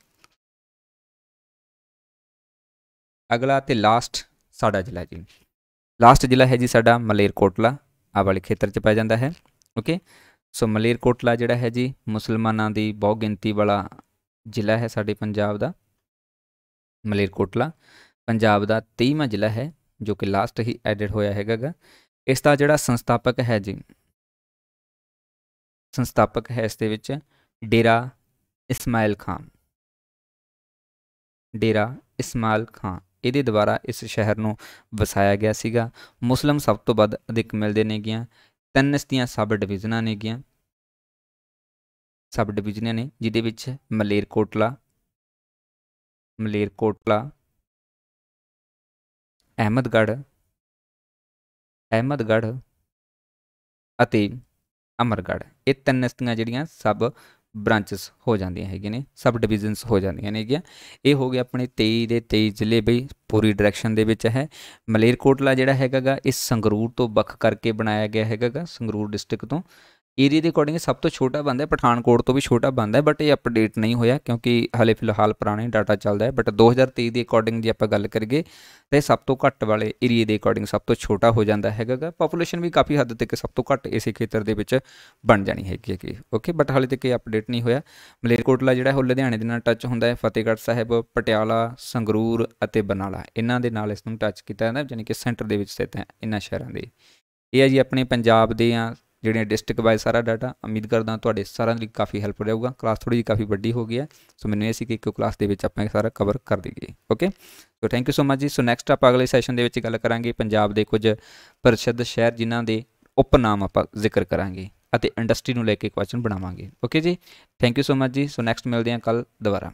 ਅਗਲਾ ਤੇ ਲਾਸਟ ਸਾਡਾ ਜ਼ਿਲ੍ਹਾ ਜੀ ਲਾਸਟ ਜ਼ਿਲ੍ਹਾ ਹੈ ਜੀ ਸਾਡਾ ਮਲੇਰਕੋਟਲਾ ਆ ਵਾਲੇ ਖੇਤਰ 'ਚ ਪੈ ਜਾਂਦਾ ਹੈ ਓਕੇ ਸੋ ਮਲੇਰਕੋਟਲਾ ਜਿਹੜਾ ਹੈ ਜੀ ਮੁਸਲਮਾਨਾਂ ਦੀ ਬਹੁ ਗਿਣਤੀ ਵਾਲਾ ਜ਼ਿਲ੍ਹਾ ਹੈ ਸਾਡੇ ਪੰਜਾਬ ਦਾ ਮਲੇਰਕੋਟਲਾ ਪੰਜਾਬ ਦਾ 30ਵਾਂ ਜ਼ਿਲ੍ਹਾ ਹੈ ਜੋ ਕਿ ਲਾਸਟ ਹੀ ਐਡਿਟ ਹੋਇਆ ਹੈਗਾਗਾ ਇਸ ਦਾ ਜਿਹੜਾ ਸੰਸਥਾਪਕ ਹੈ ਜੀ ਸੰਸਥਾਪਕ ਹੈ ਇਸ ਦੇ ਵਿੱਚ ਡੇਰਾ ਇਸਮਾਇਲ ਖਾਨ ਡੇਰਾ ਇਸਮਾਇਲ ਖਾਨ ਇਹਦੇ ਦੁਆਰਾ ਇਸ ਸ਼ਹਿਰ ਨੂੰ ਵਸਾਇਆ ਗਿਆ ਸੀਗਾ ਮੁਸਲਮ ਸਭ ਤੋਂ ਵੱਧ ਅਧਿਕ ਮਿਲਦੇ ਨੇ ਗਿਆ ਤਿੰਨ ਇਸ ਦੀਆਂ ਸਬ ਡਿਵੀਜ਼ਨਾਂ ਨੇ ਗਿਆ ਸਬ ਡਿਵੀਜ਼ਨਾਂ ਨੇ ਜਿਹਦੇ ਵਿੱਚ ਮਲੇਰ ਕੋਟਲਾ ਮਲੇਰ ਕੋਟਲਾ ਅਹਿਮਦਗੜ੍ਹ ਅਹਿਮਦਗੜ੍ਹ ਅਤੇ ਅਮਰਗੜ੍ਹ ਇਹ ਤਿੰਨ ਇਸਤੀਆਂ ਜਿਹੜੀਆਂ ਸਬ ਬ੍ਰਾਂਚਸ ਹੋ ਜਾਂਦੀਆਂ ਹੈਗੀਆਂ ਨੇ ਸਬ ਡਿਵੀਜ਼ਨਸ ਹੋ ਜਾਂਦੀਆਂ ਨੇ ਗਿਆ ਇਹ ਹੋ ਗਿਆ ਆਪਣੇ 23 ਦੇ 23 ਜ਼ਿਲ੍ਹੇ ਬਈ ਪੂਰੀ ਡਾਇਰੈਕਸ਼ਨ ਦੇ ਵਿੱਚ ਹੈ ਮਲੇਰਕੋਟਲਾ ਜਿਹੜਾ ਹੈਗਾਗਾ ਇਸ ਸੰਗਰੂਰ ਤੋਂ ਵੱਖ ਕਰਕੇ ਬਣਾਇਆ ਗਿਆ ਹੈਗਾਗਾ ਸੰਗਰੂਰ ਡਿਸਟ੍ਰਿਕਟ ਤੋਂ ਏਰੀਆ ਦੇ ਅਕੋਰਡਿੰਗ ਸਭ ਤੋਂ ਛੋਟਾ ਬੰਦਾ ਹੈ ਪਠਾਨਕੋਟ ਤੋਂ ਵੀ ਛੋਟਾ ਬੰਦਾ ਹੈ ਬਟ ਇਹ ਅਪਡੇਟ ਨਹੀਂ ਹੋਇਆ ਕਿਉਂਕਿ ਹਲੇ ਫਿਲਹਾਲ ਪੁਰਾਣੇ ਡਾਟਾ ਚੱਲਦਾ ਹੈ ਬਟ 2023 ਦੇ ਅਕੋਰਡਿੰਗ ਜੇ ਆਪਾਂ ਗੱਲ ਕਰੀਏ ਤਾਂ ਇਹ ਸਭ ਤੋਂ ਘੱਟ ਵਾਲੇ ਏਰੀਆ ਦੇ ਅਕੋਰਡਿੰਗ ਸਭ ਤੋਂ ਛੋਟਾ ਹੋ ਜਾਂਦਾ ਹੈਗਾਗਾ ਪੋਪੂਲੇਸ਼ਨ ਵੀ ਕਾਫੀ ਹੱਦ ਤੱਕ ਸਭ ਤੋਂ ਘੱਟ ਇਸੇ ਖੇਤਰ ਦੇ ਵਿੱਚ ਬਣ ਜਾਣੀ ਹੈਗੀ ਹੈ ਕਿ ਓਕੇ ਬਟ ਹਲੇ ਤੱਕ ਇਹ ਅਪਡੇਟ ਨਹੀਂ ਹੋਇਆ ਮਲੇਰਕੋਟਲਾ ਜਿਹੜਾ ਉਹ ਲੁਧਿਆਣੇ ਦੇ ਨਾਲ ਟੱਚ ਹੁੰਦਾ ਹੈ ਫਤਿਹਗੜ੍ਹ ਸਾਹਿਬ ਪਟਿਆਲਾ ਸੰਗਰੂਰ ਅਤੇ ਬਨਾਲਾ ਇਹਨਾਂ ਦੇ ਨਾਲ ਇਸ ਨੂੰ ਟੱਚ ਕੀਤਾ ਜਾਂਦਾ ਯਾਨੀ ਕਿ ਸੈਂਟਰ ਦੇ ਵਿੱਚ ਸਥਿਤ ਹੈ ਇਹਨਾਂ ਸ਼ਹਿਰਾਂ ਦੇ ਇਹ ਹੈ ਜੀ ਆਪਣੇ ਪੰਜਾਬ ਦੇ ਆ ਜਿਹੜੀਆਂ ਡਿਸਟ੍ਰਿਕਟ ਵਾਈਜ਼ ਸਾਰਾ ਡਾਟਾ ਉਮੀਦ ਕਰਦਾ ਤੁਹਾਡੇ ਸਾਰਿਆਂ ਲਈ ਕਾਫੀ ਹੈਲਪ ਰਹੇਗਾ ਕਲਾਸ ਥੋੜੀ ਜਿਹੀ ਕਾਫੀ ਵੱਡੀ ਹੋ ਗਈ ਹੈ ਸੋ ਮੈਨੂੰ ਇਹ ਸੀ ਕਿ ਇੱਕੋ ਕਲਾਸ ਦੇ ਵਿੱਚ ਆਪਾਂ ਇਹ ਸਾਰਾ ਕਵਰ ਕਰ ਦਈਏ okay so thank you so much ਜੀ ਸੋ ਨੈਕਸਟ ਆਪਾਂ ਅਗਲੇ ਸੈਸ਼ਨ ਦੇ ਵਿੱਚ ਗੱਲ ਕਰਾਂਗੇ ਪੰਜਾਬ ਦੇ ਕੁਝ ਪ੍ਰਸਿੱਧ ਸ਼ਹਿਰ ਜਿਨ੍ਹਾਂ ਦੇ ਉਪਨਾਮ ਆਪਾਂ ਜ਼ਿਕਰ ਕਰਾਂਗੇ ਅਤੇ ਇੰਡਸਟਰੀ ਨੂੰ ਲੈ ਕੇ ਕੁਐਸਚਨ ਬਣਾਵਾਂਗੇ ਓਕੇ ਜੀ ਥੈਂਕ ਯੂ ਸੋ ਮਚ ਜੀ ਸੋ ਨੈਕਸਟ ਮਿਲਦੇ ਹਾਂ ਕੱਲ ਦੁਬਾਰਾ